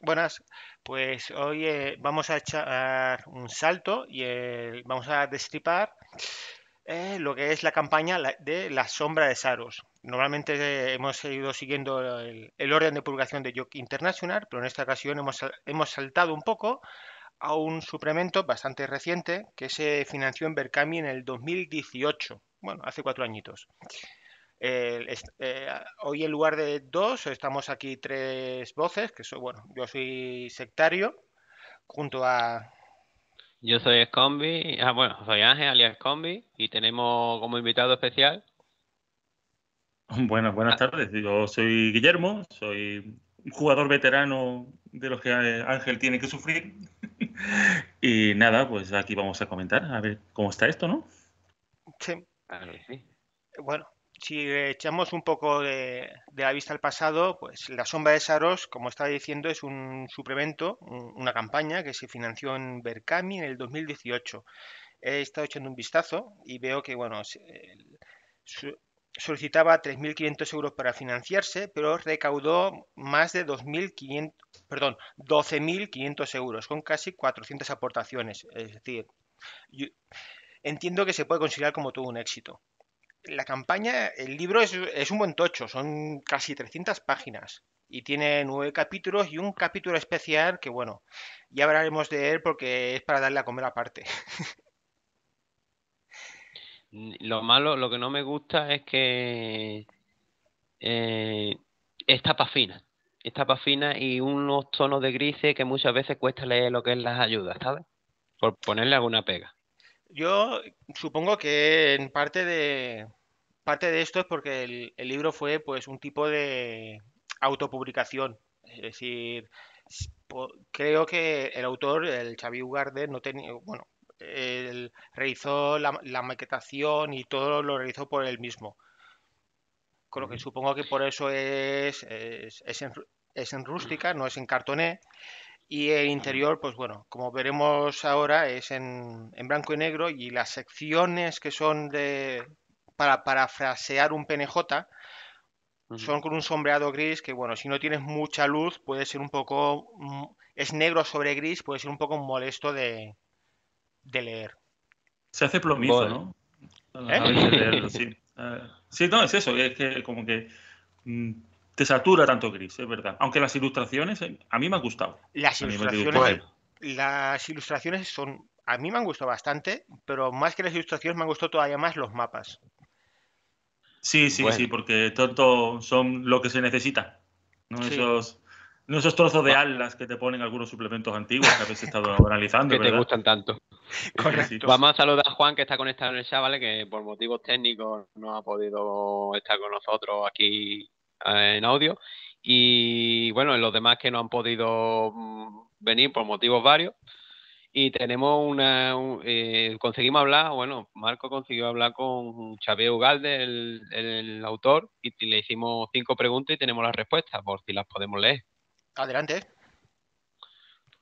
Buenas, pues hoy eh, vamos a echar un salto y eh, vamos a destripar eh, lo que es la campaña de la sombra de Saros. Normalmente hemos seguido siguiendo el, orden de publicación de Jock International, pero en esta ocasión hemos, hemos saltado un poco a un suplemento bastante reciente que se financió en Berkami en el 2018, bueno, hace cuatro añitos. Eh, hoy en lugar de dos, estamos aquí tres voces, que soy, bueno, yo soy sectario, junto a... Yo soy Scombi ah, bueno, soy Ángel, alias Combi, y tenemos como invitado especial... Bueno, buenas ah. tardes, yo soy Guillermo, soy un jugador veterano de los que eh, Ángel tiene que sufrir. y nada, pues aquí vamos a comentar, a ver cómo está esto, ¿no? Sí. Bueno, si echamos un poco de, la vista al pasado, pues la sombra de Saros, como estaba diciendo, es un suplemento, una campaña que se financió en Berkami en el 2018. He estado echando un vistazo y veo que, bueno, solicitaba 3.500 euros para financiarse, pero recaudó más de 2.500, perdón, 12.500 euros, con casi 400 aportaciones. Es decir, entiendo que se puede considerar como todo un éxito la campaña, el libro es, un buen tocho, son casi 300 páginas y tiene nueve capítulos y un capítulo especial que, bueno, ya hablaremos de él porque es para darle a comer aparte. Lo malo, lo que no me gusta es que eh, es tapa fina, es tapa fina y unos tonos de grises que muchas veces cuesta leer lo que es las ayudas, ¿sabes? Por ponerle alguna pega yo supongo que en parte de parte de esto es porque el, libro fue pues un tipo de autopublicación. Es decir, creo que el autor, el Xavi Ugarde, no tenía, bueno, él realizó la, maquetación y todo lo realizó por él mismo. Con lo que supongo que por eso es, es, en, es en rústica, no es en cartoné. Y el interior, pues bueno, como veremos ahora, es en, blanco y negro y las secciones que son de, para parafrasear un PNJ son con un sombreado gris que, bueno, si no tienes mucha luz puede ser un poco... Mm, es negro sobre gris, puede ser un poco molesto de, de leer. Se hace plomizo, ¿no? ¿Eh? Ah, sí. no, es eso, es que como que... Mm, te satura tanto gris, es verdad. Aunque las ilustraciones, eh, a mí me han gustado. Las ilustraciones, las ilustraciones son, a mí me han gustado bastante, pero más que las ilustraciones me han gustado todavía más los mapas. Sí, sí, sí, porque todo son lo que se necesita. ¿no? Esos, esos trozos de alas que te ponen algunos suplementos antiguos que habéis estado analizando. Que te gustan tanto. Vamos a saludar a Juan que está conectado en el chat, ¿vale? Que por motivos técnicos no ha podido estar con nosotros aquí eh, en audio. Y bueno, en los demás que no han podido mm, venir por motivos varios. Y tenemos una. Eh, conseguimos hablar, bueno, Marco consiguió hablar con Xavier Ugalde, el, el autor, y le hicimos cinco preguntas y tenemos las respuestas, por si las podemos leer. Adelante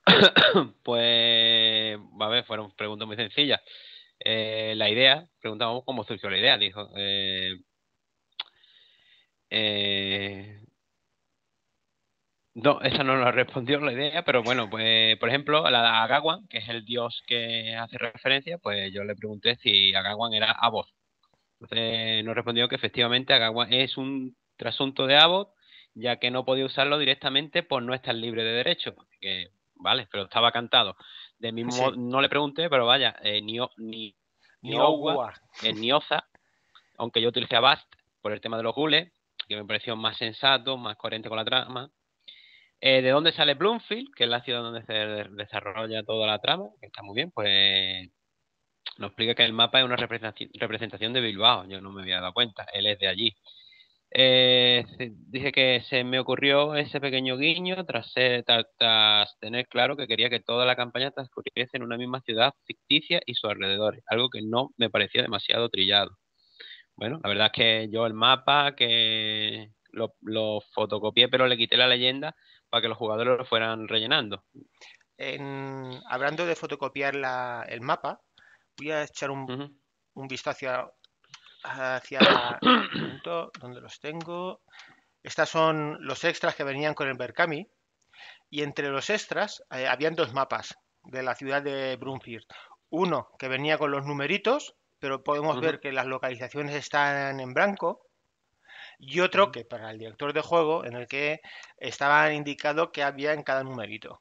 pues, a ver, fueron preguntas muy sencillas. Eh, la idea, preguntamos cómo surgió la idea, dijo. Eh, no, esa no nos respondió la idea, pero bueno, pues por ejemplo, la Agawan, que es el dios que hace referencia, pues yo le pregunté si Agawan era abo Entonces nos respondió que efectivamente Agawan es un trasunto de abot ya que no podía usarlo directamente por no estar libre de derecho. Que, vale, pero estaba cantado. De mismo no le pregunté, pero vaya, eh, ni, ni, ni, eh, ni Oza, aunque yo utilicé abast por el tema de los gules, que me pareció más sensato, más coherente con la trama. Eh, ¿De dónde sale Bloomfield? Que es la ciudad donde se desarrolla toda la trama, que está muy bien, pues nos explica que el mapa es una representación de Bilbao, yo no me había dado cuenta, él es de allí. Eh, dice que se me ocurrió ese pequeño guiño tras, tras, tener claro que quería que toda la campaña transcurriese en una misma ciudad ficticia y sus alrededores, algo que no me parecía demasiado trillado bueno, la verdad es que yo el mapa que lo, fotocopié, pero le quité la leyenda para que los jugadores lo fueran rellenando. hablando de fotocopiar el mapa, voy a echar un, vistazo hacia, hacia punto donde los tengo. Estas son los extras que venían con el Berkami. Y entre los extras había eh, habían dos mapas de la ciudad de Brunfirth. Uno que venía con los numeritos pero podemos ver que las localizaciones están en blanco. Y otro que para el director de juego, en el que estaba indicado que había en cada numerito.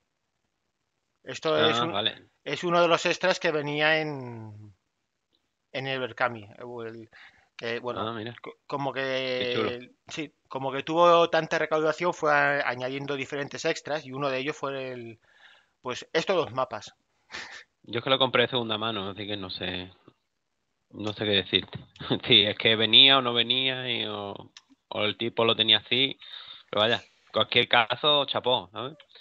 Esto ah, es, uno de los extras que venía en, en el Berkami. que, eh, bueno, ah, como que sí, como que tuvo tanta recaudación fue añadiendo diferentes extras y uno de ellos fue el pues estos dos mapas. Yo es que lo compré de segunda mano, así que no sé. No sé qué decirte. Sí, es que venía o no venía y, o, el tipo lo tenía así. Pero vaya, cualquier caso, chapó.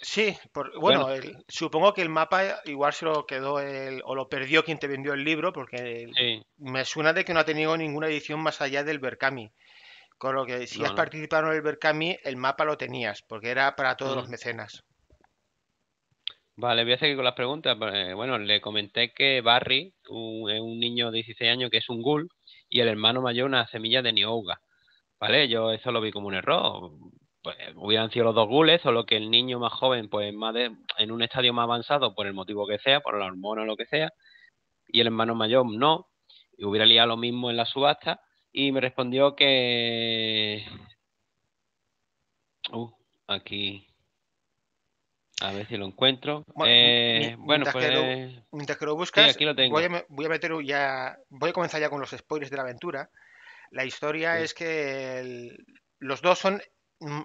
Sí, por, bueno, supongo que el mapa igual se lo quedó o lo perdió quien te vendió el libro porque me suena de que no ha tenido ninguna edición más allá del Berkami. Con lo que si has participado en el Berkami, el mapa lo tenías porque era para todos los mecenas. Vale, voy a seguir con las preguntas. Pues, eh, bueno, le comenté que Barry es un niño de 16 años que es un ghoul y el hermano mayor una semilla de Nioga. ¿Vale? Yo eso lo vi como un error. Pues, hubieran sido los dos gules, lo que el niño más joven, pues más en un estadio más avanzado, por el motivo que sea, por la hormona o lo que sea, y el hermano mayor no, y hubiera liado lo mismo en la subasta, y me respondió que... Uh, aquí a ver si lo encuentro. Bueno, eh, mientras que lo buscas, Voy, a, meter ya. Voy a comenzar ya con los spoilers de la aventura. La historia es que los dos son,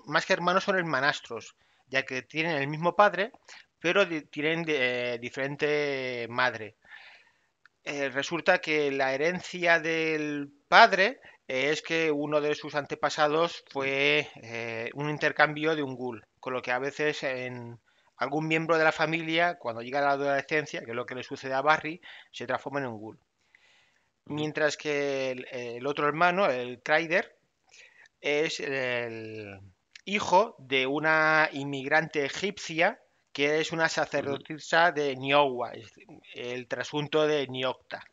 más que hermanos, son hermanastros, ya que tienen el mismo padre, pero tienen eh, diferente madre. Eh, resulta que la herencia del padre es que uno de sus antepasados fue un intercambio de un ghoul, con lo que a veces en, algún miembro de la familia, cuando llega a la adolescencia, que es lo que le sucede a Barry, se transforma en un ghoul. Mientras que el, otro hermano, el Traider, es el hijo de una inmigrante egipcia que es una sacerdotisa de Niowa, el trasunto de Niocta.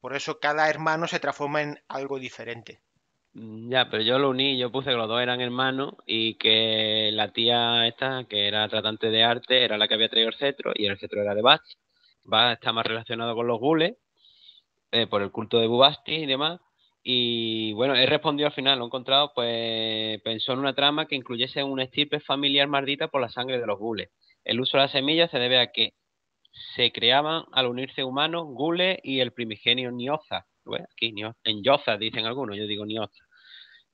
Por eso cada hermano se transforma en algo diferente. Mm, ya, pero yo lo uní, yo puse que los dos eran hermanos y que la tía esta, que era tratante de arte, era la que había traído el cetro y el cetro era de Bach. Bach está más relacionado con los gules, eh, por el culto de Bubasti y demás. Y bueno, he respondido al final, lo he encontrado, pues pensó en una trama que incluyese un estirpe familiar maldita por la sangre de los gules. El uso de las semillas se debe a que se creaban al unirse humanos, gules y el primigenio Nioza. Aquí, en Yoza, dicen algunos, yo digo Nioza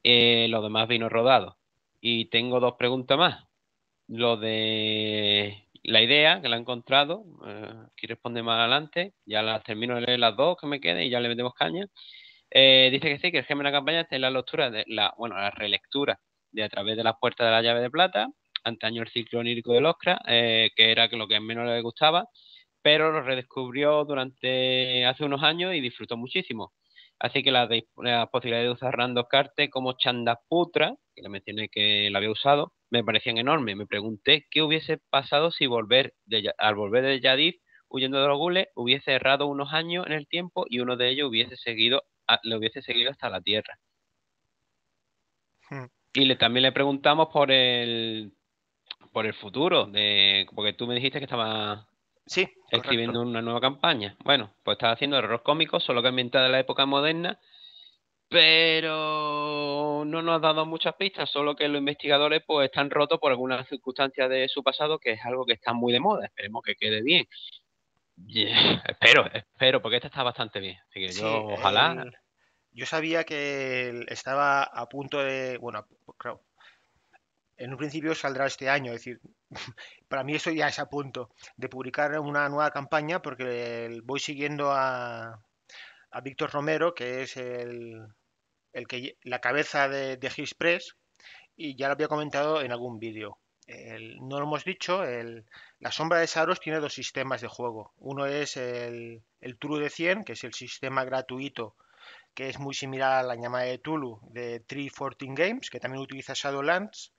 eh, lo demás vino rodado. Y tengo dos preguntas más. Lo de la idea que la he encontrado, eh, aquí responde más adelante, ya las termino de leer las dos que me queden y ya le metemos caña. Eh, dice que sí, que el género de la campaña está la lectura, de la, bueno, la relectura de A través de las puertas de la llave de plata, antaño el ciclo onírico del Oscar, eh, que era lo que menos le gustaba, pero lo redescubrió durante hace unos años y disfrutó muchísimo Así que la, posibilidades posibilidad de usar randos cartes como Chandaputra, que le mencioné que la había usado, me parecían enormes. Me pregunté qué hubiese pasado si volver al volver de Yadid huyendo de los gules hubiese errado unos años en el tiempo y uno de ellos hubiese seguido, le hubiese seguido hasta la Tierra. Hmm. Y le, también le preguntamos por el por el futuro, porque tú me dijiste que estaba Sí. Escribiendo una nueva campaña. Bueno, pues está haciendo errores cómicos, solo que ambientada en la época moderna, pero no nos ha dado muchas pistas, solo que los investigadores pues están rotos por algunas circunstancias de su pasado, que es algo que está muy de moda. Esperemos que quede bien. espero, espero, porque esta está bastante bien. Así que ojalá. yo sabía que estaba a punto de. Bueno, claro, en un principio saldrá este año. Es decir, para mí eso ya es a punto de publicar una nueva campaña porque voy siguiendo a, Víctor Romero, que es el, que, la cabeza de, de y ya lo había comentado en algún vídeo. no lo hemos dicho, el, la sombra de Saros tiene dos sistemas de juego. Uno es el, el Tulu de 100, que es el sistema gratuito que es muy similar a la llamada de Tulu de 314 Games, que también utiliza Shadowlands,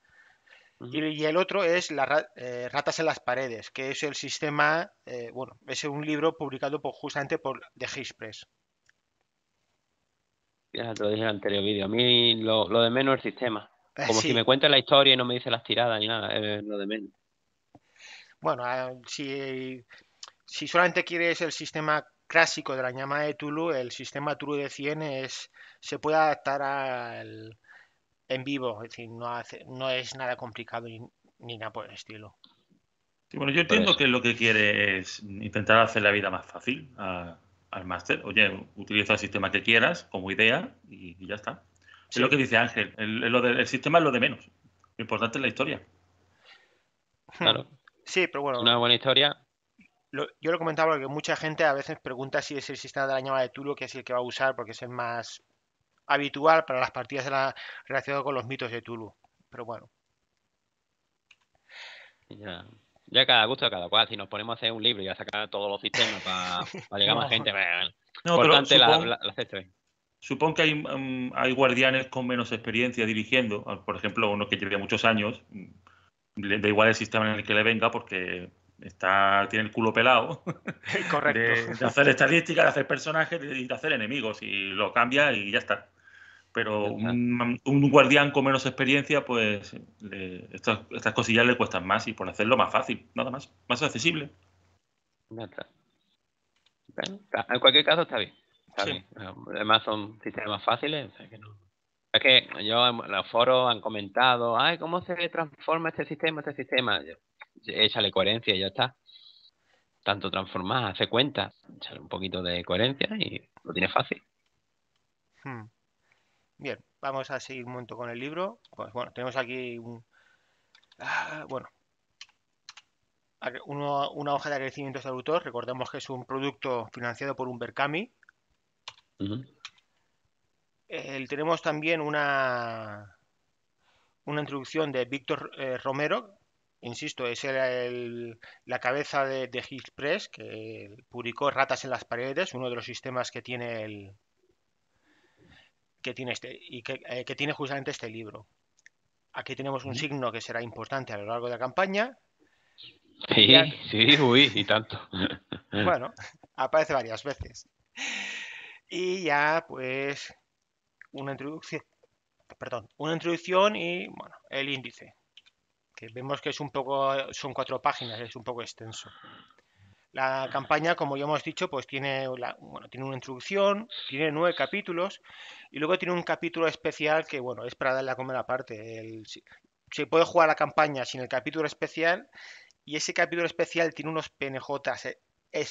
y, el otro es las eh, Ratas en las Paredes, que es el sistema, eh, bueno, es un libro publicado por, justamente por The Hispress. Ya te lo dije en el anterior vídeo. A mí lo, de menos es el sistema. Eh, Como si me cuentas la historia y no me dice las tiradas ni nada, es lo de menos. Bueno, ah, si, si solamente quieres el sistema clásico de la llama de Tulu, el sistema Tulu de 100 es, se puede adaptar al, en vivo, es decir, no, hace, no es nada complicado ni, ni nada por el estilo. bueno, yo entiendo que lo que quiere es intentar hacer la vida más fácil al máster. Oye, utiliza el sistema que quieras como idea y, ya está. Es lo que dice Ángel, el, sistema es lo de menos. Lo importante es la historia. Hmm. Claro. Sí, pero bueno. Una buena historia. yo lo comentaba porque mucha gente a veces pregunta si es el sistema de la llamada de tulo que es el que va a usar porque es el más habitual para las partidas la, relacionadas con los mitos de Tulu. Pero bueno. Ya, ya cada gusto a cada cual. Si nos ponemos a hacer un libro y a sacar todos los sistemas para pa llegar más gente, pues, no, pero supongo, Supongo que mm, hay, guardianes con menos experiencia dirigiendo. Por ejemplo, uno que lleva muchos años, mm, da igual el sistema en el que le venga porque está, tiene el culo pelado Correcto. De, de, hacer estadísticas, de hacer personajes y de hacer enemigos y lo cambia y ya está pero un, guardián con menos experiencia, pues estas, cosillas le cuestan más y por hacerlo más fácil, nada más, más accesible. Bueno, en cualquier caso está bien. Está bien. Además son sistemas fáciles. que Es que yo los foros han comentado, ay, ¿cómo se transforma este sistema, este sistema? échale coherencia y ya está. Tanto transformar, hace cuenta, échale un poquito de coherencia y lo tiene fácil. Hmm. Bien, vamos a seguir un momento con el libro. Pues bueno, tenemos aquí ah, bueno, una hoja de agradecimientos de autor. Recordemos que es un producto financiado por un Berkami. tenemos también una, una introducción de Víctor eh, Romero. Insisto, es la cabeza de, de que publicó Ratas en las Paredes, uno de los sistemas que tiene el, que tiene, este, y eh, que, tiene justamente este libro. Aquí tenemos un signo que será importante a lo largo de la campaña. Sí, sí, uy, y tanto. bueno, aparece varias veces. Y ya, pues, una introducción. Perdón, una introducción y, bueno, el índice. Que vemos que es un poco, son cuatro páginas, es un poco extenso. La campaña, como ya hemos dicho, pues tiene, tiene una introducción, tiene nueve capítulos y luego tiene un capítulo especial que, bueno, es para darle la comer parte. se, puede jugar la campaña sin el capítulo especial y ese capítulo especial tiene unos PNJs eh,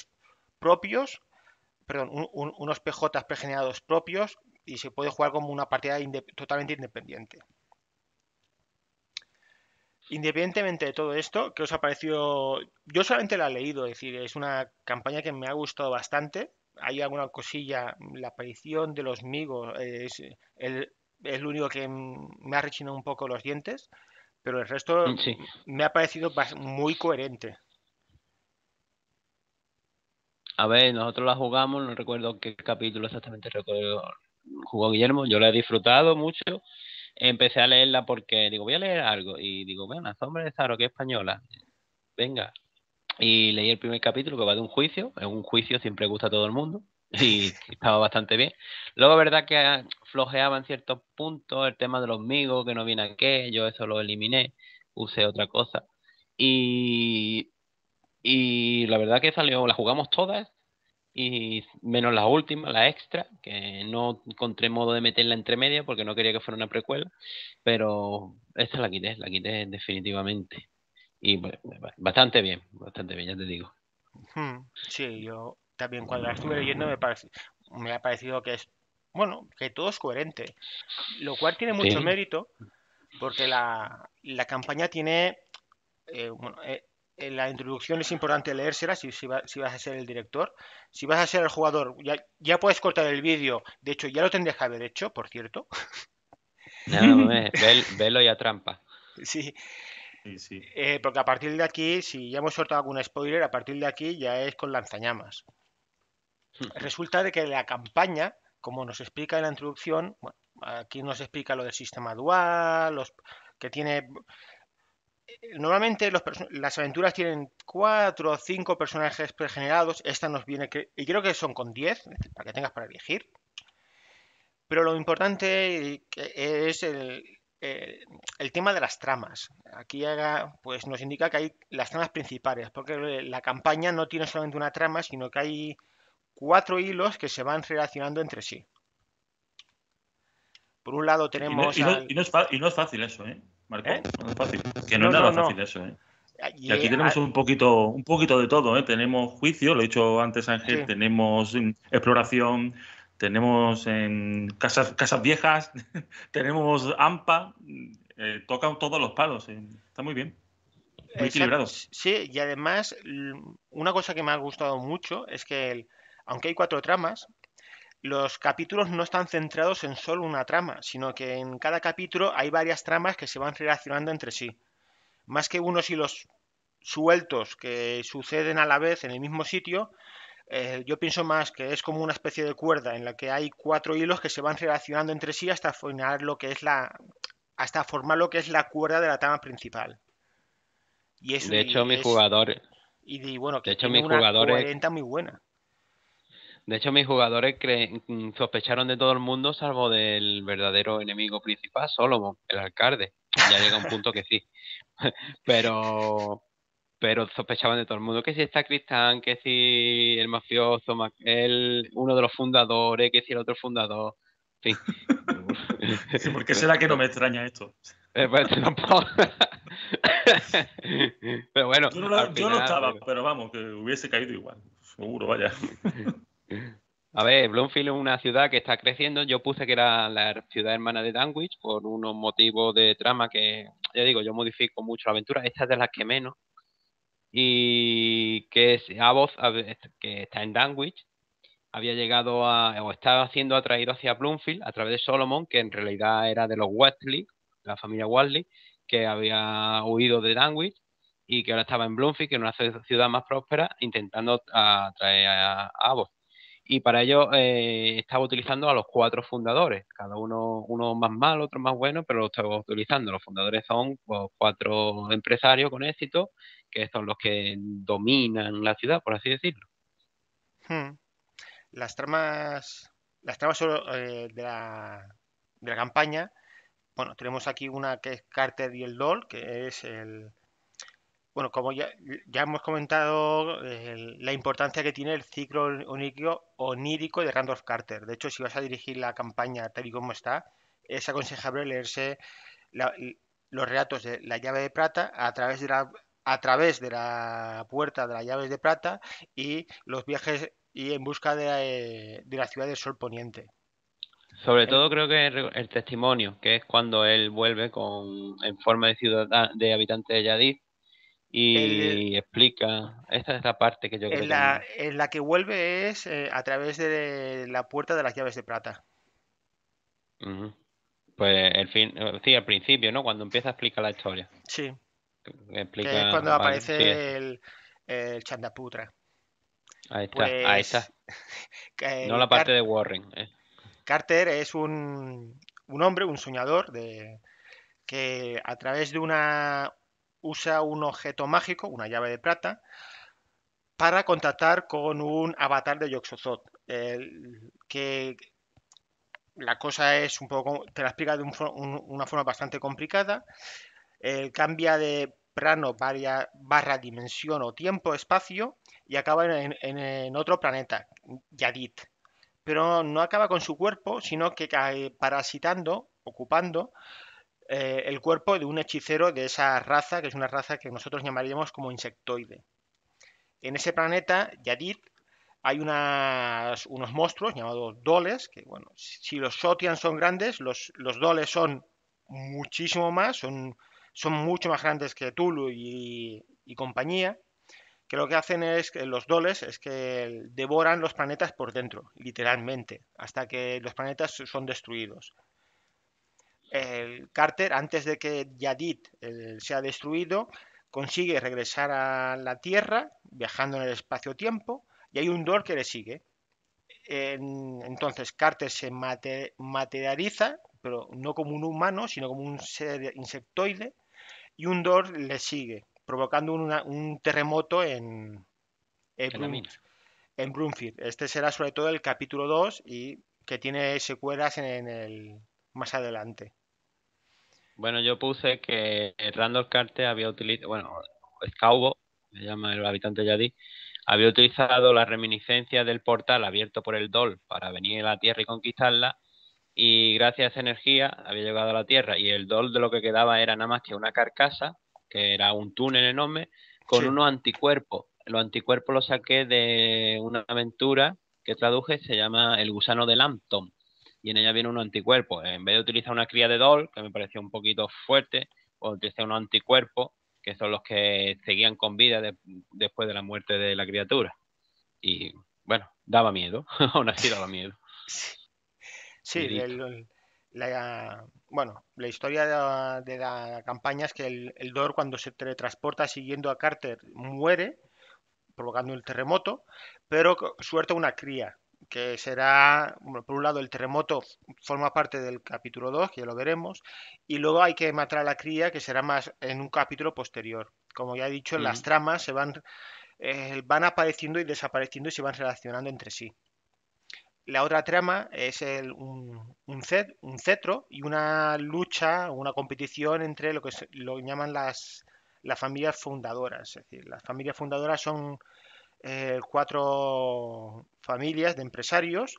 propios, perdón, unos PJs pregenerados propios y se puede jugar como una partida totalmente independiente. Independientemente de todo esto, ¿qué os ha parecido? Yo solamente la he leído, es decir, es una campaña que me ha gustado bastante. Hay alguna cosilla, la aparición de los migos es el, lo único que me ha rechinado un poco los dientes, pero el resto mm, me ha parecido muy coherente. A ver, nosotros la jugamos, no recuerdo qué capítulo exactamente recuerdo, jugó Guillermo, yo la he disfrutado mucho empecé a leerla porque digo, voy a leer algo. Y digo, bueno, Sombra de Saro, que es española. Venga. Y leí el primer capítulo que va de un juicio. En un juicio siempre gusta a todo el mundo. Y estaba bastante bien. Luego, verdad que flojeaba en ciertos puntos el tema de los migos, que no viene a qué. Yo eso lo eliminé. Usé otra cosa. Y, y la verdad que salió, la jugamos todas y menos la última, la extra, que no encontré modo de meterla entre media porque no quería que fuera una precuela, pero esta la quité, la quité definitivamente. Y bastante bien, bastante bien, ya te digo. Hmm, sí, yo también cuando la estuve leyendo me, me ha parecido que es, bueno, que todo es coherente, lo cual tiene mucho mérito porque la, la campaña tiene, eh, eh en la introducción es importante leérsela si, si, vas a ser el director. Si vas a ser el jugador, ya, puedes cortar el vídeo. De hecho, ya lo tendrías que haber hecho, por cierto. No, velo y a trampa. Sí. sí, eh, porque a partir de aquí, si ya hemos soltado algún spoiler, a partir de aquí ya es con lanzañamas. Hmm. Resulta de que la campaña, como nos explica en la introducción, aquí nos explica lo del sistema dual, los que tiene normalmente las aventuras tienen cuatro o cinco personajes pregenerados. Esta nos viene, y creo que son con 10, para que tengas para elegir. Pero lo importante es el, tema de las tramas. Aquí pues nos indica que hay las tramas principales, porque la campaña no tiene solamente una trama, sino que hay cuatro hilos que se van relacionando entre sí. Por un lado tenemos... y no es fácil eso, ¿eh? Marco. ¿Eh? Que no, es nada fácil eso, ¿eh? Y aquí eh, tenemos un poquito, un poquito de todo, Tenemos juicio, lo he dicho antes Ángel, tenemos mm, exploración, tenemos en em, casas, casas viejas, tenemos AMPA, mm, tocan todos los palos, está muy bien. Muy equilibrado. Sí, y además, una cosa que me ha gustado mucho es que, aunque hay cuatro tramas, los capítulos no están centrados en solo una trama, sino que en cada capítulo hay varias tramas que se van relacionando entre sí. Más que unos hilos sueltos que suceden a la vez en el mismo sitio, eh, yo pienso más que es como una especie de cuerda en la que hay cuatro hilos que se van relacionando entre sí hasta formar lo que es la hasta formar lo que es la cuerda de la trama principal. Y de hecho, mi jugador. Y, bueno, que de hecho, mis jugadores, jugador muy buena. De hecho, mis jugadores mm, sospecharon de todo el mundo, salvo del verdadero enemigo principal, Solomon, el alcalde. Ya llega un punto que sí. pero, pero sospechaban de todo el mundo que si está Cristán, que si el mafioso, el, uno de los fundadores, que si el otro fundador. Sí. fin. ¿Por qué será que no me extraña esto? Eh, pues, tampoco. pero bueno. Yo no, estaba, pero vamos, que hubiese caído igual. Seguro, vaya. A ver, Bloomfield es una ciudad que está creciendo. Yo puse que era la ciudad hermana de Danwich por unos motivos de trama que, ya digo, yo modifico mucho la aventura. Esta es de las que menos. Y que es Avoz, que está en Danwich, había llegado a, o estaba siendo atraído hacia Bloomfield a través de Solomon, que en realidad era de los Wesley, la familia Wesley, que había huido de Danwich y que ahora estaba en Bloomfield, que es una ciudad más próspera, intentando atraer a, a y para ello eh, estaba utilizando a los cuatro fundadores, cada uno, uno más mal otro más bueno, pero lo estaba utilizando. Los fundadores son pues, cuatro empresarios con éxito, que son los que dominan la ciudad, por así decirlo. Hmm. Las tramas, las tramas eh, de, la, de la campaña, bueno, tenemos aquí una que es Carter y el Doll, que es el, bueno, como ya, ya hemos comentado la importancia que tiene el ciclo onírico, onírico de Randolph Carter. De hecho, si vas a dirigir la campaña tal y como está, es aconsejable leerse los relatos de la llave de plata a través de la a través de la puerta de las llaves de plata y los viajes y en busca de, eh, la ciudad del sol poniente. Sobre todo creo que el, testimonio, que es cuando él vuelve con en forma de ciudad de habitante de Yadid y explica. Esta es la parte que yo creo. la, que... En la que vuelve es eh, a través de la puerta de las llaves de plata. Pues el fin, eh, sí, al principio, ¿no? Cuando empieza a explicar la historia. Sí. Explica, es cuando aparece el, el Chandaputra. Ahí está, ahí pues, está. no la parte de Warren. Eh. Carter es un, un hombre, un soñador de que a través de una, usa un objeto mágico, una llave de plata, para contactar con un avatar de yoxozot que la cosa es un poco, te la explica de una forma bastante complicada. cambia de plano, barra, dimensión o tiempo, espacio, y acaba en, en, otro planeta, Yadit. Pero no acaba con su cuerpo, sino que cae parasitando, ocupando eh, el cuerpo de un hechicero de esa raza, que es una raza que nosotros llamaríamos como insectoide. En ese planeta, Yadid, hay unos monstruos llamados doles, que bueno, si los Sotians son grandes, los, doles son muchísimo más, son, mucho más grandes que Tulu y, y compañía, que lo que hacen es que los doles es que devoran los planetas por dentro, literalmente, hasta que los planetas son destruidos. Carter, antes de que Yadid sea destruido, consigue regresar a la Tierra viajando en el espacio-tiempo y hay un Dor que le sigue. entonces Carter se materializa, pero no como un humano, sino como un ser insectoide, y un Dor le sigue, provocando un terremoto en, en, Este será sobre todo el capítulo 2 y que tiene secuelas en el, más adelante. Bueno, yo puse que Randall Carter había utilizado, bueno, Scaubo, se llama el habitante Yadí, había utilizado la reminiscencia del portal abierto por el Dol para venir a la Tierra y conquistarla, y gracias a esa energía había llegado a la Tierra, y el Dol de lo que quedaba era nada más que una carcasa, que era un túnel enorme, con unos anticuerpos. Los anticuerpos los saqué de una aventura que traduje, se llama El gusano de Lampton, y en ella viene un anticuerpo. En vez de utilizar una cría de Doll, que me pareció un poquito fuerte, o pues utilizar un anticuerpo, que son los que seguían con vida después de la muerte de la criatura. Y bueno, daba miedo, aún así daba miedo. Sí, bueno, la historia de la, campaña es que el, Dor cuando se teletransporta siguiendo a Carter muere, provocando el terremoto, pero suelta una cría que será, por un lado, el terremoto forma parte del capítulo 2, que ya lo veremos, y luego hay que matar a la cría, que será más en un capítulo posterior. Como ya he dicho, las mm. tramas se van, eh, van apareciendo y desapareciendo y se van relacionando entre sí. La otra trama es el, un, un, un cetro y una lucha, una competición entre lo que lo llaman las, las familias fundadoras. Es decir, las familias fundadoras son eh, cuatro familias de empresarios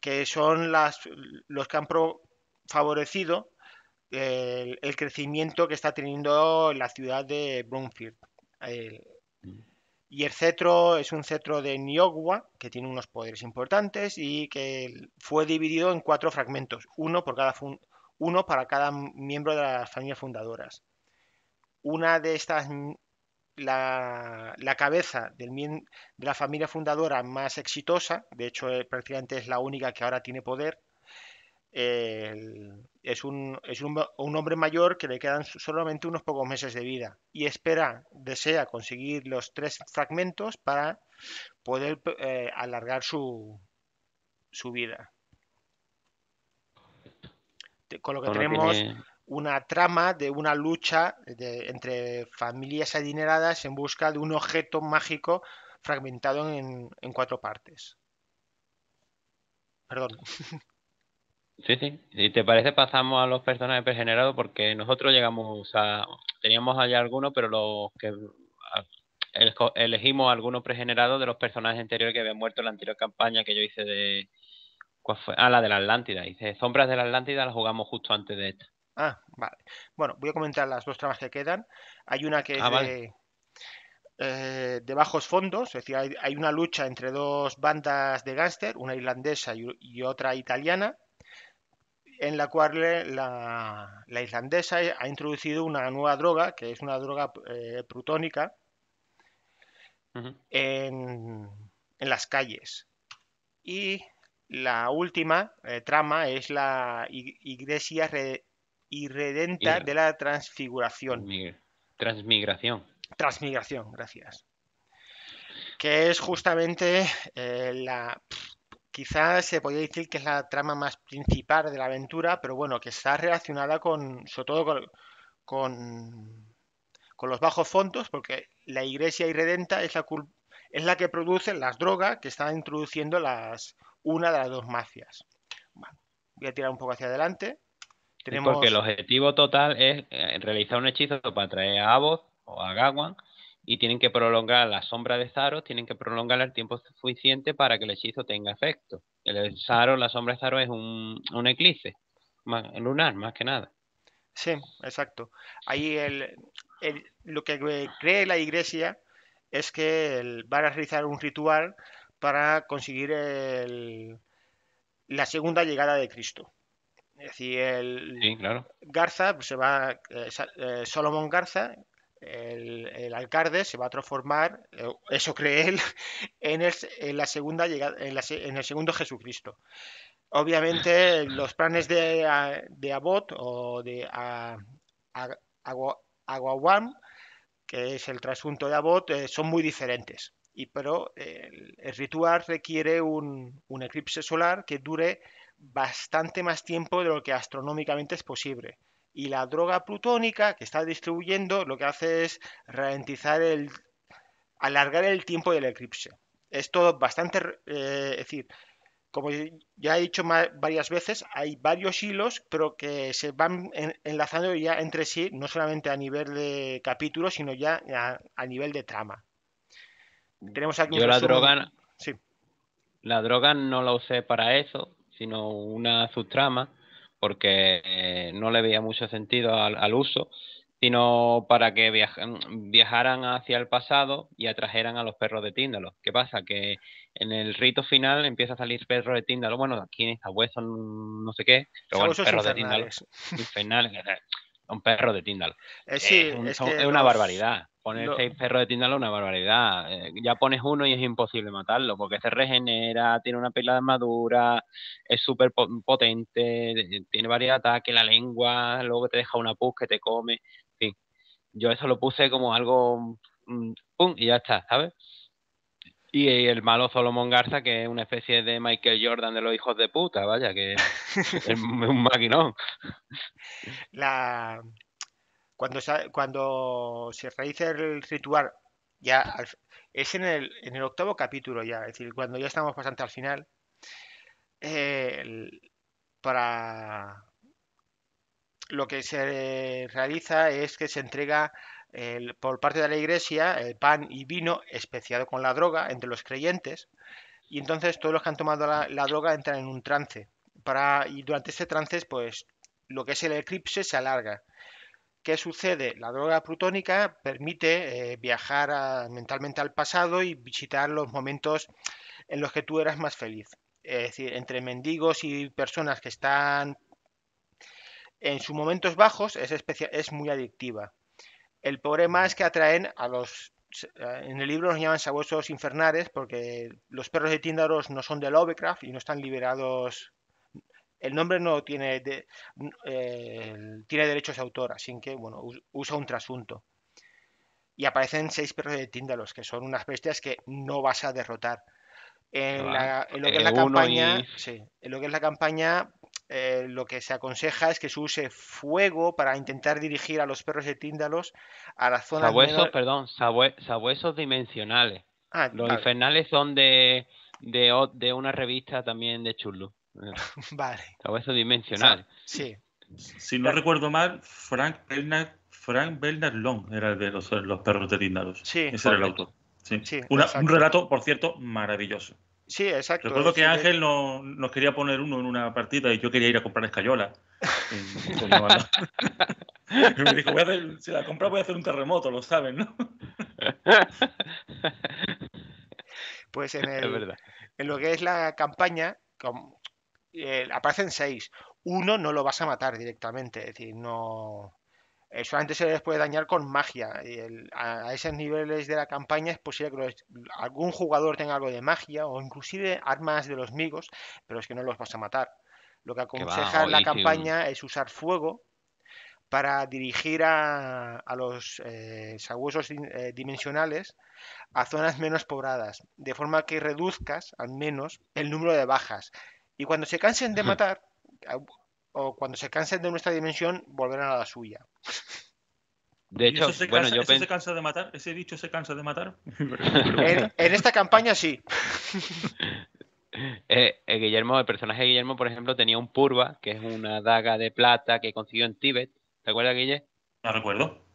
que son las, los que han favorecido el, crecimiento que está teniendo la ciudad de Broomfield. Mm. y el cetro es un cetro de Niogua que tiene unos poderes importantes y que fue dividido en cuatro fragmentos, uno, por cada uno para cada miembro de las familias fundadoras. Una de estas la, cabeza de la familia fundadora más exitosa, de hecho eh, prácticamente es la única que ahora tiene poder, es, un, hombre mayor que le quedan solamente unos pocos meses de vida y espera, desea conseguir los tres fragmentos para poder eh, alargar su, vida. Con lo que tenemos una trama de una lucha entre familias adineradas en busca de un objeto mágico fragmentado en, cuatro partes. Perdón. Sí, sí. Si te parece, pasamos a los personajes pregenerados porque nosotros llegamos a. Teníamos allá algunos, pero los que. elegimos algunos pregenerados de los personajes anteriores que habían muerto en la anterior campaña que yo hice de. ¿cuál fue? Ah, la de la Atlántida. Hice Sombras de la Atlántida, la jugamos justo antes de esta. Ah, vale. Bueno, voy a comentar las dos tramas que quedan. Hay una que es ah, eh, de, bajos fondos, es decir, hay, una lucha entre dos bandas de gángster, una irlandesa y, otra italiana, en la cual la, irlandesa islandesa ha introducido una nueva droga, que es una droga eh, plutónica, en, las calles. Y la última eh, trama es la iglesia y redenta de la transfiguración. Transmigración. Transmigración, gracias. Que es justamente eh, la... Quizás se podría decir que es la trama más principal de la aventura, pero bueno, que está relacionada con, sobre todo con, con, los bajos fondos, porque la iglesia irredenta es la, es la que produce las drogas que están introduciendo las, una de las dos mafias. voy a tirar un poco hacia adelante. Porque el objetivo total es eh, realizar un hechizo para traer a vos o a gawan y tienen que prolongar la sombra de Zaros, tienen que prolongar el tiempo suficiente para que el hechizo tenga efecto. El Zaro, la sombra de Zaro es un, eclipse lunar, más que nada. Sí, exacto. Ahí lo que cree la iglesia es que van a realizar un ritual para conseguir la segunda llegada de Cristo. Es decir, el Garza pues, se va, eh, eh, Solomon Garza, el, alcalde se va a transformar, eh, eso cree él, en, el, en la segunda llegada, en, el segundo Jesucristo. Obviamente los planes de, de o de Aguawam, que es el trasunto de Abot son muy diferentes. Y, pero el, ritual requiere un, un eclipse solar que dure bastante más tiempo de lo que astronómicamente es posible. Y la droga plutónica que está distribuyendo lo que hace es ralentizar el, alargar el tiempo del eclipse. Es todo bastante, eh, es decir, como ya he dicho varias veces, hay varios hilos, pero que se van enlazando ya entre sí, no solamente a nivel de capítulo, sino ya a, nivel de trama. Tenemos aquí Yo la droga, sí. la droga no la usé para eso, sino una subtrama, porque eh, no le veía mucho sentido al, uso, sino para que viajaran hacia el pasado y atrajeran a los perros de Tíndalo. ¿Qué pasa? Que en el rito final empieza a salir perros de Tíndalo, bueno, aquí en esta no sé qué, pero bueno, perros de Tíndalo, un perro de Tindal. Eh, es, una barbaridad. Poner eh, seis perros de Tindal es una barbaridad. ya pones uno y es imposible matarlo, porque se regenera, tiene una pila de armadura, es súper potente, tiene varios ataques, la lengua, luego te deja una pus que te come. En yo eso lo puse como algo. Mm, ¡Pum! Y ya está, ¿sabes? Y el malo Solomon Garza, que es una especie de Michael Jordan de los hijos de puta, vaya, que es un maquinón. La... Cuando, se... cuando se realiza el ritual, ya es en el, en el octavo capítulo ya, es decir, cuando ya estamos bastante al final, eh, para lo que se realiza es que se entrega por parte de la iglesia el pan y vino especiado con la droga entre los creyentes y entonces todos los que han tomado la, droga entran en un trance para, y durante este trance pues lo que es el eclipse se alarga. ¿Qué sucede? La droga plutónica permite eh, viajar mentalmente al pasado y visitar los momentos en los que tú eras más feliz. Es decir, entre mendigos y personas que están en sus momentos bajos es, es muy adictiva. El problema es que atraen a los eh, en el libro los llaman sabuesos infernales porque los perros de tíndaros no son de Lovecraft y no están liberados. El nombre no tiene, eh, tiene derechos de autor, así que bueno, usa un trasunto. Y aparecen seis perros de tíndaros, que son unas bestias que no vas a derrotar. En, lo que es eh, la campaña, en lo que es la campaña, eh, lo que se aconseja es que se use fuego para intentar dirigir a los perros de tíndalos a la zona... Sabuesos, perdón, sabuesos dimensionales. Ah, los infernales son de, una revista también de Chulu. vale. Sabuesos dimensionales. Sí. Si no recuerdo mal, Frank Bernard, Frank Long era el de los, perros de tíndalos. Sí. Ese era el autor. un relato, por cierto, maravilloso. Sí, exacto. Recuerdo que Ángel nos quería poner uno en una partida y yo quería ir a comprar escayola. y me dijo, si la compras voy a hacer un terremoto, lo saben, ¿no? pues en, lo que es la campaña, con, eh, aparecen seis. Uno no lo vas a matar directamente, es decir, no solamente se les puede dañar con magia. Y a, esos niveles de la campaña es posible que algún jugador tenga algo de magia o inclusive armas de los migos, pero es que no los vas a matar. Lo que aconseja la campaña es usar fuego para dirigir a, los eh, eh, dimensionales a zonas menos pobladas, de forma que reduzcas al menos el número de bajas. Y cuando se cansen de matar, o cuando se cansen de nuestra dimensión, volverán a la suya. De hecho, de matar? ¿Ese dicho se cansa de matar? en, esta campaña sí. Eh, eh, Guillermo, el personaje de Guillermo, por ejemplo, tenía un purva, que es una daga de plata que consiguió en Tíbet. ¿Te acuerdas, Guille? No recuerdo.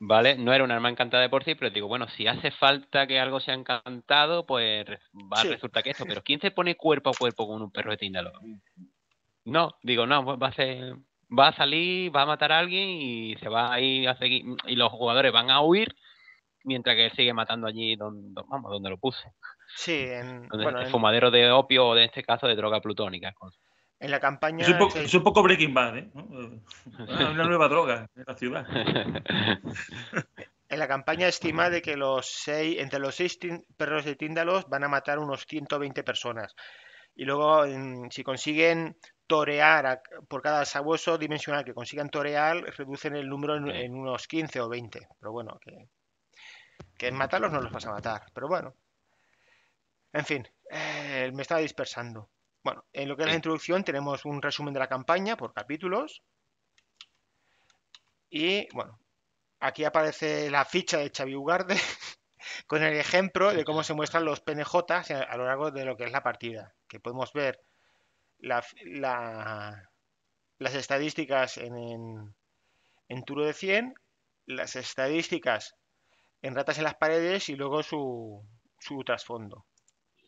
Vale, no era un arma encantada de por sí, pero digo, bueno, si hace falta que algo sea encantado, pues resulta que eso. Pero ¿quién se pone cuerpo a cuerpo con un perro de tíndalo? No, digo, no, va a va a salir, va a matar a alguien y se va a a seguir, y los jugadores van a huir mientras que sigue matando allí donde, vamos, donde lo puse. Sí, en, bueno, el fumadero de opio o en este caso de droga plutónica. En la campaña. Es un, poco, Breaking Bad, ¿eh? Una, nueva droga en la ciudad. en la campaña estima de que los seis, entre los seis perros de Tíndalos van a matar unos 120 personas. Y luego, si consiguen torear por cada sabueso dimensional que consigan torear, reducen el número en, unos 15 o 20. Pero bueno, que, que, matarlos no los vas a matar. Pero bueno. En fin, eh, me estaba dispersando. Bueno, en lo que es la introducción tenemos un resumen de la campaña por capítulos. Y bueno, aquí aparece la ficha de Xavi Ugarde con el ejemplo de cómo se muestran los PNJ a lo largo de lo que es la partida, que podemos ver las estadísticas en, en, turo de 100, las estadísticas en ratas en las paredes y luego su, su trasfondo.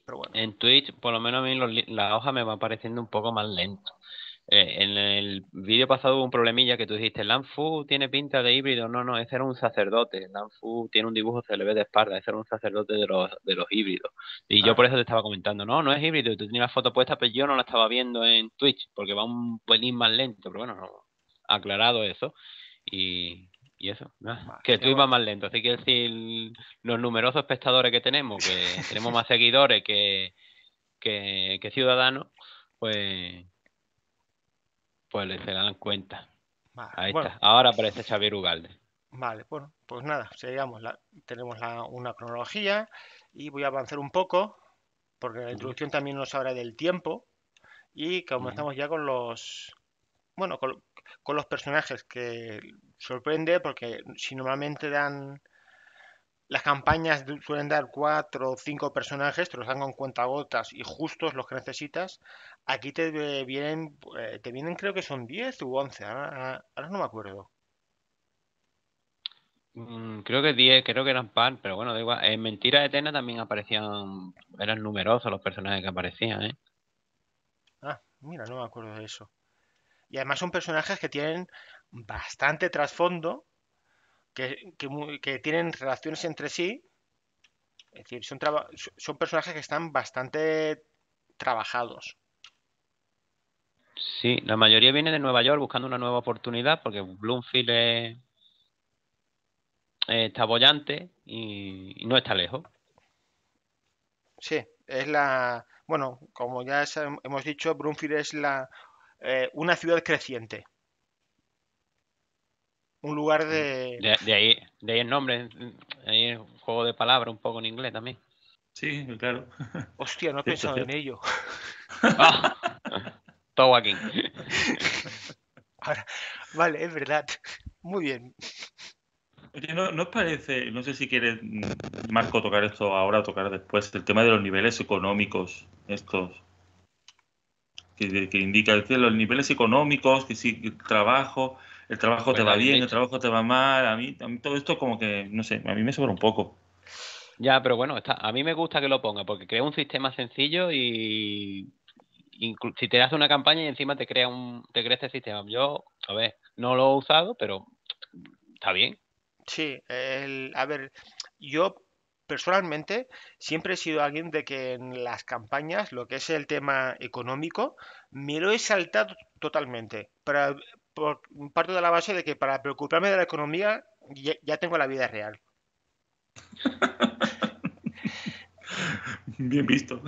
Pero bueno. En Twitch, por lo menos a mí la hoja me va pareciendo un poco más lento. Eh, en el vídeo pasado hubo un problemilla que tú dijiste, Lanfu tiene pinta de híbrido. No, no, ese era un sacerdote. Lanfu tiene un dibujo, se le ve de espalda. Ese era un sacerdote de los, de los híbridos. Y yo ah. por eso te estaba comentando, no, no es híbrido. Tú tenías la foto puesta, pero yo no la estaba viendo en Twitch porque va un pelín más lento. Pero bueno, aclarado eso. Y, eso, que tú ibas más lento. Así que si los numerosos espectadores que tenemos, que tenemos más seguidores que ciudadanos, pues pues se dan cuenta. Ahora parece Xavier Ugalde. Vale, bueno, pues nada, sigamos. tenemos una cronología y voy a avanzar un poco porque la introducción también nos habla del tiempo y comenzamos ya con los bueno, con los personajes que sorprende porque si normalmente dan las campañas suelen dar cuatro o cinco personajes, te los dan con cuentagotas y justos los que necesitas. Aquí te vienen, eh, te vienen creo que son 10 u 11, ahora, no me acuerdo. Mm, creo que 10, creo que eran pan, pero bueno, da igual. En de Tena también aparecían, eran numerosos los personajes que aparecían, ¿eh? Ah, mira, no me acuerdo de eso. Y además son personajes que tienen bastante trasfondo que, tienen relaciones entre sí. Es decir, son, personajes que están bastante trabajados. Sí, la mayoría viene de Nueva York buscando una nueva oportunidad porque Bloomfield está bollante y, no está lejos. Sí, es la. Bueno, como ya hemos dicho, Bloomfield es la, eh, una ciudad creciente un lugar mm. de... de... ahí, de el nombre, ahí un juego de palabras un poco en inglés también. Sí, claro. Hostia, no he pensado en ello. Ah, todo aquí. vale, es verdad. Muy bien. ¿no, os parece, no sé si quieres, Marco, tocar esto ahora o tocar después, el tema de los niveles económicos, estos, que, que indica los niveles económicos, que si trabajo, el trabajo te pues va bien, el trabajo te va mal, a mí, todo esto como que, no sé, a mí me sobra un poco. Ya, pero bueno, está, a mí me gusta que lo ponga porque crea un sistema sencillo y si te hace una campaña y encima te crea un te crea este sistema. Yo, a ver, no lo he usado, pero está bien. Sí, el, a ver, yo personalmente siempre he sido alguien de que en las campañas lo que es el tema económico me lo he saltado totalmente para, por, parto de la base de que para preocuparme de la economía ya, tengo la vida real. Bien visto.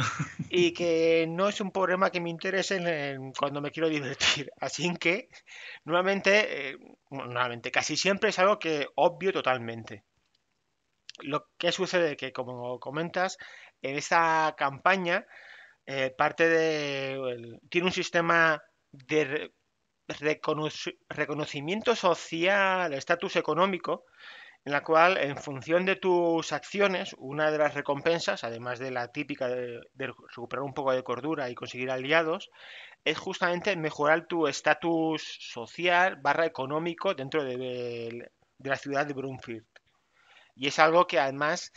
Y que no es un problema que me interese en, cuando me quiero divertir. Así que, eh, nuevamente, casi siempre es algo que obvio totalmente. Lo que sucede que, como comentas, en esta campaña, eh, parte de. tiene un sistema de reconocimiento social, estatus económico, en la cual en función de tus acciones, una de las recompensas, además de la típica de, recuperar un poco de cordura y conseguir aliados, es justamente mejorar tu estatus social barra económico dentro de, la ciudad de Brunfield. Y es algo que además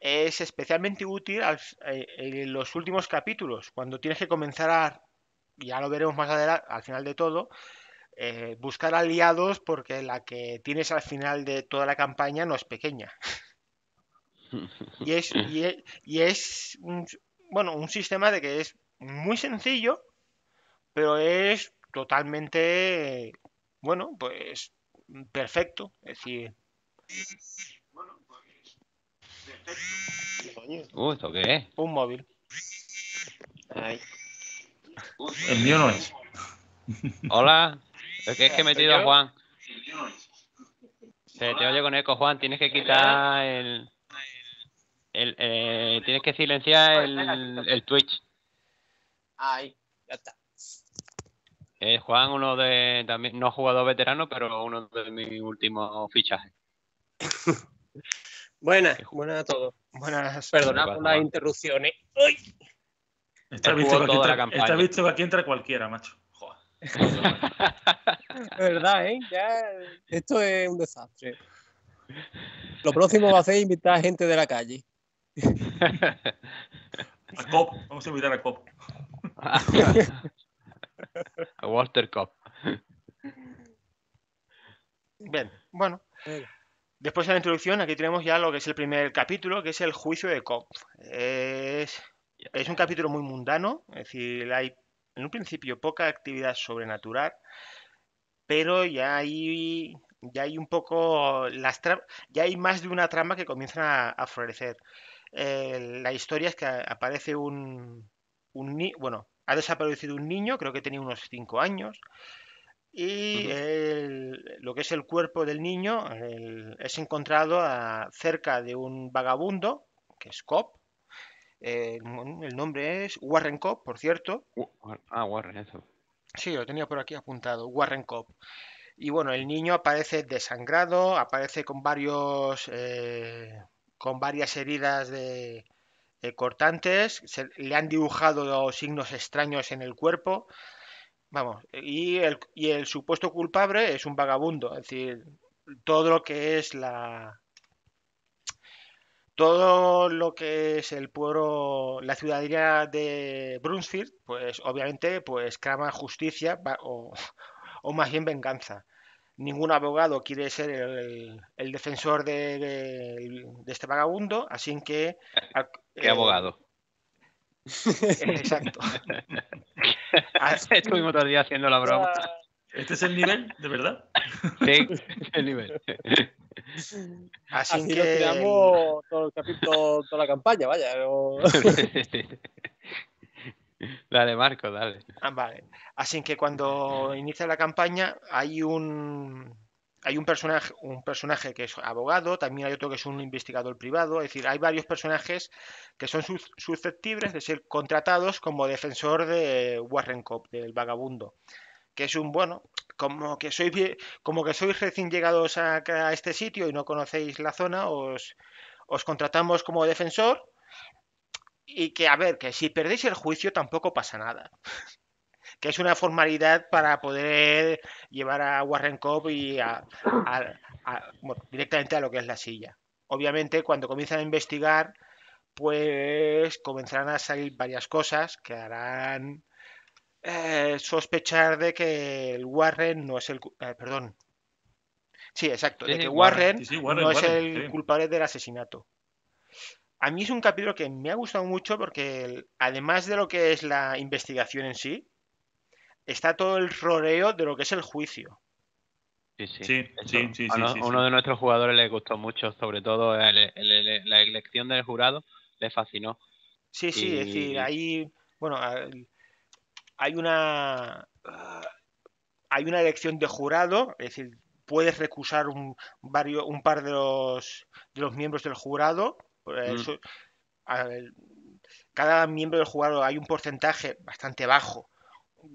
es especialmente útil eh, en los últimos capítulos, cuando tienes que comenzar a ya lo veremos más adelante, al final de todo, eh, buscar aliados porque la que tienes al final de toda la campaña no es pequeña. y es, y es, un, bueno, un sistema de que es muy sencillo, pero es totalmente, bueno, pues perfecto. Es decir... Bueno, pues, uh, Un móvil. El mío Hola, es que es que he metido a Juan. Se te oye con eco, Juan. Tienes que quitar el. Eh, tienes que silenciar pues el, el Twitch. Ahí, ya está. Eh, Juan, uno de. también No jugador veterano, pero uno de mis últimos fichajes. buenas, buenas a todos. Buenas, perdonad por las interrupciones. Está, visto que, aquí entra, cualquiera, macho. Joder. verdad, ¿eh? esto es un desastre. Lo próximo va a ser invitar a gente de la calle. a Cop, vamos a invitar a Cop. a Walter Cop. Bien, bueno. Después de la introducción, aquí tenemos ya lo que es el primer capítulo, que es el juicio de Cop. Es es un capítulo muy mundano, es decir, hay en un principio poca actividad sobrenatural, pero ya hay, ya hay un poco las ya hay más de una trama que comienza a, florecer. Eh, la historia es que aparece un, un bueno, ha desaparecido un niño, creo que tenía unos 5 años, y lo que es el cuerpo del niño es encontrado cerca de un vagabundo, que es Cop, eh, el nombre es Warren Cobb, por cierto. ah, Warren, eso. Sí, lo tenía por aquí apuntado, Warren Cobb. Y bueno, el niño aparece desangrado, aparece con varios, eh, con varias heridas de, cortantes, le han dibujado signos extraños en el cuerpo. Vamos, y el, y el supuesto culpable es un vagabundo, es decir, todo lo que es la, todo lo que es el pueblo, la ciudadanía de Brunsfield, pues obviamente pues clama justicia o, más bien venganza. Ningún abogado quiere ser el, defensor de, este vagabundo, así que... ¿Qué eh, abogado? Exacto. Estuvimos todo día haciendo la broma. Ah. ¿Este es el nivel, de verdad? Sí, el nivel. Así, que... todo el capítulo, toda la campaña, vaya. dale, Marco, dale. Ah, vale. Así que cuando inicia la campaña hay un hay un personaje, un personaje que es abogado, también hay otro que es un investigador privado, es decir, hay varios personajes que son susceptibles de ser contratados como defensor de Warren Cop, del vagabundo que es un bueno, como que sois como que sois recién llegados a, este sitio y no conocéis la zona, os, contratamos como defensor y que a ver, que si perdéis el juicio tampoco pasa nada. que es una formalidad para poder llevar a Warren Cobb y directamente a lo que es la silla. Obviamente, cuando comienzan a investigar, pues comenzarán a salir varias cosas que harán eh, sospechar de que el Warren no es el... Eh, perdón. Sí, exacto, de que Warren, no es el culpable del asesinato. A mí es un capítulo que me ha gustado mucho porque además de lo que es la investigación en sí, está todo el rodeo de lo que es el juicio. Sí, sí. a uno, de nuestros jugadores le gustó mucho, sobre todo la elección del jurado le fascinó. Sí, sí, es decir, ahí, bueno, hay una, ah, hay una elección de jurado, es decir, puedes recusar un, varios, un par de los, los miembros del jurado. Mm. cada miembro del jurado hay un porcentaje bastante bajo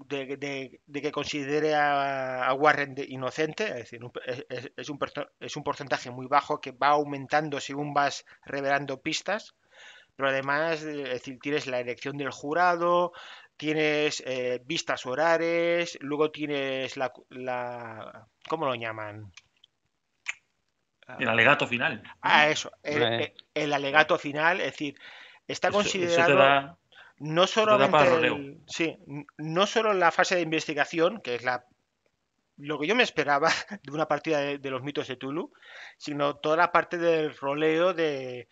de, que considere a, Warren inocente, es decir, es, un, es un porcentaje muy bajo que va aumentando según vas revelando pistas pero además es decir, tienes la elección del jurado, tienes eh, vistas horares, luego tienes la, la, ¿Cómo lo llaman? El alegato final. Ah, eso. El, alegato final, es decir, está considerado... no solamente no solo en la fase de investigación, que es la, lo que yo me esperaba de una partida de, los mitos de Tulu, sino toda la parte del roleo de,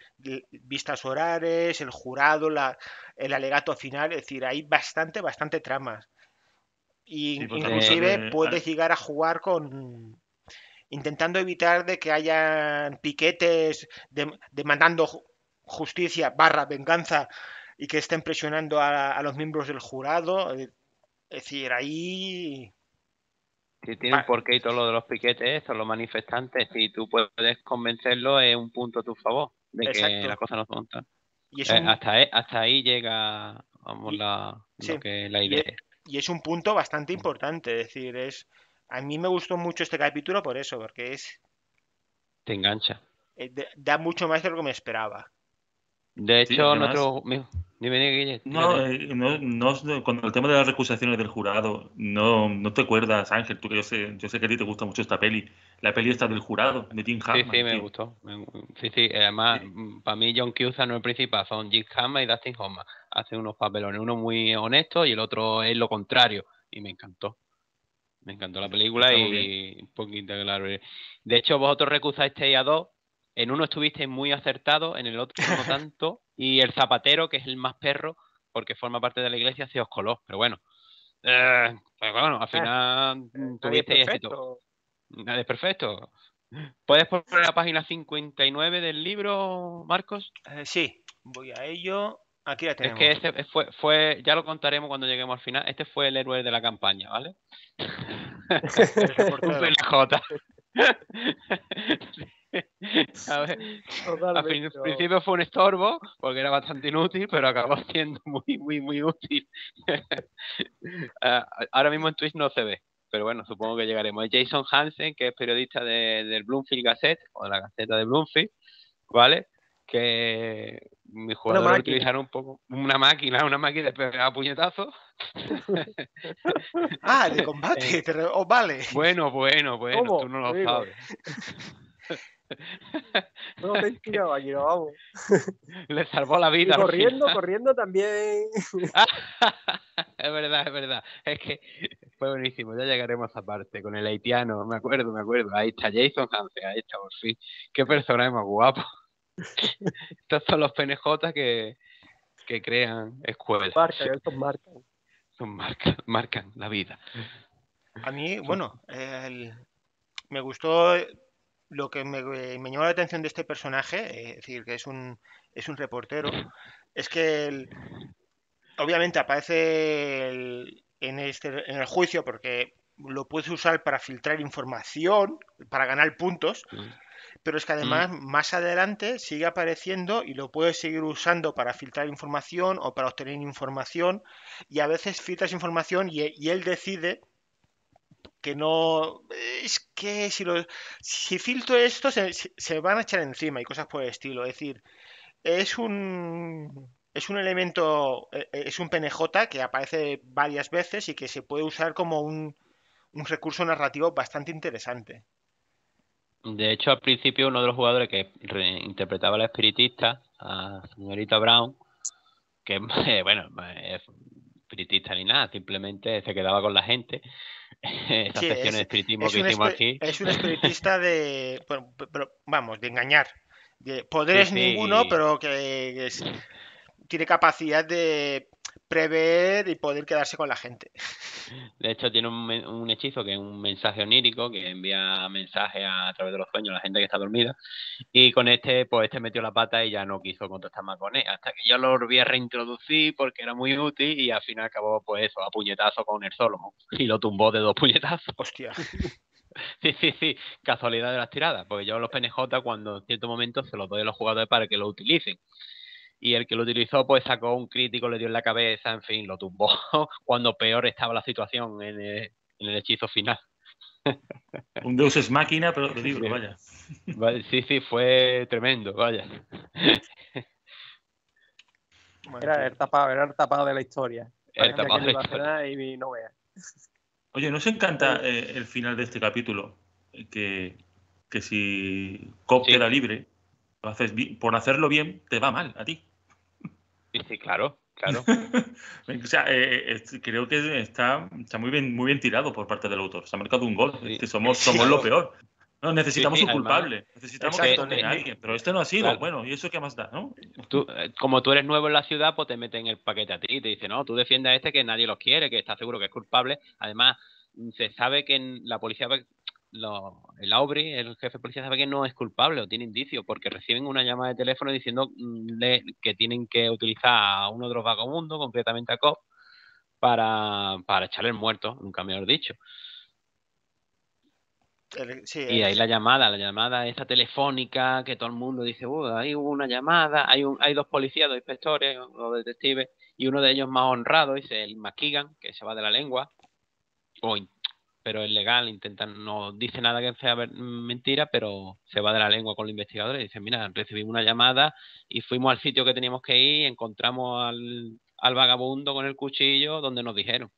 vistas horares, el jurado, el alegato final, es decir, hay bastante, bastante tramas. Y pues, inclusive puedes llegar a jugar con intentando evitar de que hayan piquetes demandando justicia barra venganza y que estén presionando a los miembros del jurado. Eh, es decir, ahí si tienen por qué y todo lo de los piquetes, son los manifestantes, si tú puedes convencerlo, es un punto a tu favor de que las cosas no son Y es eh, hasta, ahí, hasta ahí llega vamos, la, que, la idea. Y es un punto bastante importante, es decir, es a mí me gustó mucho este capítulo por eso, porque es... Te engancha. Eh, da mucho más de lo que me esperaba. De hecho, nosotros nuestro, eh, no, no, no, con el tema de las recusaciones del jurado, no, no te acuerdas, Ángel, tú que yo sé, yo sé que a ti te gusta mucho esta peli. La peli está del jurado, de Tim Hammond. Sí, sí, me gustó. Sí, sí, eh, además, mm, para mí John Cusa no es el principal, son Jim Hammond y Dustin Hoffman. Hacen unos papelones, uno muy honesto y el otro es lo contrario. Y me encantó. Me encantó la película y un poquito claro. De hecho, vosotros recusasteis a dos. En uno estuvisteis muy acertado, en el otro no tanto y el zapatero, que es el más perro, porque forma parte de la iglesia, se os coló. Eh, pero bueno, al ah, final eh, mm, tuviste éxito. Nadie es perfecto. ¿Puedes poner la página 59 del libro, Marcos? Eh, sí, voy a ello. Aquí la tenemos. Es que este fue, fue, ya lo contaremos cuando lleguemos al final. Este fue el héroe de la campaña, ¿vale? el al principio fue un estorbo porque era bastante inútil, pero acabó siendo muy, muy, muy útil. Ah, ahora mismo en Twitch no se ve, pero bueno, supongo que llegaremos. Jason Hansen, que es periodista del Bloomfield Gazette o la Gaceta de Bloomfield, ¿vale? Que mi jugador utilizaron un poco una máquina, una máquina de pegar puñetazos. ah, de combate, eh, oh, vale. Bueno, bueno, bueno, no lo sabes. No, inspiraba, yo vamos. Le salvó la vida. corriendo, corriendo también. es verdad, es verdad. Es que fue buenísimo. Ya llegaremos a parte con el haitiano. Me acuerdo, me acuerdo. Ahí está Jason Hansen, ahí está, por fin. Qué personaje más guapo. Estos son los PNJ que, crean escuelas. Marcan, estos marcan. Son marcas, marcan la vida. A mí, bueno, me gustó lo que eh, me, llamó la atención de este personaje, eh, es decir, que es un, es un reportero, es que obviamente aparece en, este, en el juicio porque lo puedes usar para filtrar información, para ganar puntos, pero es que además mm. más adelante sigue apareciendo y lo puedes seguir usando para filtrar información o para obtener información y a veces filtras información y él decide que no. Es que si, lo, si filtro esto se, se, van a echar encima y cosas por el estilo. Es decir, es un. Es un elemento, e, e, es un PNJ que aparece varias veces y que se puede usar como un, un recurso narrativo bastante interesante. De hecho, al principio uno de los jugadores que interpretaba la espiritista, a señorita Brown, que bueno, es espiritista ni nada, simplemente se quedaba con la gente, es, Es un espiritista de. vamos, de engañar. De es ninguno, pero que tiene capacidad de prever y poder quedarse con la gente. De hecho, tiene un, hechizo que es un mensaje onírico que envía mensajes a, través de los sueños a la gente que está dormida. Y con este, pues este metió la pata y ya no quiso contestar más con él. Hasta que yo lo volví a reintroducir porque era muy útil y al final acabó, pues eso, a puñetazo con el Solomon. Y lo tumbó de dos puñetazos. Hostia. Sí, sí, sí, casualidad de las tiradas, porque yo los PNJ cuando en cierto momento se los doy a los jugadores para que lo utilicen y el que lo utilizó pues sacó un crítico, le dio en la cabeza, en fin, lo tumbó cuando peor estaba la situación en el, hechizo final. Un Deus es máquina, pero otro vaya. Sí, sí, fue tremendo, vaya. Era pues, el tapado, era tapado de la historia. El tapado Y no os Oye, ¿nos encanta eh, el final de este capítulo? Eh, que, si Cop era queda libre, por hacerlo bien, te va mal a ti. Sí, sí, claro, claro. o sea, eh, eh, creo que está, está, muy, bien, muy bien tirado por parte del autor. Se ha marcado un gol. somos, somos lo peor. No, necesitamos un culpable, necesitamos que, eh, a alguien, pero este no ha sido, bueno, ¿y eso qué más da? No? como tú eres nuevo en la ciudad, pues te meten el paquete a ti y te dicen, no, tú defiendes a este que nadie los quiere, que está seguro que es culpable. Además, se sabe que en la policía el Aubrey, el jefe de policía, sabe que no es culpable o tiene indicios porque reciben una llamada de teléfono diciendo mm, que tienen que utilizar a uno de los vagabundos, completamente a cop para, para echarle el muerto, nunca mejor dicho. y ahí la llamada, la llamada esa telefónica que todo el mundo dice, ahí hubo una llamada, hay, un, hay dos policías, dos inspectores, dos detectives, y uno de ellos más honrado, dice el maquigan, que se va de la lengua, o, pero es legal, intentan, no dice nada que sea mm, mentira, pero se va de la lengua con los investigadores y dicen, mira, recibimos una llamada y fuimos al sitio que teníamos que ir, y encontramos al, vagabundo con el cuchillo donde nos dijeron.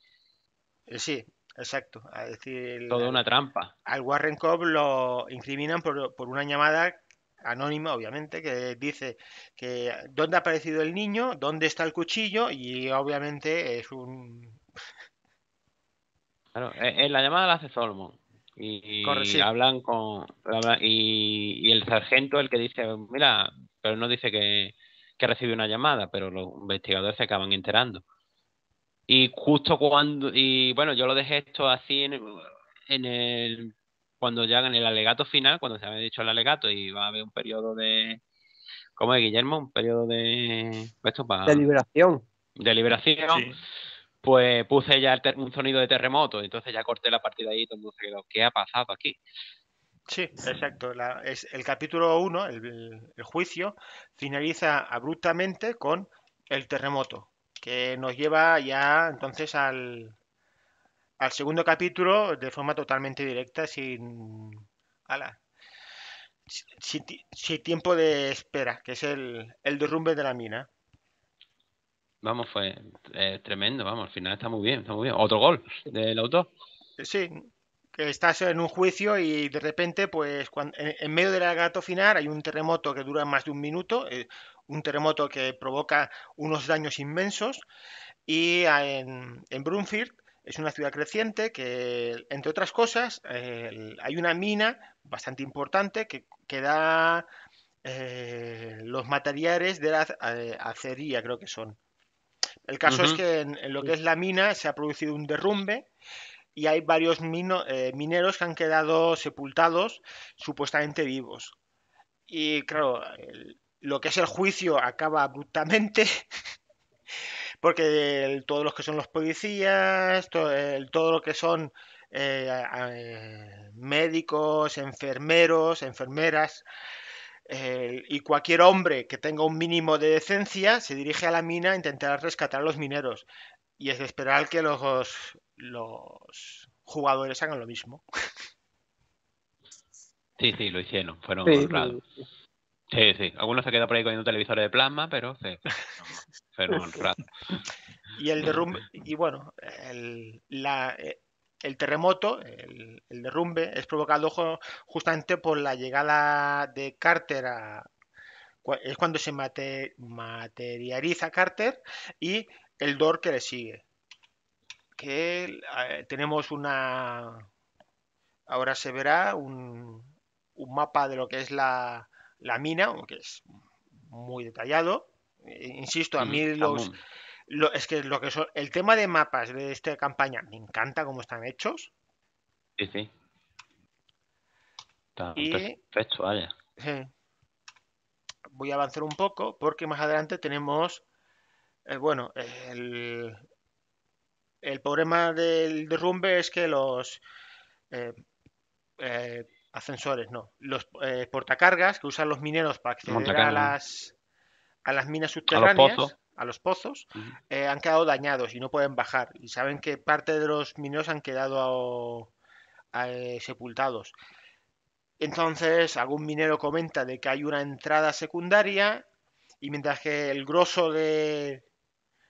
Eh, sí, exacto. Es decir, una trampa. Al Warren Cobb lo incriminan por, por una llamada anónima, obviamente, que dice que dónde ha aparecido el niño, dónde está el cuchillo y obviamente es un Claro, en eh, eh, la llamada la hace Solomon. Y, hablan con. Y, el sargento, el que dice, mira, pero no dice que, que recibe una llamada, pero los investigadores se acaban enterando. Y justo cuando. Y bueno, yo lo dejé esto así en, en el. Cuando ya en el alegato final, cuando se había dicho el alegato y va a haber un periodo de. ¿Cómo es, Guillermo? Un periodo de. Esto para, de liberación. De liberación. Sí pues puse ya un sonido de terremoto, entonces ya corté la partida ahí y todo lo que ha pasado aquí? Sí, exacto. es, el capítulo 1, el, juicio, finaliza abruptamente con el terremoto, que nos lleva ya entonces al, segundo capítulo de forma totalmente directa, sin, sin, tiempo de espera, que es el derrumbe de la mina vamos, fue eh, tremendo, vamos, al final está muy bien, está muy bien. Otro gol del autor. Sí, que estás en un juicio y de repente, pues en, medio del gato final hay un terremoto que dura más de un minuto, eh, un terremoto que provoca unos daños inmensos y ah, en, en es una ciudad creciente que, entre otras cosas, hay una mina bastante importante que, da eh, los materiales de la acería, creo que son. El caso es que en, lo que es la mina se ha producido un derrumbe y hay varios eh, mineros que han quedado sepultados supuestamente vivos. Y claro, lo que es el juicio acaba abruptamente porque todos los que son los policías, todo, lo que son eh, eh, médicos, enfermeros, enfermeras, y cualquier hombre que tenga un mínimo de decencia se dirige a la mina a intentar rescatar a los mineros. Y es esperar que los, los jugadores hagan lo mismo. Sí, sí, lo hicieron. Fueron honrados. Sí, sí. Algunos se quedan por ahí con un televisor de plasma, pero Fueron honrados. Y el derrumbe, y bueno, el, la, eh, el terremoto, el, derrumbe, es provocado justamente por la llegada de Carter a... Es cuando se materializa Carter y el DOR que le sigue. Que eh, tenemos una... Ahora se verá un, mapa de lo que es la, mina, aunque es muy detallado. Eh, insisto, a mm, mí los es que lo que son, el tema de mapas de esta campaña me encanta cómo están hechos. Sí, sí. perfecto, vaya. Voy a avanzar un poco porque más adelante tenemos, eh, bueno, el, problema del derrumbe es que los eh, eh, ascensores, no, los portacargas que usan los mineros para acceder a las, a las minas subterráneas, a los pozos, eh, han quedado dañados y no pueden bajar. Y saben que parte de los mineros han quedado eh, sepultados. Entonces, algún minero comenta de que hay una entrada secundaria y mientras que el grosso de,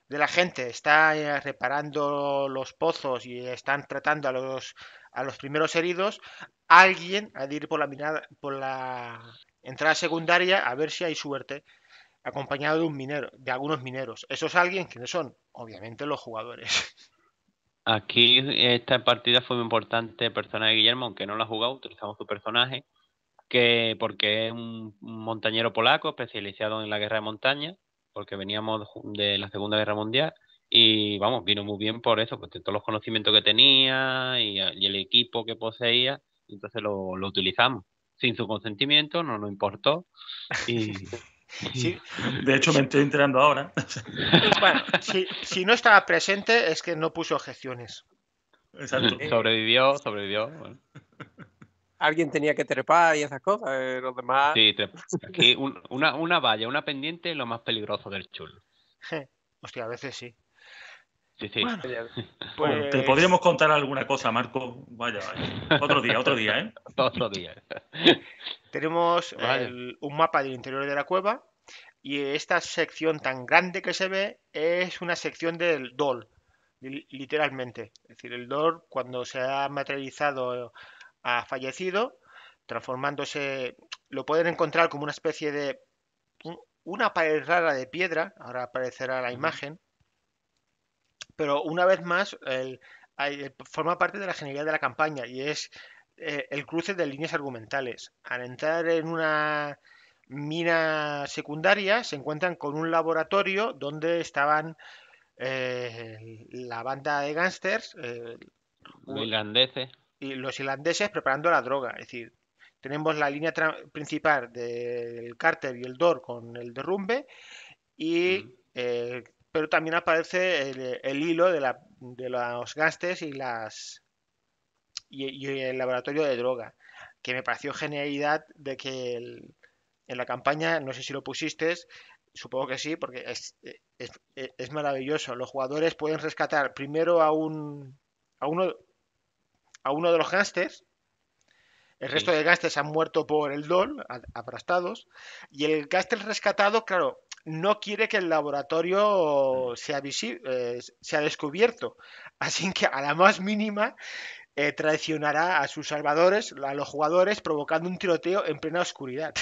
la gente está eh, reparando los pozos y están tratando a los, a los primeros heridos, alguien ha de ir por la, por la entrada secundaria a ver si hay suerte acompañado de un minero, de algunos mineros. Esos alguien quienes son, obviamente, los jugadores. Aquí esta partida fue muy importante el personaje de Guillermo, aunque no la ha jugado, utilizamos su personaje, que porque es un montañero polaco especializado en la guerra de montaña, porque veníamos de la Segunda Guerra Mundial, y vamos, vino muy bien por eso, porque todos los conocimientos que tenía y, el equipo que poseía, entonces lo, lo utilizamos. Sin su consentimiento, no nos importó. Y de hecho, me estoy enterando ahora. Pues si, no estaba presente, es que no puso objeciones. Sobrevivió, sobrevivió. Alguien tenía que trepar y esas cosas, eh, los demás. una, una, valla, una pendiente, es lo más peligroso del chulo. Hostia, a veces sí. Pues Te podríamos contar alguna cosa, Marco. Vaya, Otro día, otro día, ¿eh? otro día. Tenemos un mapa del interior de la cueva y esta sección tan grande que se ve es una sección del DOL, literalmente. Es decir, el DOL cuando se ha materializado ha fallecido, transformándose, lo pueden encontrar como una especie de una pared rara de piedra, ahora aparecerá la imagen, pero una vez más forma parte de la genialidad de la campaña y es eh, el cruce de líneas argumentales. Al entrar en una mina secundaria se encuentran con un laboratorio donde estaban eh, la banda de gángsters. Eh, irlandeses. Y los irlandeses preparando la droga. Es decir, tenemos la línea principal del cárter y el DOR con el derrumbe y el pero también aparece el, hilo de, los gastes y las y, el laboratorio de droga que me pareció genialidad de que en la campaña no sé si lo pusiste supongo que sí porque es, maravilloso los jugadores pueden rescatar primero a un a uno a uno de los gastes el resto de se han muerto por el DOL, aplastados. Y el Gastel rescatado, claro, no quiere que el laboratorio mm. sea, visible, eh, descubierto. Así que a la más mínima eh, traicionará a sus salvadores, a los jugadores, provocando un tiroteo en plena oscuridad.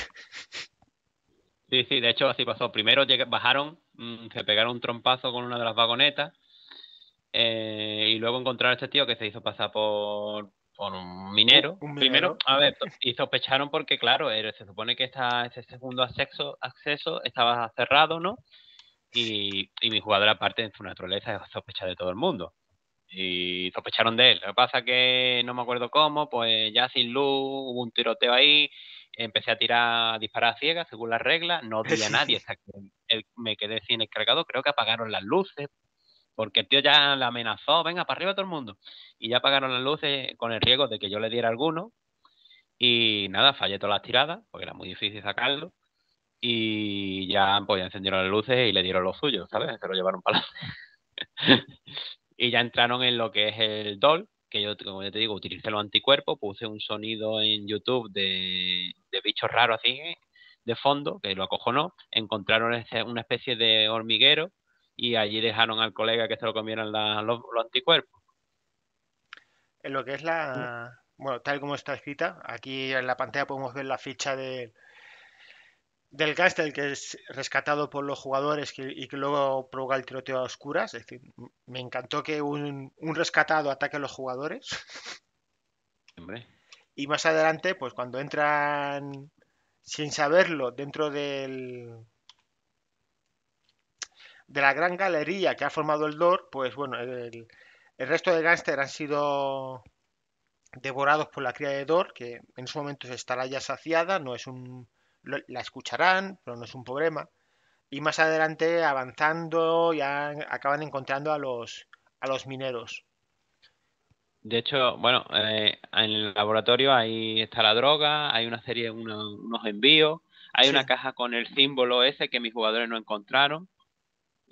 Sí, sí, de hecho así pasó. Primero bajaron, mm, se pegaron un trompazo con una de las vagonetas eh, y luego encontraron a este tío que se hizo pasar por, con un minero. Primero, a ver, y sospecharon porque, claro, se supone que está ese segundo acceso, acceso estaba cerrado, ¿no? Y, mi jugador, aparte, en su naturaleza, sospecha de todo el mundo. Y sospecharon de él. Lo que pasa que no me acuerdo cómo, pues ya sin luz, hubo un tiroteo ahí, empecé a tirar, a disparar a ciegas según las reglas, no vi a nadie hasta que me quedé sin el cargador, creo que apagaron las luces, porque el tío ya la amenazó, venga, para arriba todo el mundo. Y ya apagaron las luces con el riesgo de que yo le diera alguno. Y nada, fallé todas las tiradas, porque era muy difícil sacarlo. Y ya, pues, encendieron las luces y le dieron lo suyo, ¿sabes? Se lo llevaron para adelante. y ya entraron en lo que es el DOL, que yo, como ya te digo, utilicé los anticuerpos, puse un sonido en YouTube de, de bichos así, de fondo, que lo acojonó. Encontraron una especie de hormiguero y allí dejaron al colega que se lo comieran los, anticuerpos. En lo que es la. Mm. Bueno, tal como está escrita, aquí en la pantalla podemos ver la ficha de, del Castel que es rescatado por los jugadores y que luego provoca el tiroteo a oscuras. Es decir, me encantó que un, un rescatado ataque a los jugadores. Hombre. Y más adelante, pues cuando entran sin saberlo dentro del, de la gran galería que ha formado el DOR, pues bueno, el, resto de gángster han sido devorados por la cría de Dor, que en su momento estará ya saciada, no es un la escucharán, pero no es un problema. Y más adelante avanzando ya acaban encontrando a los a los mineros. De hecho, bueno, eh, en el laboratorio ahí está la droga, hay una serie, unos envíos, hay una caja con el símbolo ese que mis jugadores no encontraron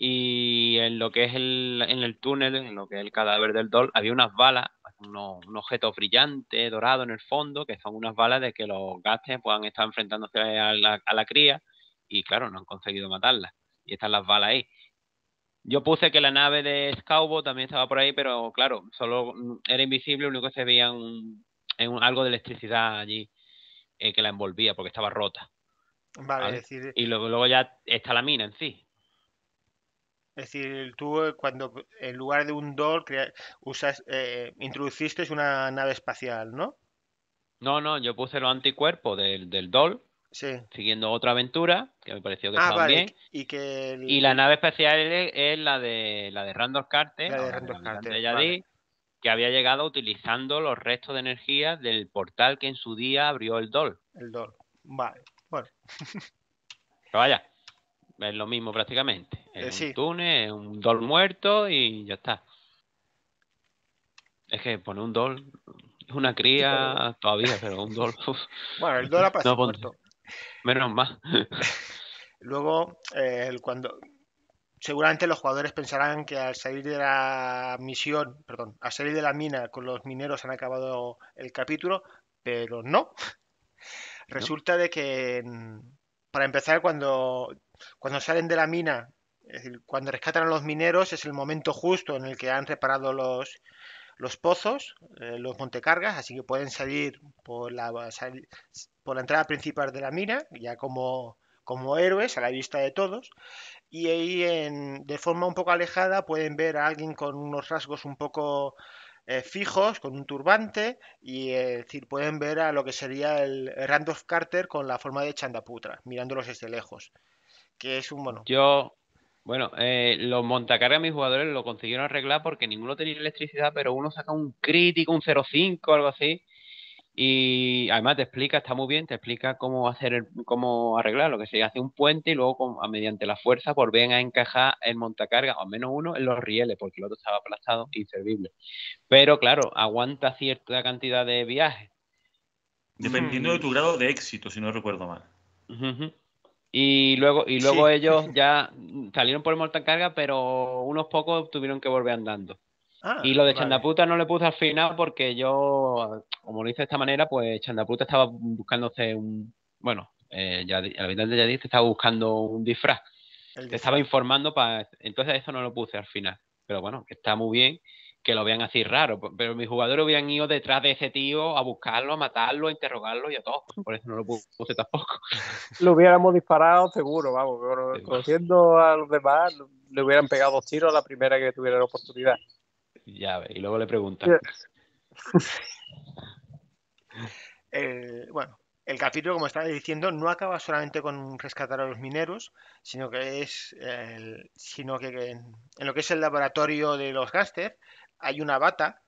y en lo que es el, en el túnel, en lo que es el cadáver del Dol, había unas balas, unos, objeto objetos brillantes, dorados en el fondo, que son unas balas de que los gastes puedan estar enfrentándose a la, cría y claro, no han conseguido matarla. Y están las balas ahí. Yo puse que la nave de Scaubo también estaba por ahí, pero claro, solo mm, era invisible, lo único que se veía algo de electricidad allí eh, que la envolvía porque estaba rota. Vale, Y luego, ya está la mina en sí, es decir, tú cuando en lugar de un doll, usas, eh, introduciste una nave espacial, ¿no? No, no, yo puse los anticuerpos del, del DOL, siguiendo otra aventura que me pareció que ah, estaba bien y, que y la nave espacial es, la de la de Carter, la de que había llegado utilizando los restos de energía del portal que en su día abrió el Dol el doll, vale bueno pero vaya es lo mismo prácticamente. Es eh, un túnel, un dol muerto y ya está. Es que pone un dol, una cría todavía, pero un dol. bueno, el dol ha pasado Menos mal. Luego, eh, cuando seguramente los jugadores pensarán que al salir de la misión, perdón, al salir de la mina con los mineros han acabado el capítulo, pero no. Resulta de que mm, para empezar, cuando cuando salen de la mina, cuando rescatan a los mineros, es el momento justo en el que han reparado los, pozos, eh, los montecargas, así que pueden salir por la, entrada principal de la mina, ya como, héroes a la vista de todos. Y ahí, de forma un poco alejada, pueden ver a alguien con unos rasgos un poco eh, fijos, con un turbante, y eh, decir, pueden ver a lo que sería el Randolph Carter con la forma de Chandaputra, mirándolos desde lejos que es un mono. Yo, bueno, eh, los montacargas mis jugadores lo consiguieron arreglar porque ninguno tenía electricidad, pero uno saca un crítico, un 0.5, algo así. Y además te explica, está muy bien, te explica cómo hacer, el, cómo arreglarlo, que se hace un puente y luego mediante la fuerza volvían a encajar el montacarga, o al menos uno, en los rieles, porque el otro estaba aplastado, inservible. Pero claro, aguanta cierta cantidad de viajes. Dependiendo mm. de tu grado de éxito, si no recuerdo mal. Y luego, y luego ellos ya salieron por el carga pero unos pocos tuvieron que volver andando. Ah, y lo de Chandaputa no le puse al final porque yo, como lo hice de esta manera, pues Chandaputa estaba buscándose un. Bueno, eh, ya, el habitante ya dice, estaba buscando un disfraz. Te estaba informando para. Entonces, eso no lo puse al final. Pero bueno, que está muy bien que lo vean así raro, pero mis jugadores hubieran ido detrás de ese tío a buscarlo, a matarlo, a interrogarlo y a todo. Por eso no lo puse tampoco. Lo hubiéramos disparado seguro, vamos, conociendo a los demás, le hubieran pegado dos tiros a la primera que tuviera la oportunidad. Ya, y luego le preguntan. Eh, bueno, el capítulo, como estaba diciendo, no acaba solamente con rescatar a los mineros, sino que es sino que, en, lo que es el laboratorio de los gáster hay una bata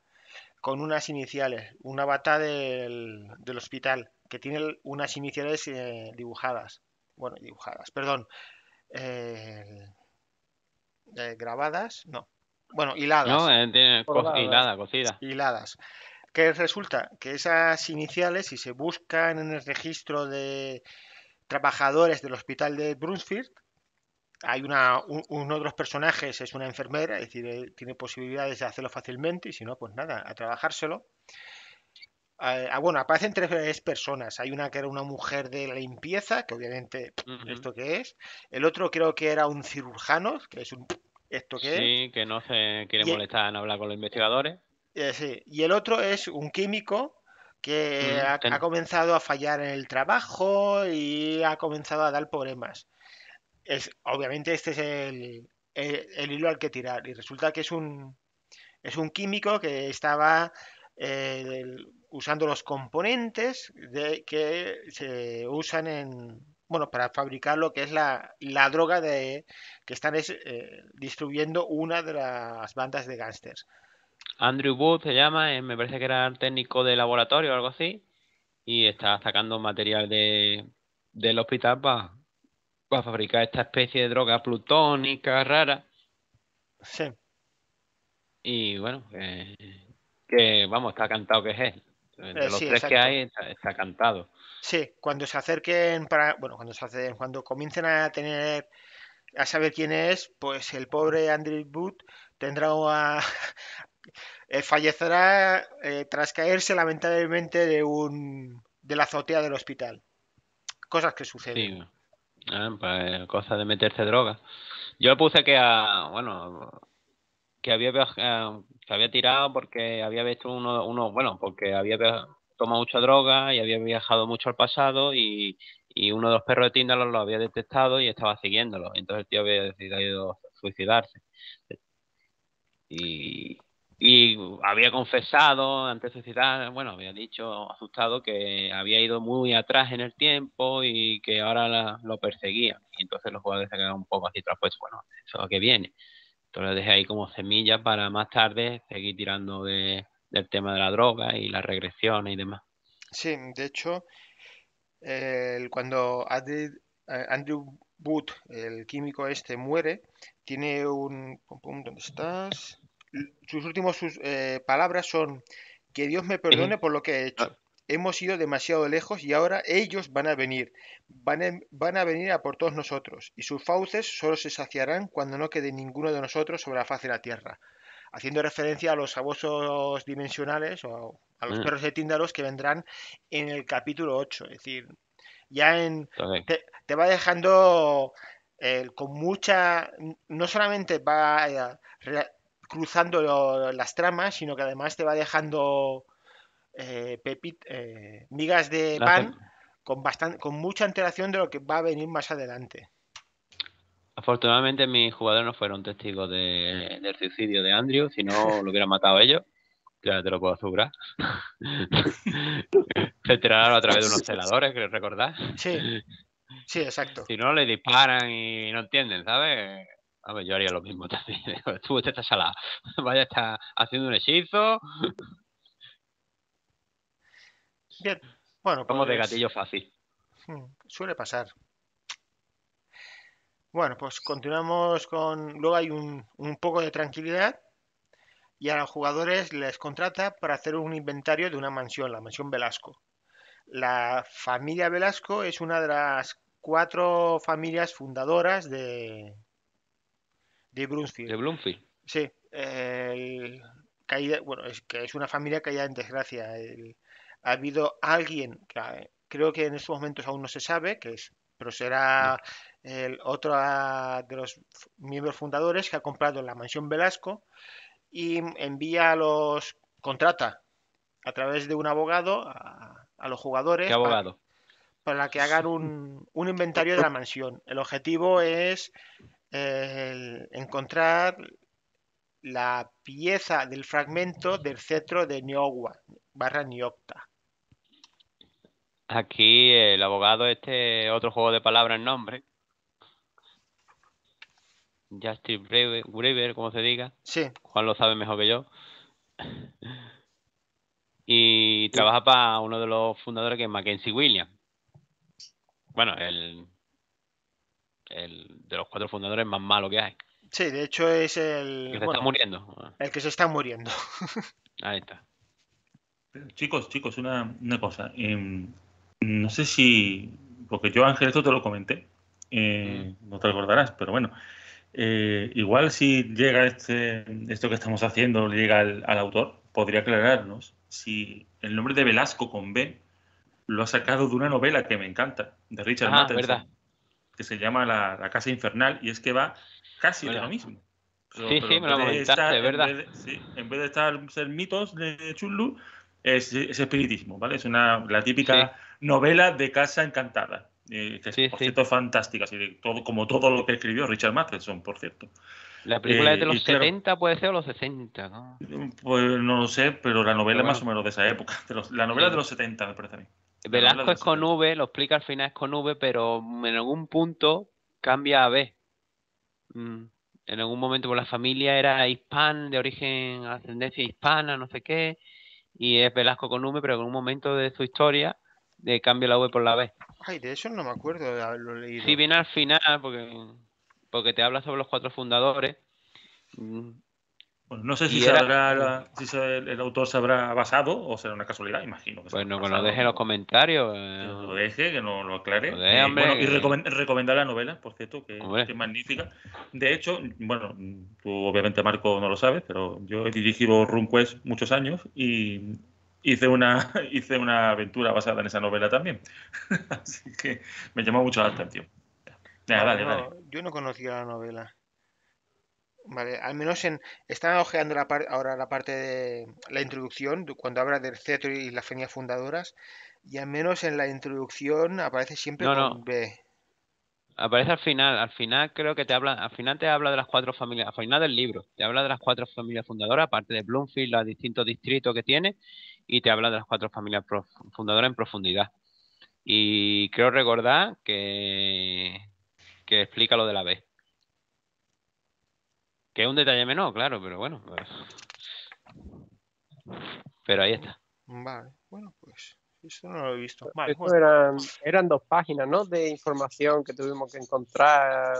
con unas iniciales, una bata del, hospital que tiene unas iniciales eh, dibujadas, bueno, dibujadas, perdón, eh, eh, grabadas, no, bueno, hiladas. No, tiene Hiladas. Que resulta que esas iniciales, si se buscan en el registro de trabajadores del hospital de Brunsfield, hay una, uno de los personajes es una enfermera, es decir, eh, tiene posibilidades de hacerlo fácilmente y si no, pues nada, a trabajárselo. Eh, ah, bueno, aparecen tres personas. Hay una que era una mujer de la limpieza, que obviamente, ¿esto que es? El otro creo que era un cirujano, que es un... ¿Esto qué sí, que no se quiere e molestar en hablar con los investigadores. Eh, sí. Y el otro es un químico que ha, comenzado a fallar en el trabajo y ha comenzado a dar problemas obviamente este es el, hilo al que tirar. Y resulta que es un, es un químico que estaba eh, usando los componentes de, que se usan en, bueno, para fabricar lo que es la, droga de, que están eh, distribuyendo una de las bandas de gángsters. Andrew Wood se llama, eh, me parece que era técnico de laboratorio o algo así, y está sacando material de, del hospital para a fabricar esta especie de droga plutónica rara. Sí. Y bueno, eh, que eh, vamos, está cantado que es él. De eh, los tres que hay, está, cantado. Sí, cuando se acerquen para. Bueno, cuando se acerquen, cuando comiencen a tener. a saber quién es, pues el pobre Andrew Booth tendrá una. fallecerá tras caerse lamentablemente de un. de la azotea del hospital. Cosas que suceden. Ah, pues cosa de meterse droga. Yo puse que a, bueno, que había eh, que había tirado porque había visto uno, uno bueno, porque había tomado mucha droga y había viajado mucho al pasado y, y uno de los perros de Tíndalos lo había detectado y estaba siguiéndolo. Entonces el tío había decidido suicidarse. Y y había confesado antes de ciudad, bueno, había dicho asustado que había ido muy atrás en el tiempo y que ahora lo perseguía. Y entonces los jugadores se quedaron un poco así pues bueno, eso es lo que viene. Entonces lo dejé ahí como semilla para más tarde seguir tirando de, del tema de la droga y la regresión y demás. Sí, de hecho, cuando Andrew, Andrew el químico este, muere, tiene un... ¿Dónde estás? sus últimas sus, eh, palabras son, que Dios me perdone por lo que he hecho. Ah. Hemos ido demasiado lejos y ahora ellos van a venir, van a, van a venir a por todos nosotros, y sus fauces solo se saciarán cuando no quede ninguno de nosotros sobre la faz de la tierra haciendo referencia a los abusos dimensionales o a los mm. perros de Tíndaros que vendrán en el capítulo 8. Es decir, ya en, te, va dejando eh, con mucha. No solamente va cruzando las tramas, sino que además te va dejando eh, eh, migas de pan con, bastante, con mucha antelación de lo que va a venir más adelante. Afortunadamente mis jugadores no fueron testigos del suicidio de Andrew, si no lo hubieran matado ellos. Ya te lo puedo asegurar. Se enteraron a través de unos celadores, creo recordar. Sí, sí, exacto. Si no, le disparan y no entienden, ¿sabes? A ver, yo haría lo mismo también. Tú esta sala. Vaya, está haciendo un hechizo. Bien. Bueno, Como de pues gatillo fácil. Hmm, suele pasar. Bueno, pues continuamos con. Luego hay un poco de tranquilidad y a los jugadores les contrata para hacer un inventario de una mansión, la mansión Velasco. La familia Velasco es una de las cuatro familias fundadoras de, de Bloomfield. Sí. caída, bueno, es que es una familia caída en desgracia. ha habido alguien, que, ah, creo que en estos momentos aún no se sabe, que es, pero será el otro ah, de los miembros fundadores que ha comprado la mansión Velasco y envía a los contrata a través de un abogado a, los jugadores. ¿Qué abogado? Para, que hagan un, un, inventario de la mansión. El objetivo es el encontrar la pieza del fragmento del cetro de Niogua barra Niopta. Aquí el abogado este otro juego de palabras en nombre. Justin Graver, como se diga. Sí. Juan lo sabe mejor que yo. y trabaja para uno de los fundadores que es Mackenzie Williams. Bueno, el, el de los cuatro fundadores más malo que hay. Sí, de hecho es el. El que se está muriendo. El que está muriendo. Ahí está. Chicos, chicos, una, cosa. Em, no sé si. Porque yo, Ángel, esto te lo comenté. Eh, mm. No te acordarás, pero bueno. Eh, igual si llega este, esto que estamos haciendo, llega al, autor, podría aclararnos si el nombre de Velasco con B lo ha sacado de una novela que me encanta, de Richard ah, Verdad que se llama la, Casa Infernal, y es que va casi de lo mismo. sí, sí, me lo comentaste, de ¿verdad? En vez de, en vez de estar ser mitos de Chulu, es, espiritismo, ¿vale? Es una, la típica novela de casa encantada. Eh, que es, por cierto, fantástica, así, todo, como todo lo que escribió Richard Matheson, por cierto. La película es de eh, los 70 puede ser o los 60, ¿no? Pues no lo sé, pero la novela más o menos de esa época. la novela de los 70, me parece a mí. Velasco es con V, lo explica al final es con V, pero en algún punto cambia a B. Mm, en algún momento por pues, la familia era hispan, de origen, ascendencia hispana, no sé qué, y es Velasco con V, pero en algún momento de su historia de eh, cambia la V por la B. Ay, de eso no me acuerdo de haberlo leído. Sí, viene al final, porque, porque te habla sobre los cuatro fundadores. Mm, no sé si, el autor se habrá basado o será una casualidad, imagino. Que bueno, que lo deje en los comentarios. Eh. Que deje, que no lo aclare. Eh, y recomendar la novela, por cierto, que, es magnífica. De hecho, bueno, tú obviamente Marco no lo sabes, pero yo he dirigido RunQuest muchos años y hice una, hice una aventura basada en esa novela también. Así que me llamó mucho la atención. Yo no conocía la novela. Vale, al menos en. Están ojeando ahora la parte de la introducción, cuando habla del cetro y las fenias fundadoras, y al menos en la introducción aparece siempre con B. Aparece al final, al final creo que te habla, al final te habla de las cuatro familias, al final del libro, te habla de las cuatro familias fundadoras, aparte de Bloomfield, los distintos distritos que tiene, y te habla de las cuatro familias fundadoras en profundidad. Y creo recordar que, que explica lo de la B. Que es un detalle menor, claro, pero bueno. Pues, pero ahí está. Vale, bueno, pues eso no lo he visto. Vale, eran, dos páginas, ¿no? De información que tuvimos que encontrar.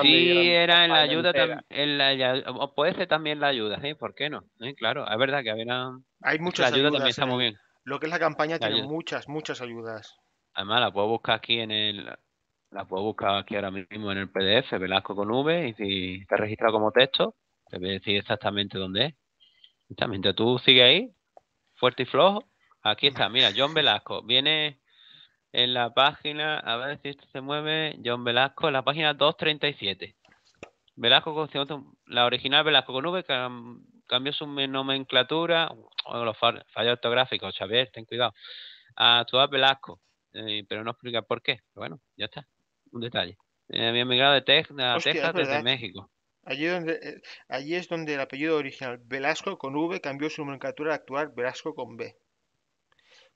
sí, era en la ayuda también. La... Puede ser también la ayuda, ¿sí? ¿eh? ¿Por qué no? ¿Eh? Claro, es verdad que había... Hay muchas ayuda ayudas, también está muy ¿eh? bien. Lo que es la campaña tiene muchas, muchas ayudas. Además, la puedo buscar aquí en el la puedo buscar aquí ahora mismo en el PDF, Velasco con V, y si está registrado como texto, te voy a decir exactamente dónde es. Exactamente, tú sigue ahí, fuerte y flojo. Aquí está, mira, John Velasco. Viene en la página, a ver si esto se mueve, John Velasco, en la página 237. Velasco con la original Velasco con V cambió su nomenclatura, o los fallos ortográficos, Xavier, ten cuidado, a actual Velasco, eh, pero no explica por qué. Pero bueno, ya está un detalle. había eh, migrado de Texas desde México. Eh, allí, es donde el apellido original Velasco con V cambió su nomenclatura actual Velasco con B.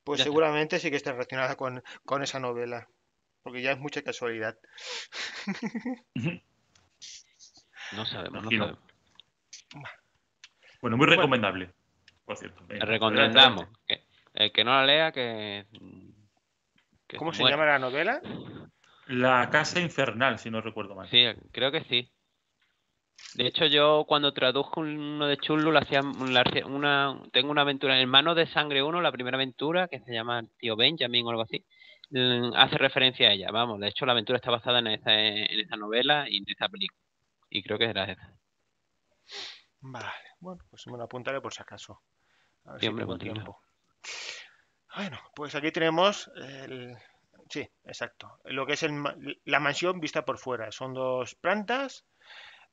Pues seguramente sí que está relacionada con, esa novela, porque ya es mucha casualidad. no sabemos, no Bueno, muy recomendable, por cierto. recomendamos. Que, eh, que no la lea, que. Mm, ¿Cómo se llama la novela? La Casa Infernal, si no recuerdo mal. Sí, creo que sí. De hecho, yo cuando tradujo uno de Chullu, la hacía, una, tengo una aventura en Mano de Sangre 1, la primera aventura, que se llama Tío Benjamin o algo así, mm, hace referencia a ella. Vamos, de hecho, la aventura está basada en esa, en novela y en esa película. Y creo que era esa. Vale, bueno, pues me lo apuntaré por si acaso. siempre con tiempo. Bueno, pues aquí tenemos el Sí, exacto. Lo que es la mansión vista por fuera. Son dos plantas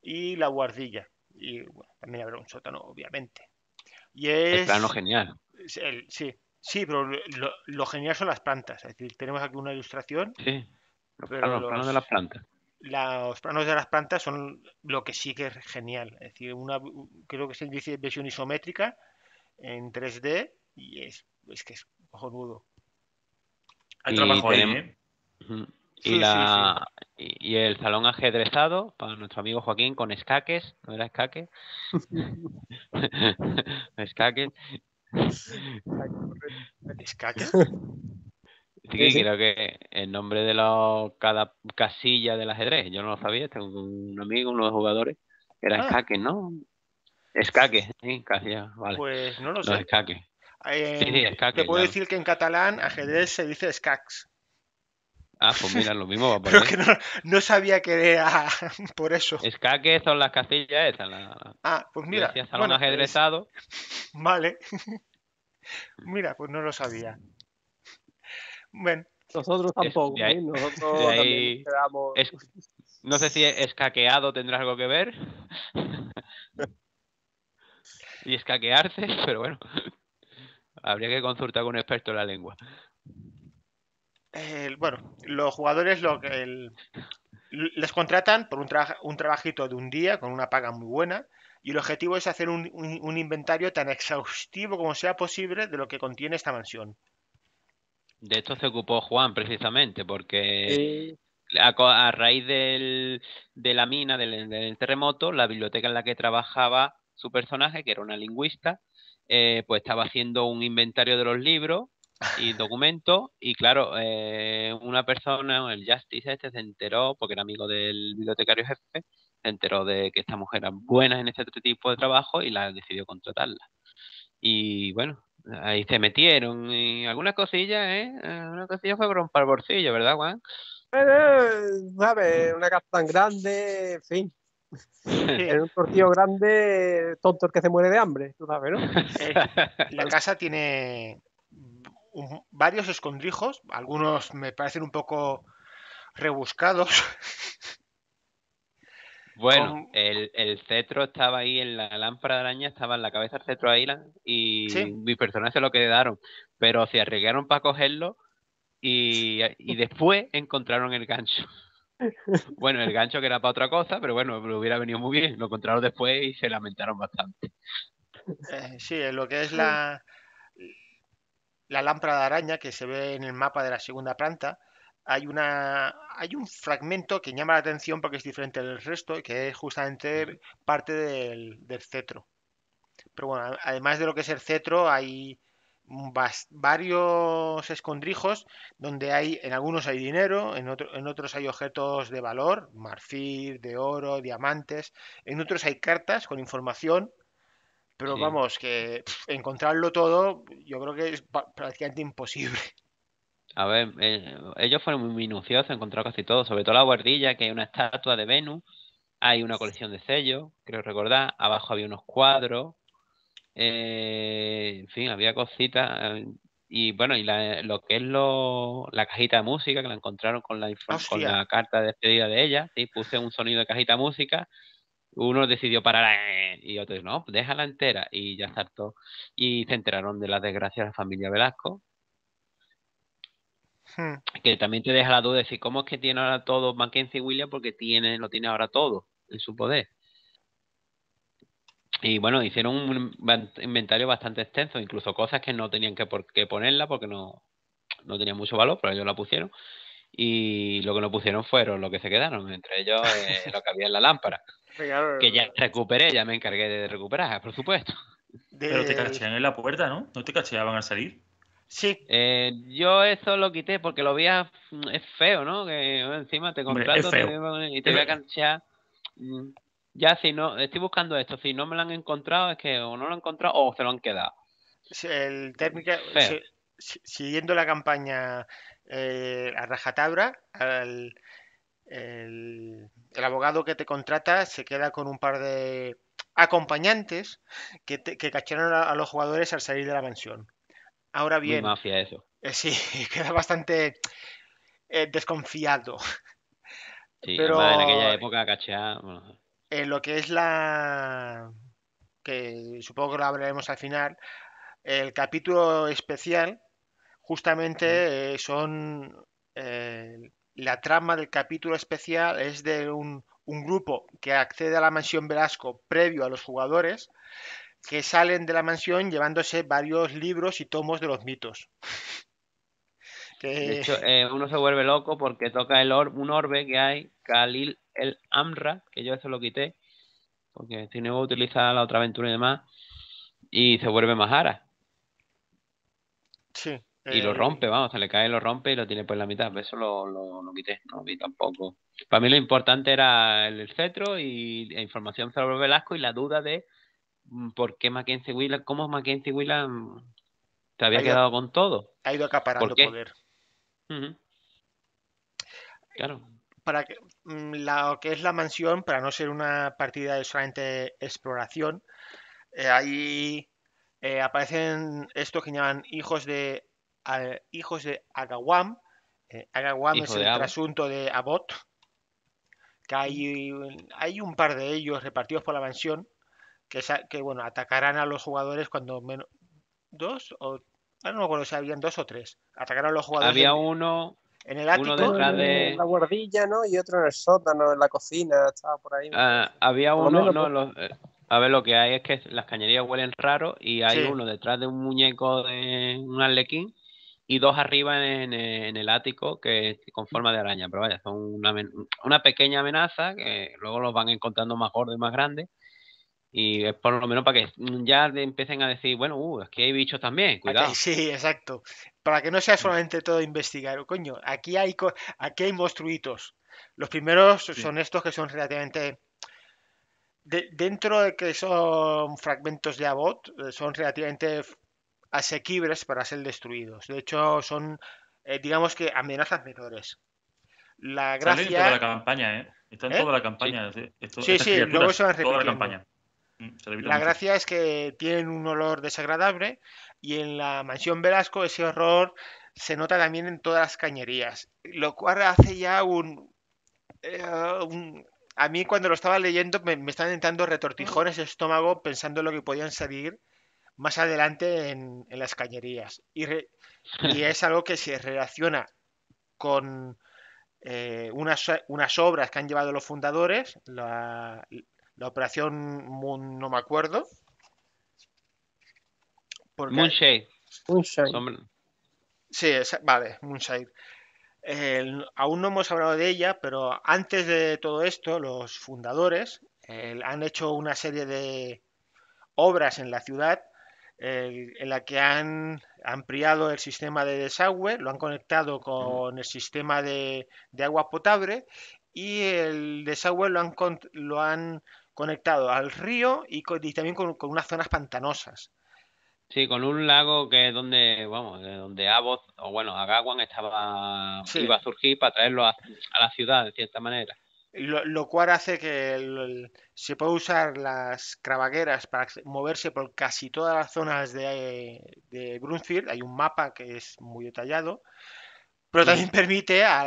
y la guardilla. Y también habrá un sótano, obviamente. Y es... El plano genial. sí, sí, pero lo, genial son las plantas. Es decir, tenemos aquí una ilustración. Sí, los, planos, los de las plantas. los planos de las plantas son lo que sí que es genial. Es decir, una, creo que es dice visión isométrica en 3D y es, que es cojonudo. Hay y ¿eh? y, la, y, el salón ajedrezado para nuestro amigo Joaquín con escaques, ¿no era escaque? escaques? ¿Escaques? Sí, creo que el nombre de cada casilla del ajedrez, yo no lo sabía, tengo un amigo, uno de los jugadores, era ah. escaque, ¿no? Escaque, sí, vale. Pues no lo sé. Escaque te eh, puedo decir que en catalán ajedrez se dice escacs. Ah, pues mira, lo mismo va Pero que no, sabía que era por eso. Escaque eh, son las casillas Ah, pues mira. ajedrezado. Vale. mira, pues no lo sabía. Bueno. Nosotros tampoco. ¿eh? Nosotros quedamos... No sé si escaqueado tendrá algo que ver. y escaquearse, pero bueno. Habría que consultar con un experto en la lengua. bueno, los jugadores lo les contratan por un, trabajito de un día con una paga muy buena y el objetivo es hacer un, inventario tan exhaustivo como sea posible de lo que contiene esta mansión. De esto se ocupó Juan precisamente porque a, raíz del, de la mina, del terremoto, la biblioteca en la que trabajaba su personaje, que era una lingüista, eh, pues estaba haciendo un inventario de los libros y documentos y claro, eh, una persona, el Justice este, se enteró, porque era amigo del bibliotecario jefe, se enteró de que esta mujer era buena en este tipo de trabajo y la decidió contratarla. Y bueno, ahí se metieron y algunas cosillas, ¿eh? Una cosilla fue para el bolsillo, ¿verdad, Juan? Pero, eh, ¿sabes? Una casa tan grande, en fin en un tortillo grande, tonto que se muere de hambre, tú sabes, la casa tiene varios escondrijos, algunos me parecen un poco rebuscados. Bueno, el, cetro estaba ahí en la lámpara de araña, estaba en la cabeza del cetro ahí y mi personaje lo quedaron, pero se arriesgaron para cogerlo y después encontraron el gancho. Bueno, el gancho que era para otra cosa, pero bueno, lo hubiera venido muy bien. Lo encontraron después y se lamentaron bastante. Eh, sí, lo que es la, la lámpara de araña que se ve en el mapa de la segunda planta, hay, una, hay un fragmento que llama la atención porque es diferente del resto y que es justamente parte del, del cetro. Pero bueno, además de lo que es el cetro, hay varios escondrijos donde hay, en algunos hay dinero, en, en otros hay objetos de valor, marfil, de oro, diamantes, en otros hay cartas con información, pero vamos, que encontrarlo todo yo creo que es prácticamente imposible. A ver, eh, ellos fueron muy minuciosos, encontraron casi todo, sobre todo la guardilla, que hay una estatua de Venus, hay una colección de sellos, creo recordar, abajo había unos cuadros, eh, en fin, había cositas. Eh, y bueno, y lo que es lo, la cajita de música, que la encontraron con la, la carta de despedida de ella, y puse un sonido de cajita de música, uno decidió parar eh, y otro dijo, no, déjala entera y ya saltó. Y se enteraron de la desgracia de la familia Velasco. Hmm. Que también te deja la duda de si cómo es que tiene ahora todo Mackenzie William porque tiene, lo tiene ahora todo en su poder y bueno, hicieron un inventario bastante extenso, incluso cosas que no tenían que, por, que ponerla porque no, no tenía mucho valor, pero ellos la pusieron. Y lo que no pusieron fueron lo que se quedaron, entre ellos eh, lo que había en la lámpara. que ya recuperé, ya me encargué de recuperar, por supuesto. Pero te cachean en la puerta, ¿no? ¿No te cacheaban al salir? Sí. Eh, yo eso lo quité porque lo veía... es feo, ¿no? Que encima te contrato y te voy a ya si no, estoy buscando esto, si no me lo han encontrado, es que o no lo han encontrado o se lo han quedado. El técnico... siguiendo la campaña eh, a rajatabra, el, abogado que te contrata se queda con un par de acompañantes que, te, cacharon a, los jugadores al salir de la mansión. Ahora bien, Muy mafia eso. Eh, sí, queda bastante eh, desconfiado. Sí, Pero... en aquella época cachear en lo que es la... que supongo que lo hablaremos al final, el capítulo especial, justamente eh, son... Eh, la trama del capítulo especial es de un, un grupo que accede a la mansión Velasco previo a los jugadores, que salen de la mansión llevándose varios libros y tomos de los mitos. Eh, uno se vuelve loco porque toca el un orbe que hay, Khalil el AMRA, que yo eso lo quité, porque si no utiliza la otra aventura y demás, y se vuelve más Sí. Y lo eh, rompe, vamos, se le cae, lo rompe y lo tiene por la mitad. Pues eso lo, lo, quité, no vi tampoco. Para mí lo importante era el cetro y la información sobre Velasco y la duda de mm, por qué Mackenzie Whelan, cómo Mackenzie seguila se había quedado con todo. Ha ido acaparando poder. Claro para que, mm, lo que es la mansión, para no ser una partida de solamente exploración, eh, ahí eh, aparecen estos que llaman hijos de, hijos de Agawam. Eh, Agawam es el trasunto de Abot. Que hay, hay un par de ellos repartidos por la mansión que, que bueno, atacarán a los jugadores cuando menos. ¿Dos? O, ah, no me habían dos o tres. Atacarán los jugadores. Había uno en el ático, uno de... la guardilla, ¿no? Y otro en el sótano, en la cocina, estaba por ahí. Ah, había uno, no, eh, a ver, lo que hay es que las cañerías huelen raro y hay uno detrás de un muñeco de un arlequín y dos arriba en, el ático que con forma de araña, pero vaya, son una, pequeña amenaza que luego los van encontrando más gordos y más grandes y es por lo menos para que ya empiecen a decir, bueno, uh, que hay bichos también, cuidado. sí, exacto. Para que no sea mm. solamente todo investigar, coño, aquí hay, aquí hay monstruitos. Los primeros son estos que son relativamente... dentro de que son fragmentos de abot, eh, son relativamente asequibles para ser destruidos. De hecho, son, eh, digamos que, amenazas menores. La gracia... en toda la campaña, ¿eh? Están ¿Eh? toda la campaña. Sí, sí, luego se van la mm, gracia es que tienen un olor desagradable, y en la mansión Velasco ese horror se nota también en todas las cañerías, lo cual hace ya un... Eh, a mí cuando lo estaba leyendo me, me están entrando retortijones de estómago pensando en lo que podían salir más adelante en, las cañerías. Y, es algo que se relaciona con eh, unas, obras que han llevado los fundadores, la, la operación, no me acuerdo, porque Sí, vale, Moonshade. aún no hemos hablado de ella, pero antes de todo esto, los fundadores han hecho una serie de obras en la ciudad en la que han ampliado el sistema de desagüe, lo han conectado con el sistema de, agua potable y el desagüe lo han, conectado al río y, también con, unas zonas pantanosas. Sí, con un lago que es donde, vamos, donde o bueno, Agawan estaba, iba a surgir para traerlo a, la ciudad, de cierta manera. Lo, lo cual hace que se pueda usar las cravagueras para moverse por casi todas las zonas de, de Brunfield. Hay un mapa que es muy detallado. Pero también permite a,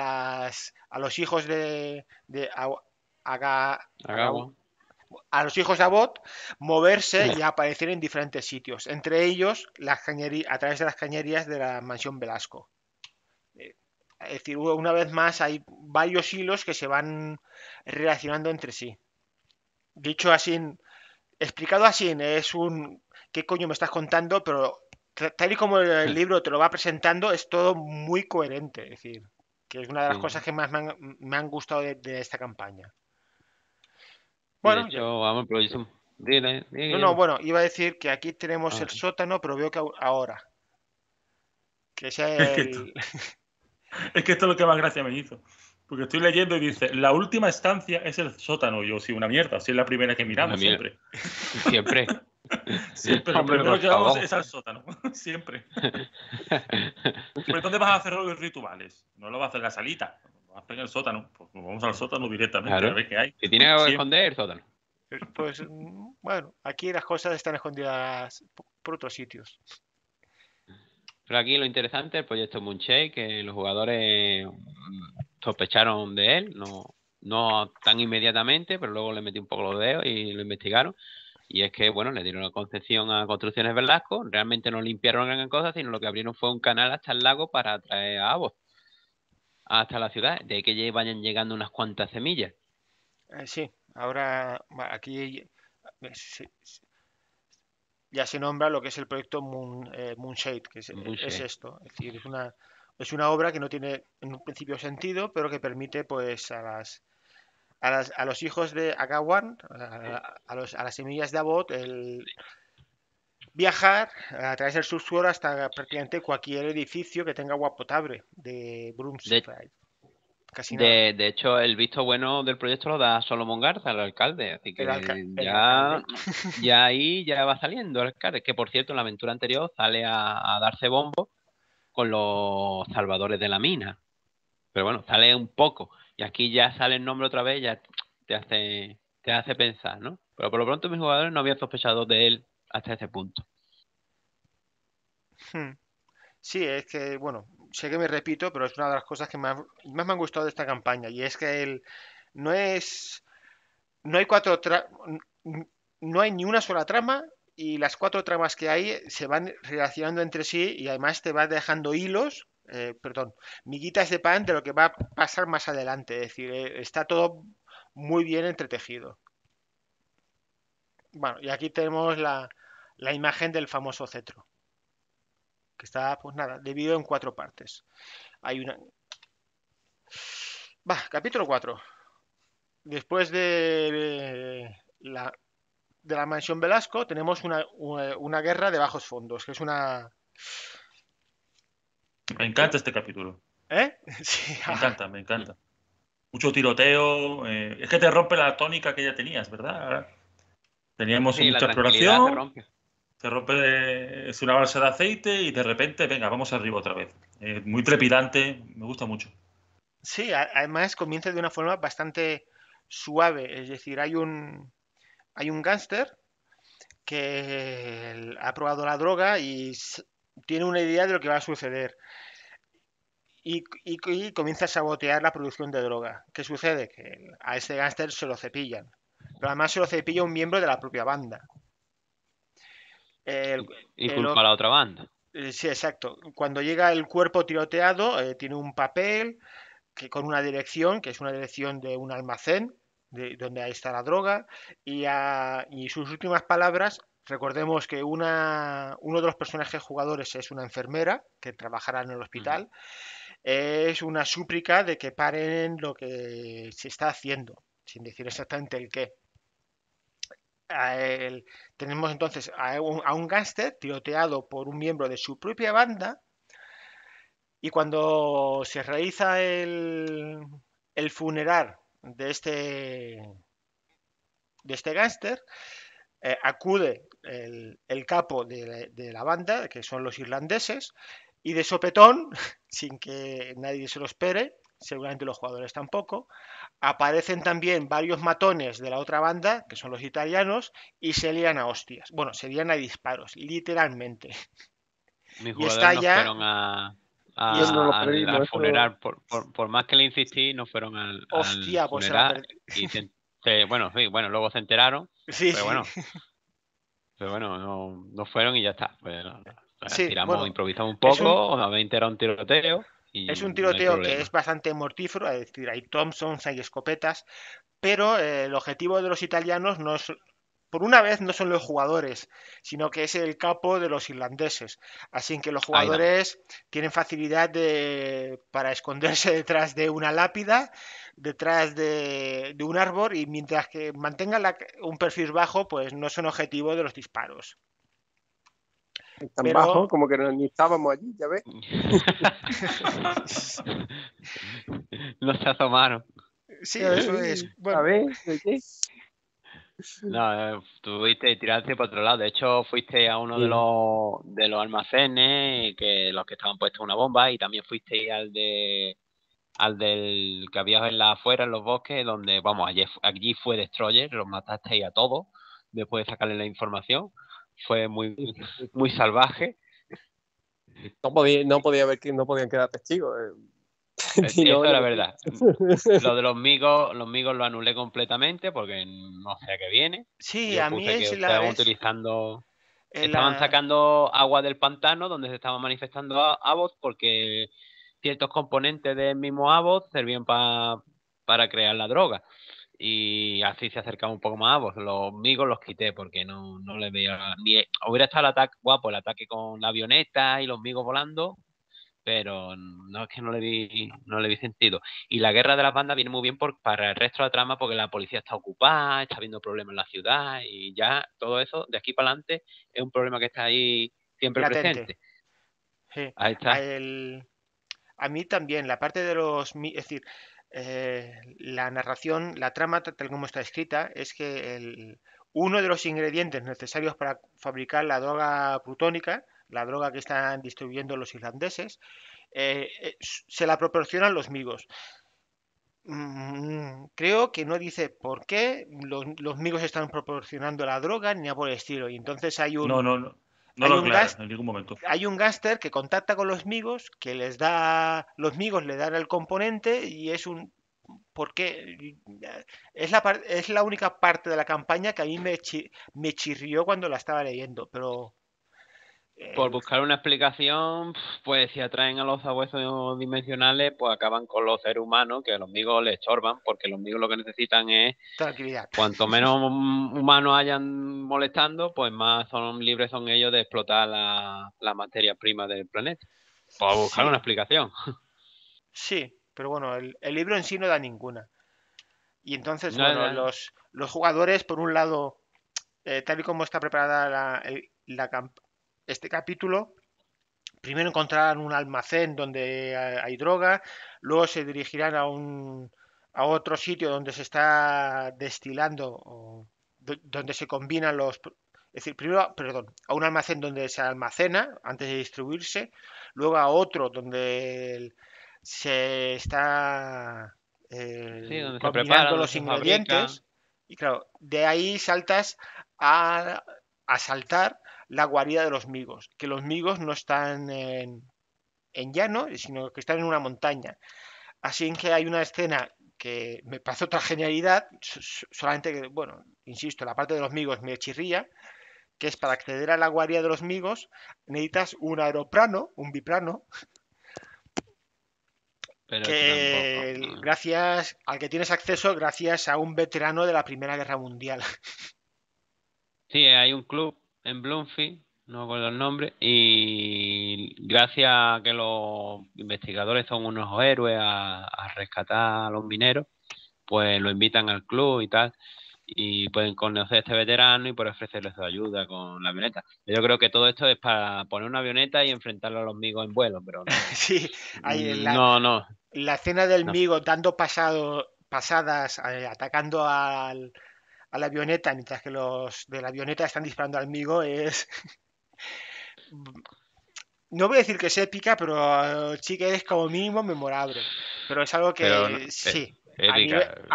las, a los hijos de, de Agawan a los hijos de Abbott moverse y aparecer en diferentes sitios, entre ellos las a través de las cañerías de la mansión Velasco. Eh, es decir, una vez más hay varios hilos que se van relacionando entre sí. Dicho así, explicado así, es un ¿qué coño me estás contando? Pero tal y como el libro te lo va presentando, es todo muy coherente. Es decir, que es una de las cosas que más me han, gustado de esta campaña. Bueno, vamos, No, bueno, iba a decir que aquí tenemos ah. el sótano, pero veo que ahora. Que es, que esto, es lo que más gracia me hizo. Porque estoy leyendo y dice, la última estancia es el sótano. Yo, sí, una mierda, sí es la primera que miramos siempre. Siempre. siempre, lo primero que vamos es al sótano. siempre. ¿Pero dónde vas a hacer los rituales? No lo vas a hacer la salita sótano. Pues vamos al sótano directamente qué tiene que esconder, el sótano. Eh, pues mm, bueno, aquí las cosas están escondidas por otros sitios. Pero aquí lo interesante, el proyecto Munchey que los jugadores mm, sospecharon de él, no, tan inmediatamente, pero luego le metí un poco los dedos y lo investigaron. Y es que, bueno, le dieron la concesión a Construcciones Velasco, realmente no limpiaron gran cosa, sino lo que abrieron fue un canal hasta el lago para atraer a Abos hasta la ciudad, de que vayan llegando unas cuantas semillas. Eh, sí, ahora aquí eh, ya se nombra lo que es el proyecto Moon, eh, Moonshade, que es, esto, es una, es una obra que no tiene en un principio sentido, pero que permite pues a las a, los hijos de Agawan, a, los, a las semillas de Abot, el, viajar a través del subsuelo hasta prácticamente cualquier edificio que tenga agua potable de Brunswick. De, hecho, el visto bueno del proyecto lo da Solomon Garza, el alcalde. Así que ya, ahí ya va saliendo el alcalde. Que por cierto, en la aventura anterior sale a, darse bombo con los salvadores de la mina. Pero bueno, sale un poco. Y aquí ya sale el nombre otra vez, ya te hace, te hace pensar, ¿no? Pero por lo pronto mis jugadores no habían sospechado de él hasta ese punto. Hmm. Sí, es que, bueno, sé que me repito, pero es una de las cosas que más, más me han gustado de esta campaña. Y es que el, no es. No hay cuatro. no hay ni una sola trama. Y las cuatro tramas que hay se van relacionando entre sí. Y además te vas dejando hilos. Eh, perdón, miguitas de pan de lo que va a pasar más adelante. Es decir, eh, está todo muy bien entretejido. Bueno, y aquí tenemos la, la imagen del famoso cetro, que está, pues nada, dividido en cuatro partes. Hay una... Va, capítulo 4. Después de la, de la mansión Velasco tenemos una, guerra de bajos fondos, que es una... Me encanta este capítulo. ¿Eh? Me ah. encanta, me encanta. Mucho tiroteo. Eh, es que te rompe la tónica que ya tenías, ¿verdad? Teníamos mucha exploración. Se rompe es una balsa de aceite y de repente, venga, vamos arriba otra vez. muy trepidante, me gusta mucho. Sí, además comienza de una forma bastante suave, es decir, hay un hay un gángster que ha probado la droga y tiene una idea de lo que va a suceder. Y, y, comienza a sabotear la producción de droga. ¿Qué sucede? Que a ese gángster se lo cepillan. Pero además se lo cepilla un miembro de la propia banda y culpa a la otra banda. Eh, sí, exacto. Cuando llega el cuerpo tiroteado, eh, tiene un papel que con una dirección, que es una dirección de un almacén, de, donde ahí está la droga, y, sus últimas palabras, recordemos que una, uno de los personajes jugadores es una enfermera que trabajará en el hospital, es una súplica de que paren lo que se está haciendo, sin decir exactamente el qué tenemos entonces a un, gángster tiroteado por un miembro de su propia banda y cuando se realiza el, funeral de este, de este gángster, eh, acude el, capo de la banda, que son los irlandeses, y de sopetón, sin que nadie se lo espere, seguramente los jugadores tampoco. Aparecen también varios matones de la otra banda, que son los italianos, y se lían a hostias. Bueno, se lían a disparos, literalmente. y está ya... fueron a, a, por, por, más que le insistí, no fueron al, Hostia, pues bueno, sí, bueno, luego se enteraron. pero bueno. Pero bueno, no, no, fueron y ya está. Pues, tiramos, improvisamos un poco, Nos habéis enterado un tiroteo es un tiroteo que es bastante mortífero, es decir, hay Thompsons, hay escopetas, pero eh, el objetivo de los italianos no es, por una vez, no son los jugadores, sino que es el capo de los irlandeses. Así que los jugadores tienen facilidad para esconderse detrás de una lápida, detrás de, un árbol, y mientras que mantengan un perfil bajo, pues no son objetivo de los disparos. Tan como que ni estábamos allí, ya ves. no se asomaron. Sí, eso es. A ver, No, eh, tuviste tirarte por otro lado. De hecho, fuiste a uno de los de los almacenes que los que estaban puestos una bomba y también fuiste al de al del que había en la afuera en los bosques donde vamos allí, allí fue Destroyer, los matasteis a todos después de sacarle la información fue muy, muy salvaje. No, podía, no, podía ver, no podían quedar testigos. Eh. Es no, verdad. Lo de los migos, los migos lo anulé completamente porque no sé a qué viene. Sí, a mí es la estaban utilizando, estaban sacando agua del pantano donde se estaban manifestando avos porque ciertos componentes del mismo avos servían para crear la droga y así se acercaba un poco más, a vos. Pues, los migos los quité porque no, no les veía hubiera estado el ataque guapo, el ataque con la avioneta y los migos volando, pero no es que no le vi, no le vi sentido. Y la guerra de las bandas viene muy bien por, para el resto de la trama porque la policía está ocupada, está habiendo problemas en la ciudad y ya todo eso de aquí para adelante es un problema que está ahí siempre presente. Sí. Ahí está. a mí también, la parte de los... Es decir, eh, la narración, la trama tal como está escrita, es que uno de los ingredientes necesarios para fabricar la droga plutónica, la droga que están distribuyendo los irlandeses, eh, eh, se la proporcionan los migos. Mm, creo que no dice por qué los, migos están proporcionando la droga ni a por estilo. Y entonces hay un. No, no, no. No hay un Hay un gaster que contacta con los amigos, que les da. Los amigos le dan el componente y es un. Porque es la, es la única parte de la campaña que a mí me chirrió cuando la estaba leyendo, pero eh, por buscar una explicación, pues si atraen a los sabuesos dimensionales, pues acaban con los seres humanos, que a los amigos les chorban porque los amigos lo que necesitan es tranquilidad. Cuanto menos humanos hayan molestando, pues más libres son ellos de explotar la, materia prima del planeta. Por buscar una explicación. Sí, pero bueno, el, libro en sí no da ninguna. Y entonces, bueno, Los, jugadores, por un lado, eh, tal y como está preparada la, campaña este capítulo, primero encontrarán un almacén donde eh, hay droga, luego se dirigirán a un a otro sitio donde se está destilando donde se combinan los es decir, primero, perdón, a un almacén donde se almacena antes de distribuirse, luego a otro donde se está eh, combinando los ingredientes y claro, de ahí saltas a, a saltar la guarida de los migos, que los migos no están en, llano, sino que están en una montaña. Así que hay una escena que me pasó otra genialidad, solamente que, bueno, insisto, la parte de los migos me chirría, que es para acceder a la guarida de los migos necesitas un aeroplano, un biplano, gracias al que tienes acceso gracias a un veterano de la Primera Guerra Mundial. Sí, hay un club en Bloomfield, no recuerdo el nombre, y gracias a que los investigadores son unos héroes a, rescatar a los mineros, pues lo invitan al club y tal y pueden conocer a este veterano y por ofrecerle su ayuda con la avioneta. Yo creo que todo esto es para poner una avioneta y enfrentarlo a los migos en vuelo, pero sí, la, no, no. La escena del migo dando pasado, pasadas, eh, atacando al, la avioneta, mientras que los de la avioneta están disparando al Migo, es... No voy a decir que es épica, pero eh, sí que es como mínimo memorable. Pero es algo que eh, sí. a,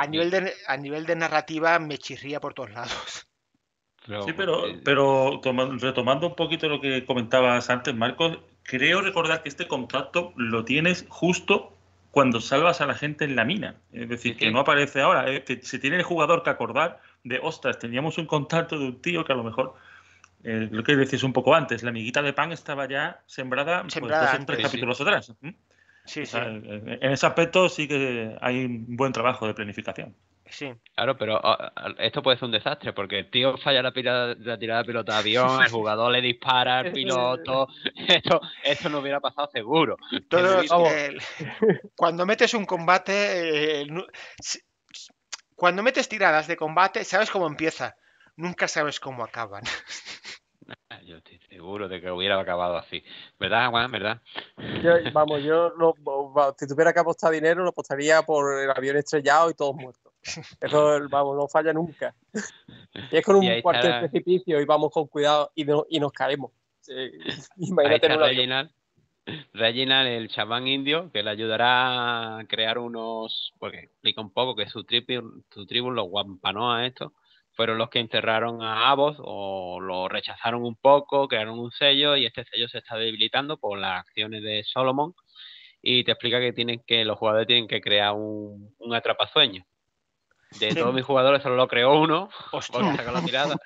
nivel, a, nivel de, narrativa me chirría por todos lados. sí, pero, eh, retomando un poquito lo que comentabas antes, Marcos, creo recordar que este contacto lo tienes justo cuando salvas a la gente en la mina. Es decir, que no aparece ahora. se tiene el jugador que acordar de, ostras, teníamos un contacto de un tío que a lo mejor, eh, lo que decís un poco antes, la amiguita de pan estaba ya sembrada, pues, tres capítulos atrás. ¿eh? Sí, sí. En ese aspecto sí que hay un buen trabajo de planificación. Sí. Claro, pero ah, ah, esto puede ser un desastre porque el tío falla la, la tirada de piloto de avión, el jugador le dispara al piloto. Esto, no hubiera pasado seguro. cuando metes un combate, eh, cuando metes tiradas de combate, sabes cómo empieza, nunca sabes cómo acaban. Yo estoy seguro de que hubiera acabado así. ¿Verdad, Juan? ¿Verdad? vamos, yo si tuviera que apostar dinero, lo apostaría por el avión estrellado y todos muertos. Eso, vamos, no falla nunca. Y es con un cuartel precipicio y vamos con cuidado y, nos caemos. Eh, imagínate Reginald, el chamán indio, que le ayudará a crear unos. Porque explica un poco que su tribu, su tribu los guampanoa, esto fueron los que enterraron a Abos o lo rechazaron un poco, crearon un sello y este sello se está debilitando por las acciones de Solomon. Y te explica que tienen que los jugadores tienen que crear un, un atrapasueño de todos mis jugadores solo lo creó uno, porque sacó la tirada,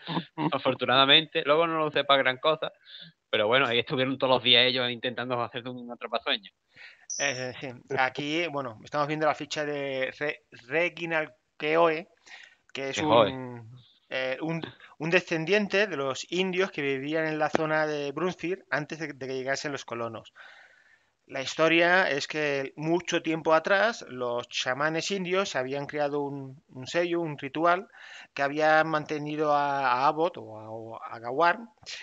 afortunadamente. Luego no lo sepa para gran cosa, pero bueno, ahí estuvieron todos los días ellos intentando hacer un otro Eh, Aquí, bueno, estamos viendo la ficha de Re Reginald que es eh, un, un, descendiente de los indios que vivían en la zona de Brunsfield antes de que llegasen los colonos. La historia es que mucho tiempo atrás los chamanes indios habían creado un, sello, un ritual, que había mantenido a, Abbot, o a, Gawar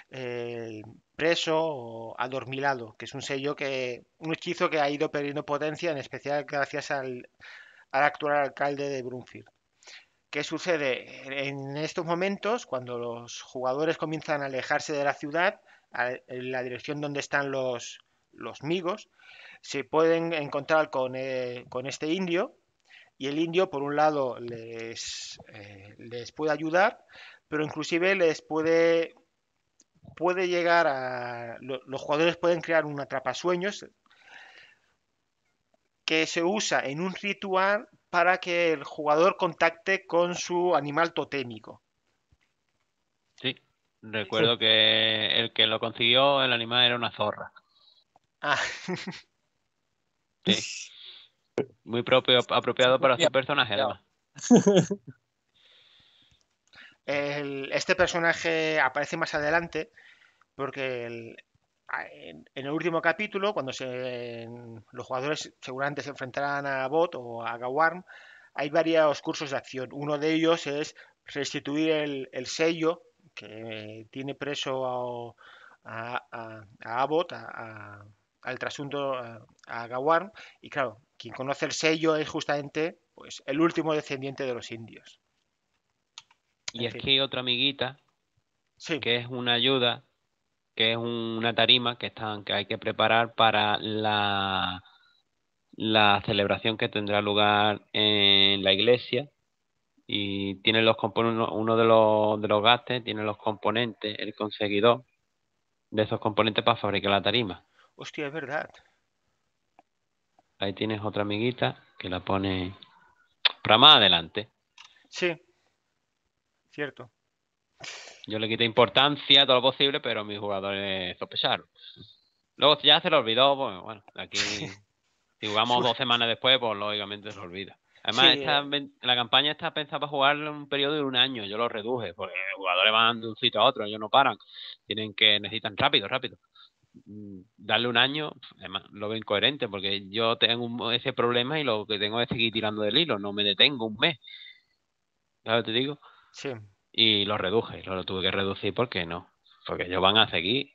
eh, preso o adormilado, que es un sello que, un hechizo que ha ido perdiendo potencia, en especial gracias al, actual alcalde de Brunfield. ¿Qué sucede? En estos momentos, cuando los jugadores comienzan a alejarse de la ciudad, en la dirección donde están los, los migos, se pueden encontrar eh, con, este indio y el indio, por un lado, les, eh, les puede ayudar, pero inclusive les puede puede llegar a los jugadores pueden crear un atrapasueños que se usa en un ritual para que el jugador contacte con su animal totémico. Sí, recuerdo que el que lo consiguió, el animal era una zorra. Ah. Muy propio, apropiado para este personaje, este personaje aparece más adelante porque en, el último capítulo, cuando los jugadores seguramente se enfrentarán a Bot o a Gawarm, hay varios cursos de acción. Uno de ellos es restituir el, sello que tiene preso a, a, a, al trasunto eh, a Gawar. Y claro, quien conoce el sello es justamente pues, el último descendiente de los indios. Y es que otra amiguita, que es una ayuda, que es una tarima que, están, que hay que preparar para la, la celebración que tendrá lugar en la iglesia. Y tiene los componentes uno de los, de los gastes, tiene los componentes, el conseguidor de esos componentes para fabricar la tarima. Hostia, es verdad. Ahí tienes otra amiguita que la pone para más adelante. Sí, cierto. Yo le quité importancia todo lo posible, pero mis jugadores sospecharon. Luego ya se lo olvidó, bueno, aquí si jugamos dos semanas después, pues lógicamente se olvida. Además, eh. la campaña está pensada para jugar un periodo de un año, yo lo reduje, porque los jugadores van de un sitio a otro, ellos no paran, tienen que, necesitan rápido, rápido. Mm, darle un año, lo veo incoherente porque yo tengo ese problema y lo que tengo es seguir tirando del hilo, no me detengo un mes. claro te digo? Sí. Y lo reduje, lo, tuve que reducir porque no, porque ellos van a seguir.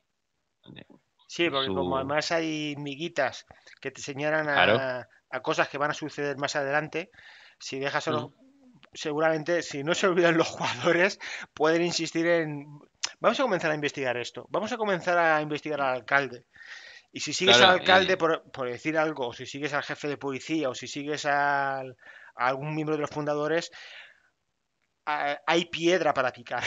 Sí, porque como además hay miguitas que te señalan a, cosas que van a suceder más adelante, si dejas solo seguramente, si no se olvidan los jugadores, pueden insistir en... Vamos a comenzar a investigar esto, vamos a comenzar a investigar al alcalde. Y si sigues al alcalde, por, decir algo, o si sigues al jefe de policía, o si sigues a algún miembro de los fundadores, hay piedra para picar.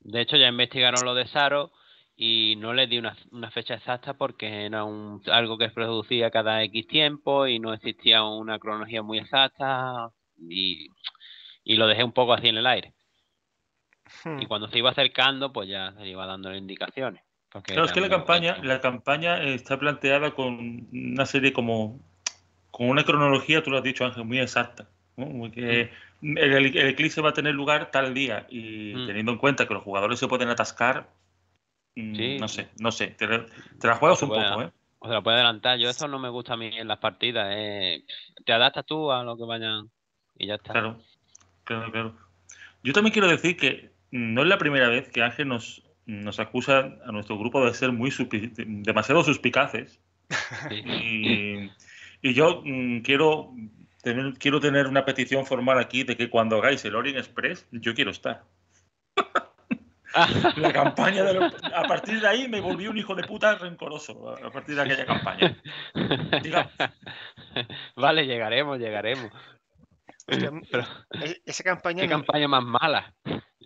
De hecho, ya investigaron lo de Saro y no le di una, una fecha exacta porque era un, algo que se producía cada X tiempo y no existía una cronología muy exacta y y lo dejé un poco así en el aire. Y hmm. cuando se iba acercando, pues ya se iba dando indicaciones. Claro, es que la campaña, la campaña eh, está planteada con una serie como, con una cronología, tú lo has dicho Ángel, muy exacta. Hmm. el, eclipse va a tener lugar tal día y hmm. teniendo en cuenta que los jugadores se pueden atascar, mm, no sé, no sé, te, la juegas un poco, ¿eh? O sea puede adelantar, yo eso no me gusta a mí en las partidas, eh, te adaptas tú a lo que vayan y ya está. Claro. Yo también quiero decir que no es la primera vez que Ángel nos, nos acusa a nuestro grupo de ser muy demasiado suspicaces. Y, yo mm, quiero, tener, quiero tener una petición formal aquí de que cuando hagáis el Orient Express, yo quiero estar. la campaña A partir de ahí me volví un hijo de puta rencoroso, a partir de aquella campaña. Vale, llegaremos, llegaremos. esa campaña. ¿Qué campaña más mala?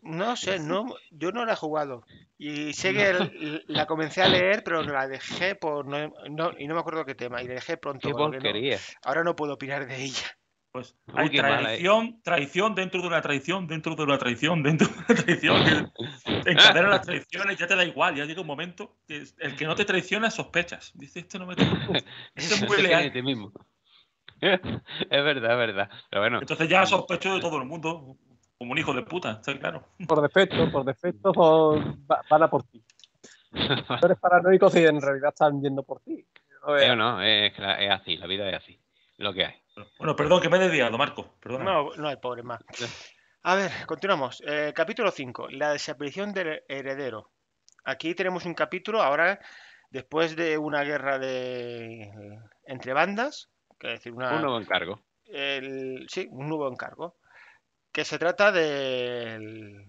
No sé, no, yo no la he jugado. Y sé que la comencé a leer, pero la dejé por. No, y no me acuerdo qué tema. Y la dejé pronto. Qué ahora no puedo opinar de ella. Pues hay traición, traición dentro de una traición, dentro de una traición, dentro de una traición. las traiciones, ya te da igual. Ya llega un momento el que no te traiciona sospechas. Dice, esto no me. es muy leal es verdad, es verdad. Pero bueno. Entonces ya sospecho de todo el mundo, como un hijo de puta, está claro. Por defecto, por defecto van a por ti. eres paranoico si en realidad están yendo por ti. Eh, no no, es, así, la vida es así, lo que hay. Bueno, perdón, que me he desviado, Marco. Perdón. No, no hay pobre más. A ver, continuamos. Eh, capítulo 5, la desaparición del heredero. Aquí tenemos un capítulo ahora, después de una guerra de entre bandas, un nuevo encargo. sí, un nuevo encargo. Que se trata de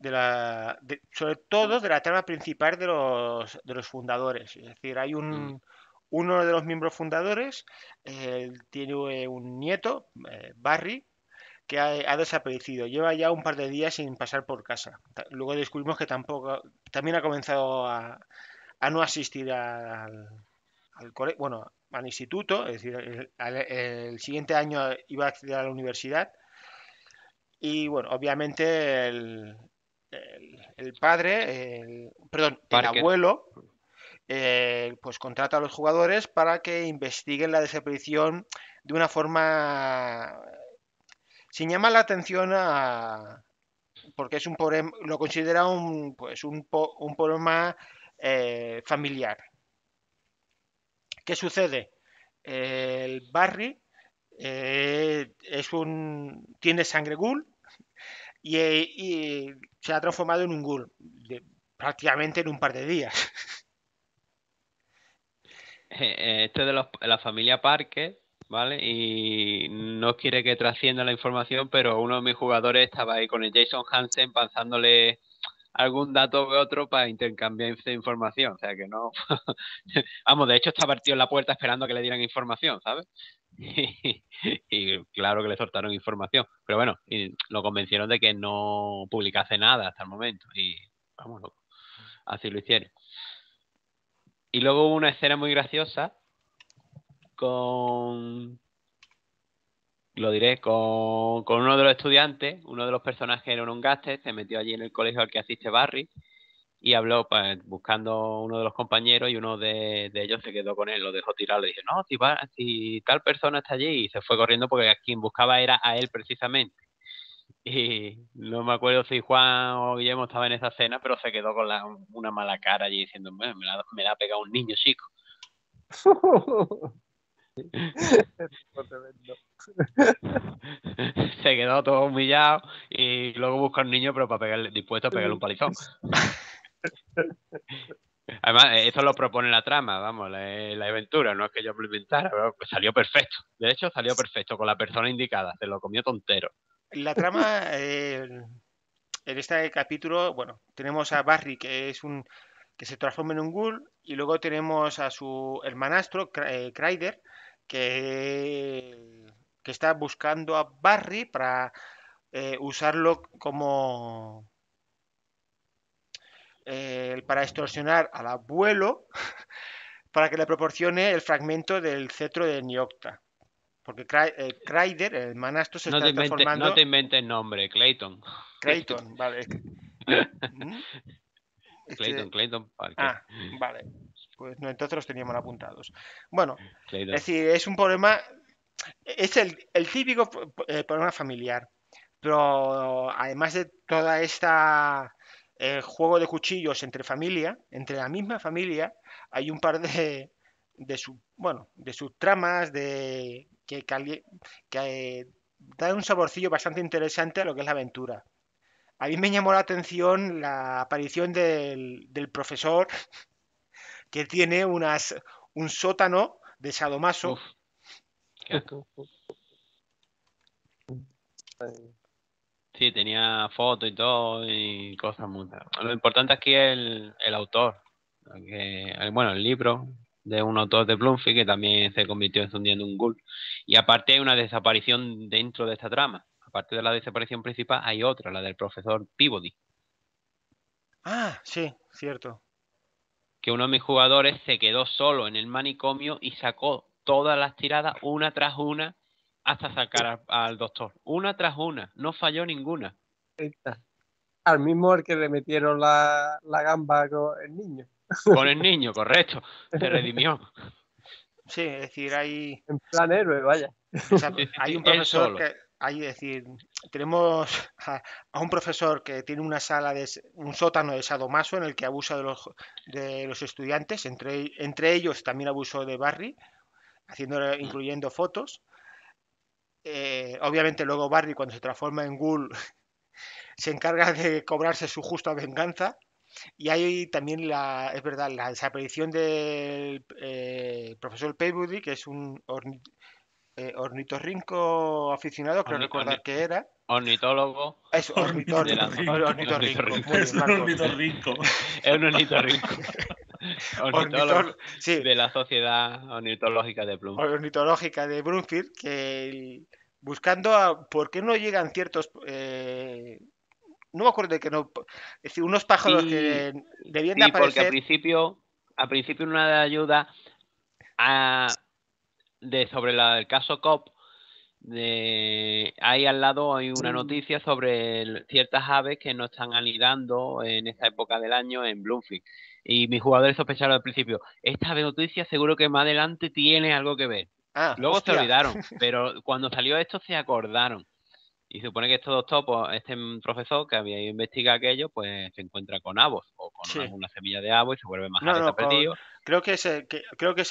la, sobre todo de la trama principal de los, de los fundadores. Es decir, hay un, mm. uno de los miembros fundadores, eh, tiene un nieto, eh, Barry, que ha, desaparecido. Lleva ya un par de días sin pasar por casa. Luego descubrimos que tampoco, también ha comenzado a no asistir al, bueno, al instituto, es decir, el, siguiente año iba a acceder a la universidad. Y bueno, obviamente el, el, padre, el, perdón, el abuelo, eh, pues contrata a los jugadores para que investiguen la desaparición de una forma sin llamar la atención a porque es un lo considera un pues un, un problema eh, familiar ¿Qué sucede? el Barry eh, es un, tiene sangre ghoul y, se ha transformado en un ghoul prácticamente en un par de días. Eh, eh, Esto de la familia Parker, ¿vale? Y no quiere que trascienda la información, pero uno de mis jugadores estaba ahí con el Jason Hansen pasándole algún dato u otro para intercambiar información. O sea que no. Vamos, de hecho, está partido en la puerta esperando que le dieran información, ¿sabes? Y, claro que le soltaron información. Pero bueno, y lo convencieron de que no publicase nada hasta el momento. Y vamos, loco. así lo hicieron. Y luego hubo una escena muy graciosa con lo diré, con, con, uno de los estudiantes, uno de los personajes era un gaster, se metió allí en el colegio al que asiste Barry y habló pues, buscando uno de los compañeros y uno de, ellos se quedó con él, lo dejó tirar, le dije no, si, tal persona está allí y se fue corriendo porque quien buscaba era a él precisamente. Y no me acuerdo si Juan o Guillermo estaba en esa escena pero se quedó con una mala cara allí diciendo, me me la ha pegado un niño chico. Se quedó todo humillado y luego busca un niño, pero para pegarle, dispuesto a pegarle un palizón. Además, eh, eso lo propone la trama, vamos, la, eh, aventura, no es que yo lo inventara, pues salió perfecto. De hecho, salió perfecto con la persona indicada, se lo comió tontero. La trama, eh, en este capítulo, bueno, tenemos a Barry, que es un que se transforma en un ghoul, y luego tenemos a su hermanastro, Kreider, que, está buscando a Barry para eh, usarlo como eh, para extorsionar al abuelo para que le proporcione el fragmento del cetro de Niocta. Porque Crider, eh, el manastro se está transformando. No te inventes nombre, Clayton. Clayton, vale. ¿Mm? Clayton, este, Clayton Ah, vale. Pues, entonces los teníamos apuntados. Bueno, es decir, es un problema, es el, típico eh, problema familiar, pero además de toda esta eh, juego de cuchillos entre familia, entre la misma familia, hay un par de, de bueno, de tramas de que, que, que eh, da un saborcillo bastante interesante a lo que es la aventura. A mí me llamó la atención la aparición del profesor que tiene unas, un sótano de Sadomaso. Sí, tenía fotos y todo y cosas muchas. Lo importante aquí es el, el autor, bueno, el libro de un autor de Bloomfield que también se convirtió en un ghoul. Y aparte hay una desaparición dentro de esta trama. Aparte de la desaparición principal hay otra, la del profesor Peabody. Ah, sí, cierto que uno de mis jugadores se quedó solo en el manicomio y sacó todas las tiradas una tras una hasta sacar al, doctor. Una tras una, no falló ninguna. Al mismo el que le metieron la, gamba con el niño. Con el niño, correcto. Se redimió. Sí, es decir, ahí En plan héroe, vaya. Hay un profesor que, hay, decir, tenemos a, un profesor que tiene una sala de un sótano de sadomaso en el que abusa de los, de los estudiantes, entre, entre ellos también abusó de Barry, haciendo, mm. incluyendo fotos. Eh, obviamente luego Barry cuando se transforma en Ghoul se encarga de cobrarse su justa venganza. Y hay también la, es verdad, la desaparición del eh, profesor Peabody, que es un eh, ornitorrinco aficionado, creo recordar que era. Ornitólogo. Es ornitorrinco. ornitorrinco. Es un ornitorrinco. Es un ornitorrinco. Ornitólogo sí. de la Sociedad Ornitológica de Plum. Ornitológica de Brunfield, que buscando a por qué no llegan ciertos. Eh, no me acuerdo de que no. Es decir, unos pájaros que debían de aparecer. Porque al principio, al principio una ayuda a ah, de sobre el caso COP, de, ahí al lado hay una noticia sobre ciertas aves que no están anidando en esta época del año en Bloomfield. Y mis jugadores sospecharon al principio, esta noticia seguro que más adelante tiene algo que ver. Ah, Luego se olvidaron, pero cuando salió esto se acordaron. Y supone que estos dos topos, este profesor que había investigado aquello, pues se encuentra con avos o con una alguna semilla de avos y se vuelve más rápido Creo que, es, creo que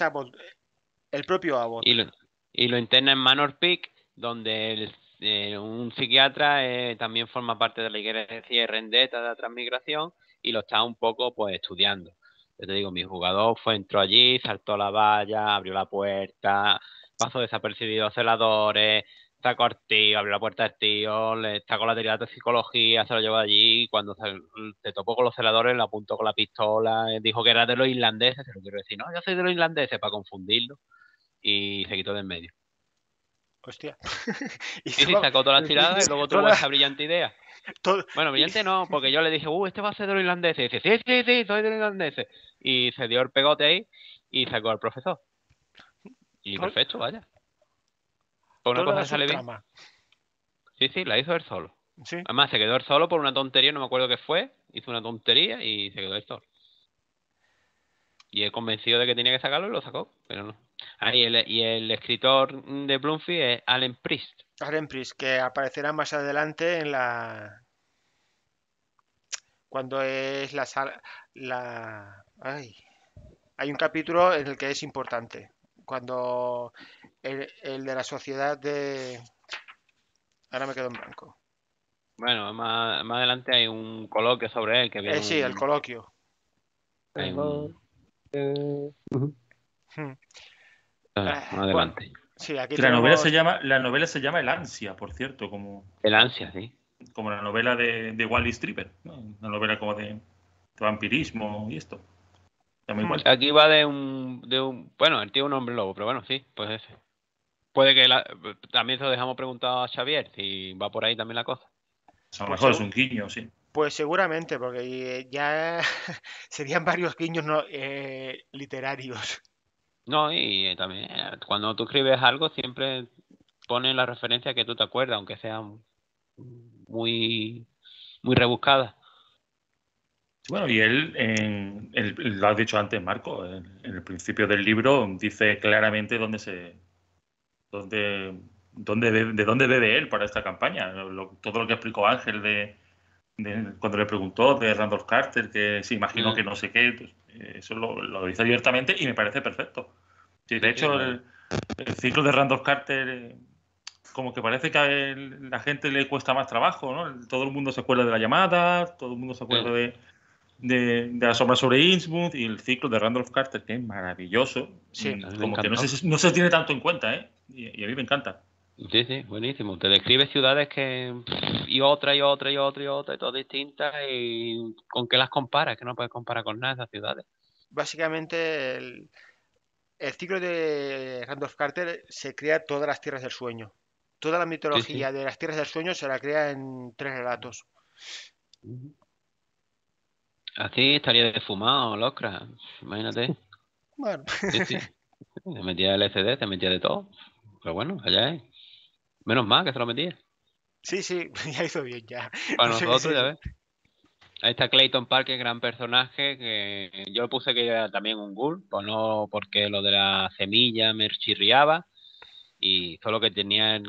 el propio Abbott. Y lo, interna en Manor Peak, donde eh, un psiquiatra eh, también forma parte de la iglesia Rendetta de la transmigración y lo está un poco pues estudiando. Yo te digo, mi jugador fue, entró allí, saltó la valla, abrió la puerta, pasó desapercibido a celadores, sacó al tío, abrió la puerta al tío, le sacó la tirada de psicología, se lo llevó allí y cuando se, topó con los celadores le apuntó con la pistola, eh, dijo que era de los irlandeses, se lo quiero decir, no, yo soy de los irlandeses para confundirlo y se quitó de en medio. Hostia. y sacó todas las tiradas y luego tuvo esa brillante idea. Bueno, brillante no, porque yo le dije, uh, este va a ser de los irlandeses. Y dice, sí, sí, sí, soy de los irlandeses. Y se dio el pegote ahí y sacó al profesor. Y perfecto, vaya. Por pues una cosa sale bien. Sí, sí, la hizo él solo. Además, se quedó él solo por una tontería, no me acuerdo qué fue. Hizo una tontería y se quedó él solo. Y él convencido de que tenía que sacarlo y lo sacó, pero no. Ah, y, el, escritor de Bloomfield es Allen Priest. Allen Priest, que aparecerá más adelante en la. Cuando es la sala. La... Hay un capítulo en el que es importante. Cuando el, de la sociedad de... Ahora me quedo en blanco. Bueno, más, adelante hay un coloquio sobre él. Que eh, viene sí, el coloquio. más adelante. la, novela se llama, la novela se llama El Ansia, por cierto. como El Ansia, sí. Como la novela de, de Wally e. Stripper. Una novela como de, vampirismo y esto. Hmm. Aquí va de un, de un. Bueno, el tío es un hombre lobo, pero bueno, sí, pues ese puede que también se lo dejamos preguntado a Xavier si va por ahí también la cosa. A lo pues mejor es un guiño, sí. Pues seguramente, porque eh, ya serían varios guiños eh, literarios. No, y eh, también cuando tú escribes algo siempre pones la referencia que tú te acuerdas, aunque sea muy, muy rebuscada. Bueno, y él, lo has dicho antes, Marco, en, el principio del libro dice claramente dónde se, ¿Dónde, dónde de dónde bebe él para esta campaña? todo lo que explicó Ángel de, cuando le preguntó de Randolph Carter, que se imagino que mm. no sé qué, pues, eh, eso lo, lo, dice abiertamente y me parece perfecto. Sí, de hecho, el, ciclo de Randolph Carter, eh, como que parece que a la gente le cuesta más trabajo, ¿no? Todo el mundo se acuerda de la llamada, todo el mundo se acuerda mm. de de, de, la sombra sobre Innsmouth y el ciclo de Randolph Carter, que es maravilloso. Mm, como que no se, no se, tiene tanto en cuenta, ¿eh? Y, a mí me encanta. Sí, sí, buenísimo. Te describe ciudades que. y otra, y otra, y otra, y otra, y todas distintas, y con qué las comparas, que no puedes comparar con nada esas ciudades. Básicamente, el, ciclo de Randolph Carter se crea todas las tierras del sueño. Toda la mitología de las tierras del sueño se la crea en tres relatos. Así estaría defumado, Locra. Imagínate. Bueno. Sí, sí. Te metía LSD, te metía de todo. Pero bueno, allá es. Menos mal que se lo metía. Sí, sí, ya hizo bien, ya. Para nosotros, ya ves. Ahí está Clayton Parker, gran personaje, que yo puse que era también un ghoul, pues no porque lo de la semilla me chirriaba y solo que tenía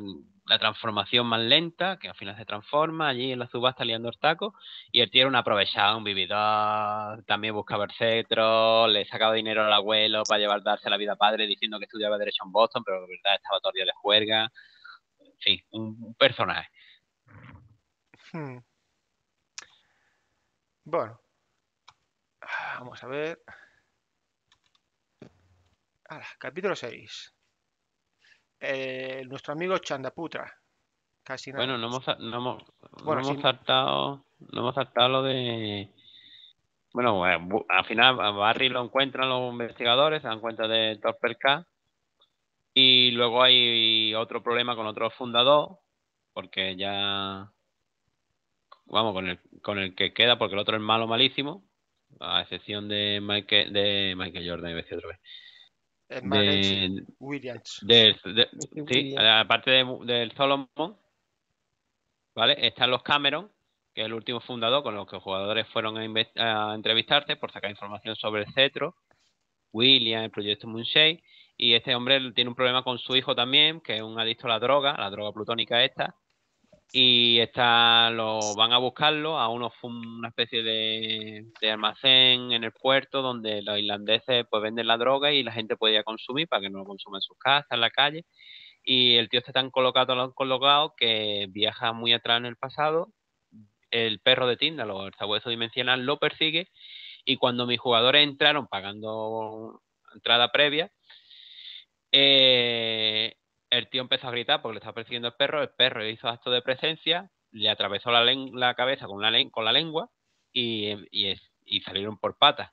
la transformación más lenta, que al final se transforma allí en la subasta liando taco. y el tío era un aprovechado, un vividor, también buscaba el cetro, le sacaba dinero al abuelo para llevar darse la vida padre diciendo que estudiaba derecho en Boston, pero de verdad estaba todo el día de juerga, en fin, un, personaje. Hmm. Bueno, vamos a ver. Ahora, capítulo 6. Eh, nuestro amigo Chandaputra. Casi Bueno, no hemos, no hemos, hemos saltado, no hemos saltado lo de. Bueno, eh, al final Barry lo encuentran los investigadores, se dan cuenta de Torper K. Y luego hay otro problema con otro fundador, porque ya. Vamos, con el, con el que queda, porque el otro es malo, malísimo. A excepción de Michael, de Michael Jordan, y otra vez de, Williams. De, de, del Solomon, ¿vale? Están los Cameron, que es el último fundador con los que los jugadores fueron a, entrevistarse entrevistarte por sacar información sobre el cetro, William, el proyecto Moonshade, y este hombre tiene un problema con su hijo también, que es un adicto a la droga, la droga plutónica esta, y está, lo, van a buscarlo a fue una especie de, almacén en el puerto donde los irlandeses pues venden la droga y la gente podía consumir para que no lo consuma en sus casas, en la calle. Y el tío está tan colocado, han colocado que viaja muy atrás en el pasado. El perro de Tíndalo, el sabueso dimensional, lo persigue. Y cuando mis jugadores entraron pagando entrada previa, eh, el tío empezó a gritar porque le estaba persiguiendo el perro, el perro hizo acto de presencia, le atravesó la, cabeza con, la lengua y, salieron por patas.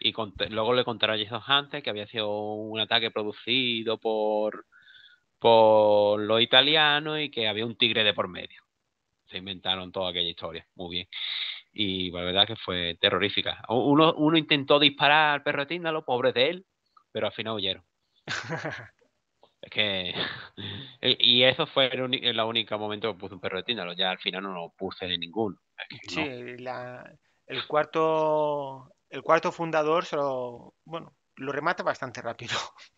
Y luego le contaron a Jason Hansen que había sido un ataque producido por, por los italianos y que había un tigre de por medio. Se inventaron toda aquella historia, muy bien. Y la verdad que fue terrorífica. Uno, uno intentó disparar al perro de Tíndalo, pobre de él, pero al final huyeron. Es que. y eso fue el, único momento que puse un perro de Tíndalo. Ya al final no lo puse en ninguno. sí, la, el cuarto. El cuarto fundador se lo. Bueno, lo remata bastante rápido.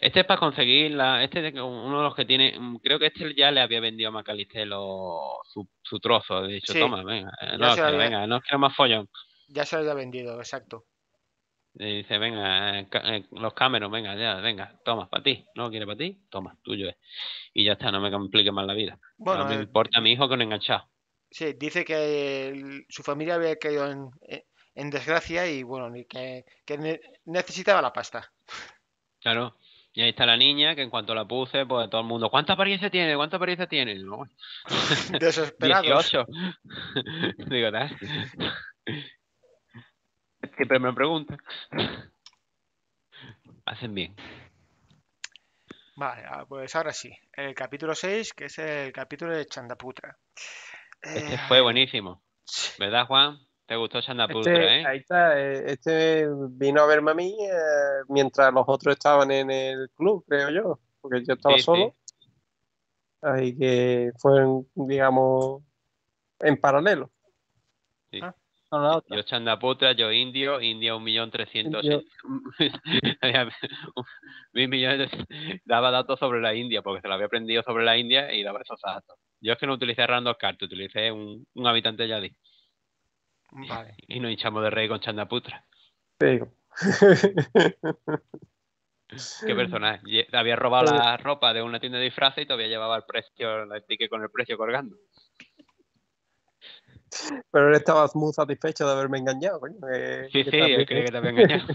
Este es para conseguir la. Este uno de los que tiene. Mm, creo que este ya le había vendido a Macalistelo su, su, trozo. De hecho, toma, venga. Eh, no, venga, no quiero más follón. Ya se lo había vendido, exacto dice, venga, eh, eh, los Cameron, venga, ya, venga, toma, para ti. ¿No lo quieres para ti? Toma, tuyo es. Y ya está, no me complique más la vida. Bueno, no me eh, importa a mi hijo que con enganchado. Sí, dice que su familia había caído en, desgracia y bueno, que, que, necesitaba la pasta. Claro. Y ahí está la niña, que en cuanto la puse, pues todo el mundo, ¿cuánta apariencia tiene? ¿Cuánta apariencia tiene? ¿No? digo, 18. digo, tal. Siempre me preguntan. Hacen bien. Vale, ah, pues ahora sí. El capítulo 6, que es el capítulo de Chandaputra. Este eh, fue buenísimo. ¿Verdad, Juan? Te gustó Chandaputra, este, ¿eh? Ahí está. Eh, este vino a verme a mí eh, mientras los otros estaban en el club, creo yo. Porque yo estaba solo. Así que fue digamos, en paralelo. Sí. Ah. Yo chandaputra, yo indio, India un millón trescientos. Mil millones daba datos sobre la India, porque se lo había aprendido sobre la India y daba esos datos. Yo es que no utilicé random cart, utilicé un, habitante yadí Y, nos hinchamos de rey con chandaputra. Qué Qué personaje. Había robado la ropa de una tienda de disfraces y todavía llevaba el precio, el ticket con el precio colgando. Pero él estaba muy satisfecho de haberme engañado. sí, sí, que te había engañado.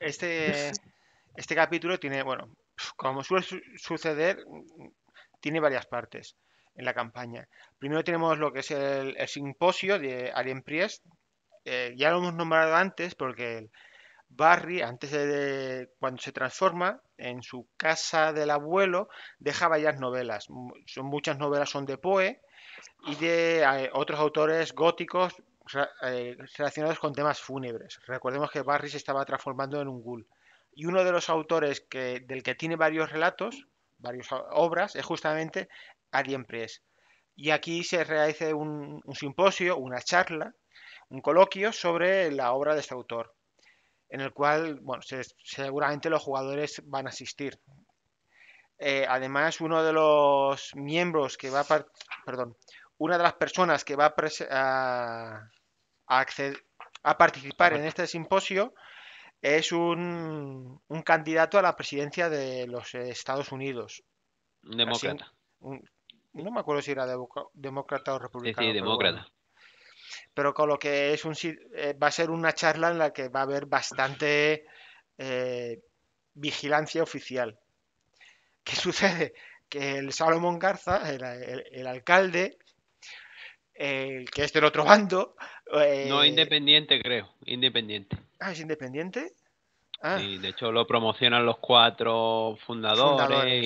Este, este capítulo tiene, bueno, como suele suceder, tiene varias partes en la campaña. Primero tenemos lo que es el, simposio de Alien Priest. Eh, ya lo hemos nombrado antes porque Barry, antes de, cuando se transforma, en su casa del abuelo, deja varias novelas. Son, muchas novelas son de Poe y de eh, otros autores góticos eh, relacionados con temas fúnebres. Recordemos que Barry se estaba transformando en un ghoul. Y uno de los autores del que tiene varios relatos, varias obras, es justamente Alien Press. Y aquí se realiza un, simposio, una charla, un coloquio sobre la obra de este autor, en el cual bueno, seguramente los jugadores van a asistir. Eh, además, uno de los miembros que va a perdón, una de las personas que va a, participar en este simposio es un... candidato a la presidencia de los Estados Unidos. Demócrata. no me acuerdo si era demócrata o republicano. Sí, demócrata. Pero, con lo que es un, eh, va a ser una charla en la que va a haber bastante eh, vigilancia oficial. ¿Qué sucede? Que el Salomón Garza, el, alcalde, que es del otro bando. Eh, no, independiente, creo. Independiente. Ah, es independiente. Ah. Sí, de hecho lo promocionan los cuatro fundadores,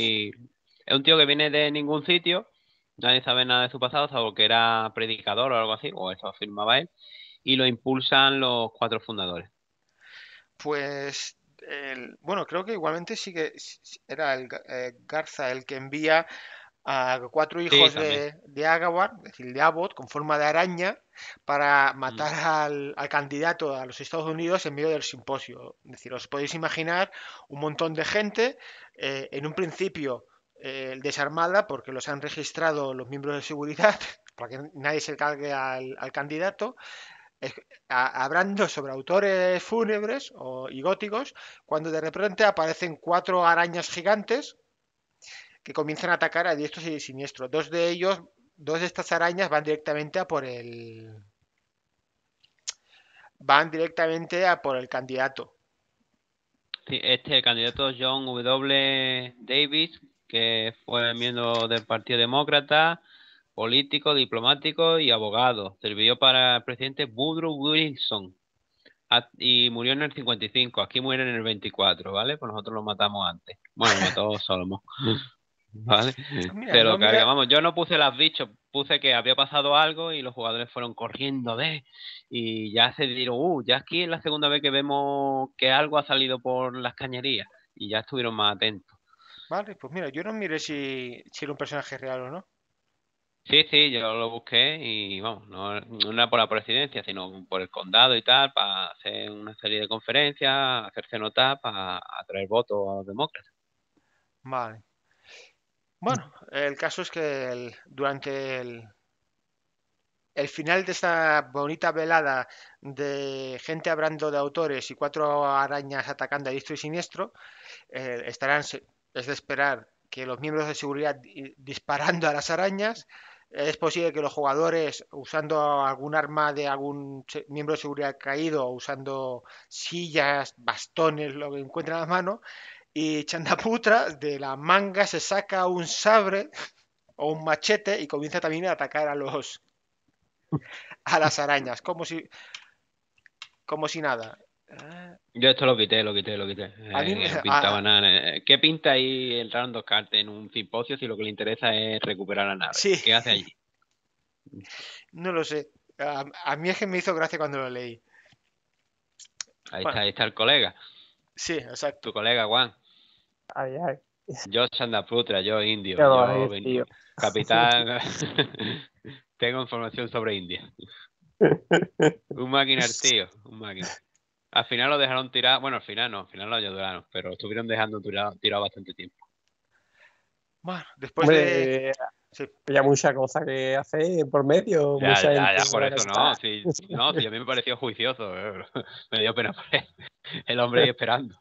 es un tío que viene de ningún sitio, nadie sabe nada de su pasado, salvo que era predicador o algo así, o eso afirmaba él, y lo impulsan los cuatro fundadores. Pues el, bueno, creo que igualmente sí que era el eh, Garza el que envía a cuatro hijos de, de Agawar, es decir, de Abbott, con forma de araña, para mm. matar al, candidato a los Estados Unidos en medio del simposio. Es decir, os podéis imaginar un montón de gente, eh, en un principio eh, desarmada, porque los han registrado los miembros de seguridad, para que nadie se cargue al candidato, hablando sobre autores fúnebres o, y góticos, cuando de repente aparecen cuatro arañas gigantes que comienzan a atacar a diestros y siniestros. Dos de ellos, dos de estas arañas van directamente a por el. Van directamente a por el candidato. este candidato John W. Davis, que fue miembro del Partido Demócrata, político, diplomático y abogado. Servió para el presidente Woodrow Wilson ah, y murió en el 55. Aquí mueren en el 24, ¿vale? Pues nosotros lo matamos antes. Bueno, mató Solomon. ¿Vale? Pero carga. Vamos, yo no puse las bichos, puse que había pasado algo y los jugadores fueron corriendo de. Y ya se dieron, uh, ya aquí es la segunda vez que vemos que algo ha salido por las cañerías. Y ya estuvieron más atentos. Vale, pues mira, yo no miré si, si era un personaje real o no. Sí, sí, yo lo busqué y vamos, no, era por la presidencia, sino por el condado y tal, para hacer una serie de conferencias, hacerse notar, para atraer votos a los demócratas. Vale. Bueno, el caso es que durante el, el final de esta bonita velada de gente hablando de autores y cuatro arañas atacando a diestro y siniestro, eh, estarán, es de esperar que los miembros de seguridad disparando a las arañas, es posible que los jugadores, usando algún arma de algún miembro de seguridad caído, usando sillas, bastones, lo que encuentren a las manos, y Chandaputra de la manga se saca un sabre o un machete y comienza también a atacar a los a las arañas, como si como si nada. Yo esto lo quité, lo quité, lo quité. ¿Qué pinta ahí el dos cartas en un simposio si lo que le interesa es recuperar La nave? ¿Qué hace allí? No lo sé. A, mí es que me hizo gracia cuando lo leí. Ahí, está, ahí está el colega. Sí, exacto. Tu colega, Juan. Yo yo indio. Yo Capitán. Tengo información sobre India. un máquina, tío. Un máquina. Al final lo dejaron tirar, bueno, al final no, al final lo ayudaron, pero estuvieron dejando tirado, bastante tiempo. Bueno, después de... Eh, sí. Había mucha cosa que hacer por medio. Ya, ya, por eso no. Sí, no, a mí me pareció juicioso. Eh, me dio pena el hombre ahí esperando.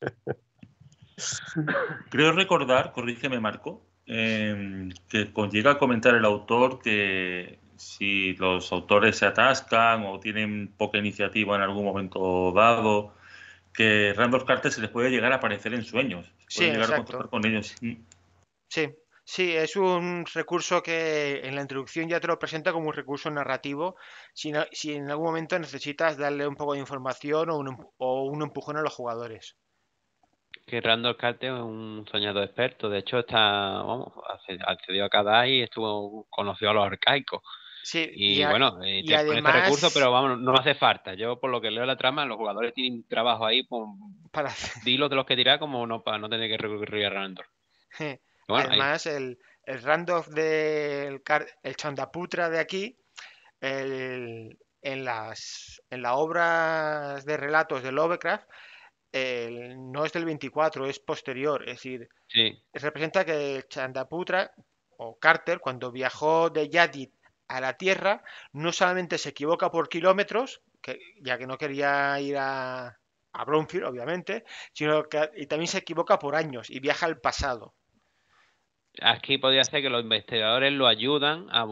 Creo recordar, corrígeme Marco, em, que llega a comentar el autor que si los autores se atascan o tienen poca iniciativa en algún momento dado, que Randolph Carter se les puede llegar a aparecer en sueños. sí, llegar exacto. con ellos. Sí, Sí, es un recurso que en la introducción ya te lo presenta como un recurso narrativo. Si, en algún momento necesitas darle un poco de información o un, empujón a los jugadores. Que Randall Carter es un soñador experto. De hecho, está, accedió a Kadai y estuvo, conocido a los arcaicos y, bueno, eh, te este recurso, pero vamos, no hace falta. Yo, por lo que leo la trama, los jugadores tienen trabajo ahí para dilos de los que dirá, como no para no tener que recurrir a Randor. Eh, además, el, el Randolph del el Chandaputra de aquí, en las en la obras de relatos de Lovecraft, no es del 24, es posterior. Es decir, representa que Chandaputra o Carter, cuando viajó de Yadit a la Tierra, no solamente se equivoca por kilómetros, que, ya que no quería ir a, a obviamente, sino que también se equivoca por años y viaja al pasado. Aquí podría ser que los investigadores lo ayudan a,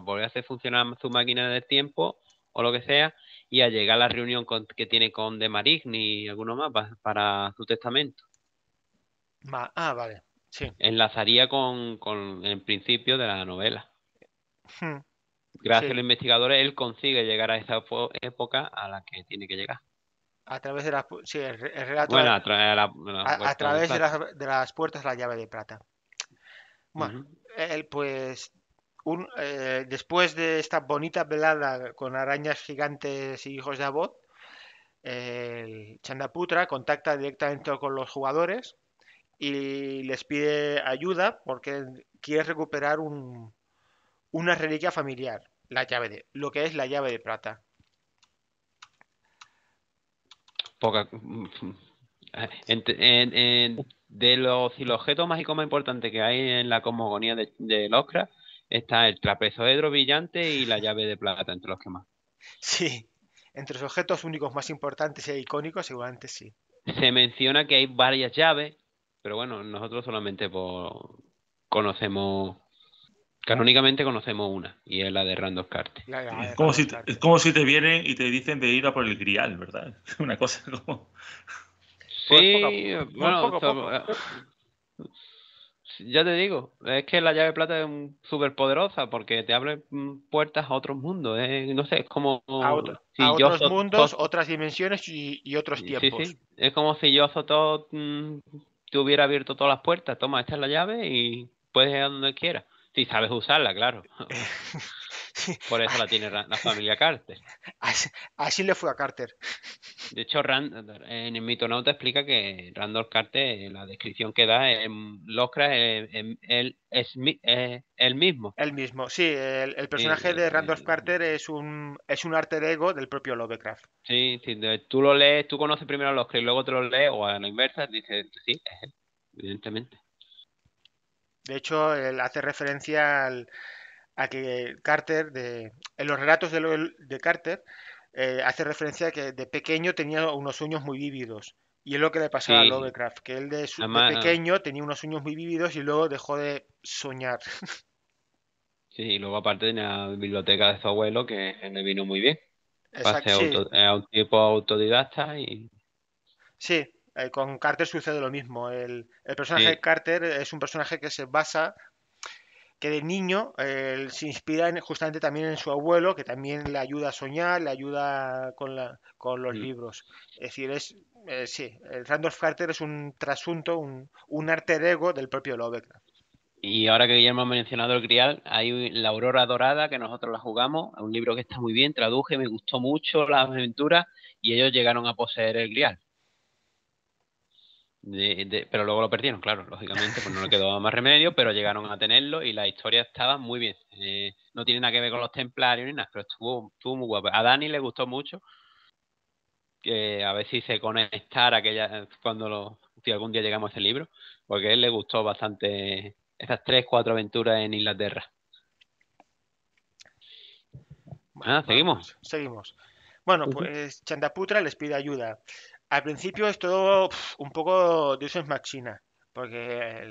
volver a hacer funcionar su máquina de tiempo o lo que sea y a llegar a la reunión que tiene con De Marigny y alguno más para, su testamento. Ah, vale. Enlazaría con el principio de la novela. Hmm. Gracias al investigador, él consigue llegar a esa época a la que tiene que llegar. A través de las puertas a, través de las, puertas la llave de plata. Bueno, él pues eh, después de esta bonita velada con arañas gigantes y hijos de abot, el Chandaputra contacta directamente con los jugadores y les pide ayuda porque quiere recuperar un, una reliquia familiar, la llave de, lo que es la llave de plata. Poca. de los, los objetos mágicos más importantes que hay en la cosmogonía de, de está el trapezoedro brillante y la llave de plata, entre los que más. Sí, entre los objetos únicos más importantes e icónicos, seguramente sí. Se menciona que hay varias llaves, pero bueno, nosotros solamente conocemos Canónicamente conocemos una, y es la de Randolph Carter. es, como si, te vienen y te dicen de ir a por el grial, ¿verdad? Una cosa como. Pues sí, bueno, pues eh, ya te digo, es que la llave plata es súper poderosa porque te abre mm, puertas a otros mundos. Eh, no sé, es como. A, otros mundos, otras dimensiones y, otros tiempos. Sí. Es como si yo todo, mm, te hubiera abierto todas las puertas. Toma, esta es la llave y puedes ir a donde quieras. Sí, sabes usarla, claro. Por eso la tiene la familia Carter. Así, le fue a Carter. De hecho, en el mitonauta explica que Randolph Carter, la descripción que da en Lovecraft, él es el mismo. El mismo, sí. El, personaje de Randolph Carter es un, es un ego del propio Lovecraft. Sí, tú lo lees, tú conoces primero a Lovecraft y luego te lo lees, o a la inversa, dices, sí, es él, evidentemente. De hecho, él hace referencia a que Carter, de, en los relatos de, Carter, eh, hace referencia a que de pequeño tenía unos sueños muy vívidos. Y es lo que le pasaba a Lovecraft, que él de, pequeño tenía unos sueños muy vívidos y luego dejó de soñar. Sí, y luego aparte tenía la biblioteca de su abuelo que le vino muy bien. Exacto, sí. un tipo autodidacta y... Sí, eh, con Carter sucede lo mismo. El, personaje de Carter es un personaje que se basa, que de niño eh, se inspira justamente también en su abuelo, que también le ayuda a soñar, le ayuda con, la, con los mm. libros. Es decir, es, eh, sí, el Randolph Carter es un trasunto, un, arte ego del propio Lovecraft. Y ahora que ya hemos mencionado el Grial, hay La Aurora Dorada, que nosotros la jugamos, un libro que está muy bien, traduje, me gustó mucho las aventuras y ellos llegaron a poseer el Grial pero luego lo perdieron, claro, lógicamente, pues no le quedó más remedio, pero llegaron a tenerlo y la historia estaba muy bien. Eh, no tiene nada que ver con los templarios ni nada, pero estuvo, muy guapo. A Dani le gustó mucho. que a ver si se conectara aquella, eh, cuando si algún día llegamos a ese libro, porque a él le gustó bastante esas tres, cuatro aventuras en Inglaterra. Bueno, seguimos. Seguimos. Bueno, pues Chandaputra les pide ayuda al principio es todo un poco de eso es machina, porque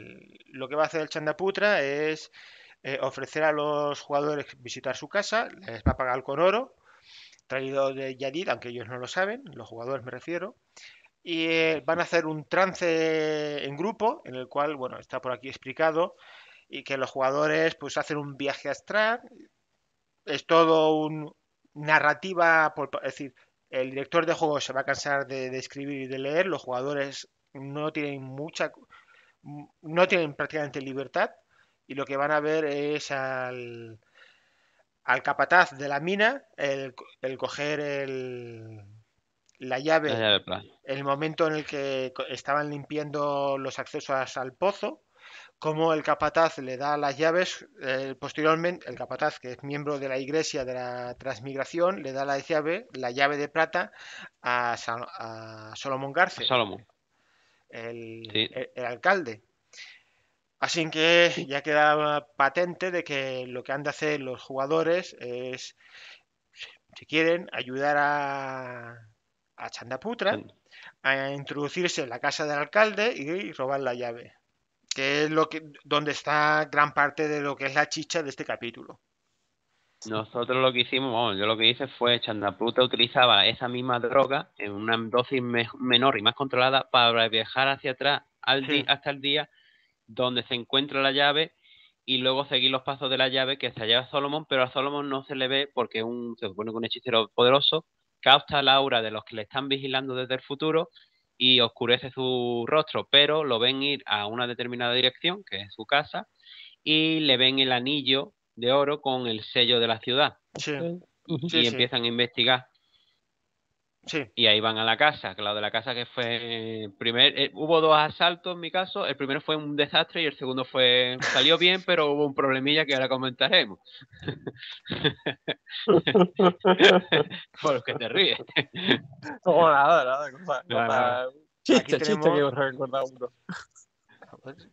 lo que va a hacer el Chandaputra es eh, ofrecer a los jugadores visitar su casa, les va a pagar con oro, traído de Yadid, aunque ellos no lo saben, los jugadores me refiero, y eh, van a hacer un trance en grupo, en el cual, bueno, está por aquí explicado, y que los jugadores pues hacen un viaje astral, es todo un narrativa, por, es decir, el director de juego se va a cansar de, escribir y de leer, los jugadores no tienen mucha no tienen prácticamente libertad y lo que van a ver es al, capataz de la mina el, coger la llave, la llave el momento en el que estaban limpiando los accesos al pozo como el capataz le da las llaves, eh, posteriormente el capataz, que es miembro de la iglesia de la transmigración, le da la llave, la llave de plata a, Solomón Garce, Salomón. El, alcalde. Así que ya queda patente de que lo que han de hacer los jugadores es, si quieren, ayudar a, a Chandaputra a introducirse en la casa del alcalde y robar la llave que es lo que, donde está gran parte de lo que es la chicha de este capítulo. Nosotros lo que hicimos, yo lo que hice fue Chandaputa utilizaba esa misma droga en una dosis menor y más controlada para viajar hacia atrás hasta el día donde se encuentra la llave y luego seguir los pasos de la llave que se lleva Solomon, pero a Solomon no se le ve porque un, se supone que un hechicero poderoso causa la aura de los que le están vigilando desde el futuro y oscurece su rostro, pero lo ven ir a una determinada dirección, que es su casa, y le ven el anillo de oro con el sello de la ciudad. y empiezan a investigar. Y ahí van a la casa, claro, de la casa que fue primer, eh, hubo dos asaltos en mi caso, el primero fue un desastre y el segundo fue salió bien, pero hubo un problemilla que ahora comentaremos. Por los que te ríes. Oh, no, nada, nada, Chiste, chiste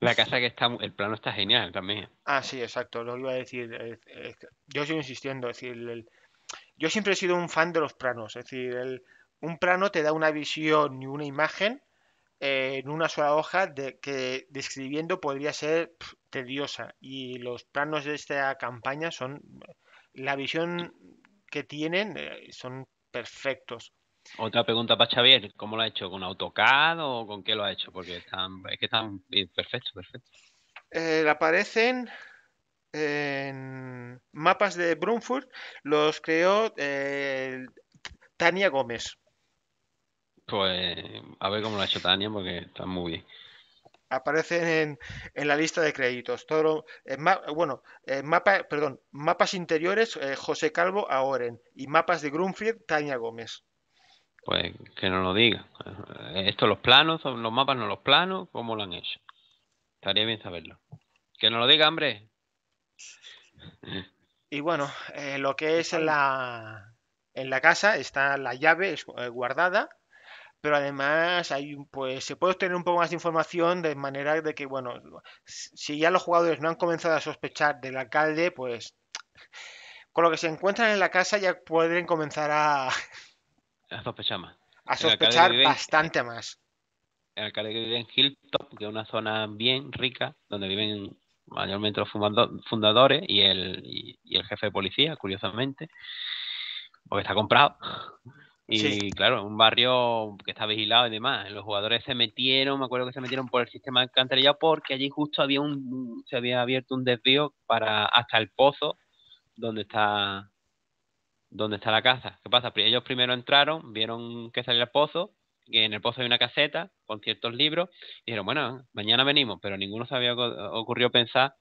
La casa que está, el plano está genial también. Ah, sí, exacto, lo iba a decir. yo sigo insistiendo, es decir, yo siempre he sido un fan de los planos, es decir, el, un plano te da una visión y una imagen eh, en una sola hoja de, que describiendo podría ser tediosa. Y los planos de esta campaña son. La visión que tienen eh, son perfectos. Otra pregunta para Xavier, ¿cómo lo ha hecho? ¿Con AutoCAD o con qué lo ha hecho? Porque están, es que están perfectos, perfectos. Eh, aparecen en mapas de Brunfurt, los creó Tania Gómez. Pues a ver cómo lo ha hecho Tania, porque está muy bien. Aparecen en, la lista de créditos. todo eh, bueno, eh, mapa, perdón, mapas interiores, eh, José Calvo a Oren. Y mapas de Grunfield, Tania Gómez. Pues que no lo diga. Estos los planos, los mapas no los planos, ¿cómo lo han hecho? Estaría bien saberlo. Que no lo diga, hombre. Y bueno, lo que es la, en la casa está la llave guardada pero además hay pues se puede obtener un poco más de información de manera de que bueno si ya los jugadores no han comenzado a sospechar del alcalde pues con lo que se encuentran en la casa ya pueden comenzar a sospechar más a sospechar bastante más el alcalde que vive en Hilltop que es una zona bien rica donde viven mayormente los fundadores y el, y el jefe de policía curiosamente porque está comprado y claro, un barrio que está vigilado y demás. Los jugadores se metieron, me acuerdo que se metieron por el sistema de cantería porque allí justo había un, se había abierto un desvío para hasta el pozo donde está donde está la casa. ¿Qué pasa? Ellos primero entraron, vieron que salía el pozo, que en el pozo hay una caseta con ciertos libros, y dijeron, bueno, mañana venimos, pero ninguno se había ocurrido pensar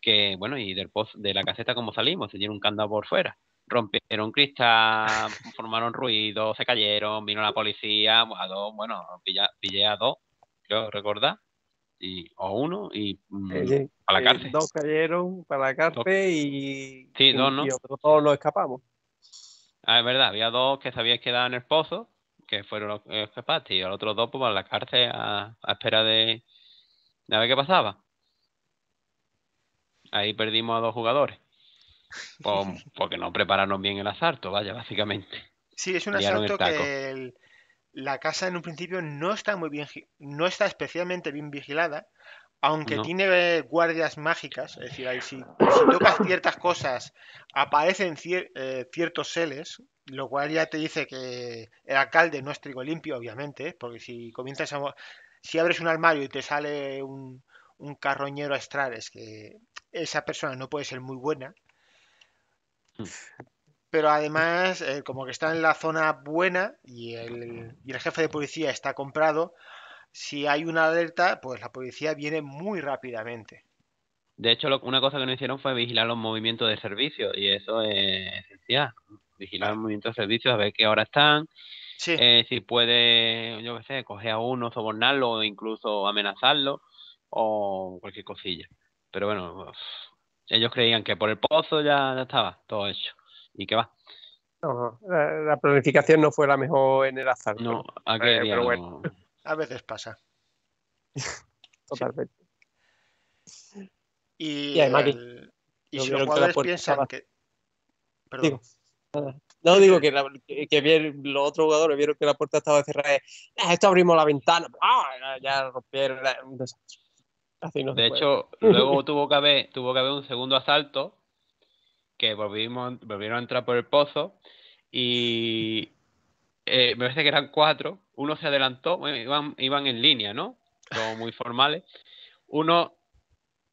que, bueno, y del pozo, de la caseta cómo salimos, se tiene un candado por fuera rompieron cristal, formaron ruido, se cayeron, vino la policía, a dos, bueno, pillé, a dos, creo recordar, y, o uno, y mm, a la cárcel. dos cayeron para la cárcel y, sí, dos, ¿no? y todos los escapamos. Ah, es verdad, había dos que se habían quedado en el pozo, que fueron los escapados, y los otros dos pues, a la cárcel a, a espera de, de a ver qué pasaba. Ahí perdimos a dos jugadores. Pues, porque no prepararon bien el asalto, vaya, básicamente. Sí, es un asalto que la casa en un principio no está muy bien, no está especialmente bien vigilada, aunque tiene guardias mágicas, es decir, ahí si, tocas ciertas cosas aparecen eh, ciertos seles, lo cual ya te dice que el alcalde no es trigo limpio, obviamente, porque si comienzas a, si abres un armario y te sale un, carroñero a es que esa persona no puede ser muy buena, Mm. Pero además, eh, como que está en la zona buena y el, y el jefe de policía está comprado, si hay una alerta, pues la policía viene muy rápidamente. De hecho, una cosa que no hicieron fue vigilar los movimientos de servicio y eso es esencial. Vigilar los movimientos de servicio, a ver qué hora están, eh, si puede, yo qué sé, coger a uno, sobornarlo o incluso amenazarlo o cualquier cosilla. Pero bueno, ellos creían que por el pozo ya, estaba todo hecho. ¿Y qué va? No, la, planificación no fue la mejor en el azar. No, eh, pero, bueno, a veces pasa. Totalmente. Y, además, y que Perdón. No digo que, los otros jugadores vieron que la puerta estaba cerrada. Ah, esto abrimos la ventana. Ah, ya rompieron de hecho, luego tuvo que haber, tuvo un segundo asalto que volvimos, volvieron a entrar por el pozo y eh, me parece que eran cuatro. Uno se adelantó, iban, en línea, ¿no? Como muy formales. Uno,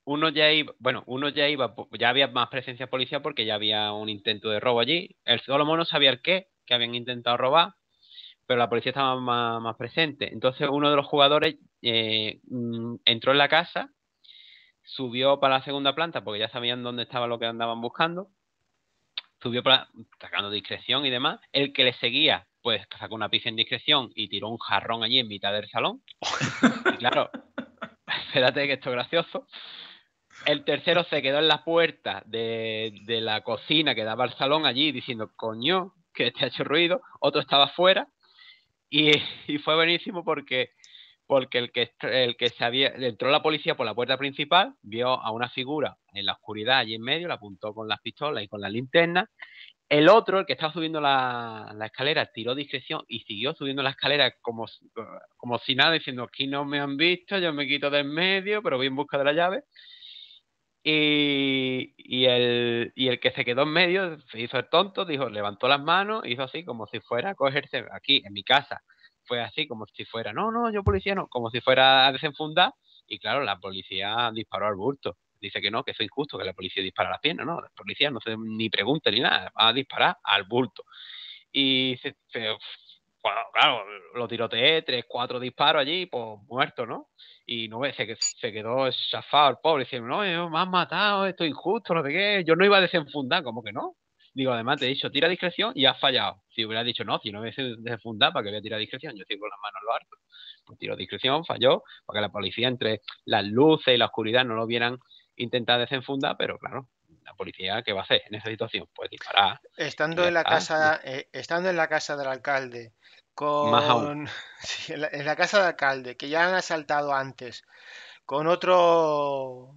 uno ya iba, bueno, uno ya iba, ya había más presencia policial porque ya había un intento de robo allí. El solo mono sabía el qué, que habían intentado robar pero la policía estaba más, presente. Entonces uno de los jugadores eh, mm, entró en la casa, subió para la segunda planta porque ya sabían dónde estaba lo que andaban buscando, subió para, sacando discreción y demás. El que le seguía, pues sacó una pizza en discreción y tiró un jarrón allí en mitad del salón. y claro, espérate que esto es gracioso. El tercero se quedó en la puerta de, la cocina que daba al salón allí diciendo, coño, que este ha hecho ruido. Otro estaba afuera Y, fue buenísimo porque, porque el que, el que entró la policía por la puerta principal, vio a una figura en la oscuridad allí en medio, la apuntó con las pistolas y con la linterna. El otro, el que estaba subiendo la, escalera, tiró discreción y siguió subiendo la escalera como, como si nada, diciendo aquí no me han visto, yo me quito del medio, pero voy en busca de la llave. Y, y, el, y el que se quedó en medio se hizo el tonto, dijo, levantó las manos, hizo así como si fuera a cogerse aquí, en mi casa. Fue así como si fuera, no, no, yo policía no, como si fuera a desenfundar. Y claro, la policía disparó al bulto. Dice que no, que es injusto, que la policía dispara las piernas, no, la policía no se ni pregunta ni nada, va a disparar al bulto. Y se, claro, lo tiroteé, tres, cuatro disparos allí, pues muerto, ¿no? Y no se, se quedó chafado el pobre, diciendo, no, me han matado, esto es injusto, no sé qué, yo no iba a desenfundar, como que no. Digo, además te he dicho, tira discreción y has fallado. Si hubiera dicho, no, si no hubiese desenfundado, ¿para qué voy a tirar discreción? Yo estoy con las manos en lo alto. Pues tiro discreción, falló, para que la policía entre las luces y la oscuridad no lo vieran intentar desenfundar, pero claro, la policía qué va a hacer en esa situación, pues disparar. Estando en la casa, eh, estando en la casa del alcalde, con en, la, casa del alcalde, que ya han asaltado antes, con otro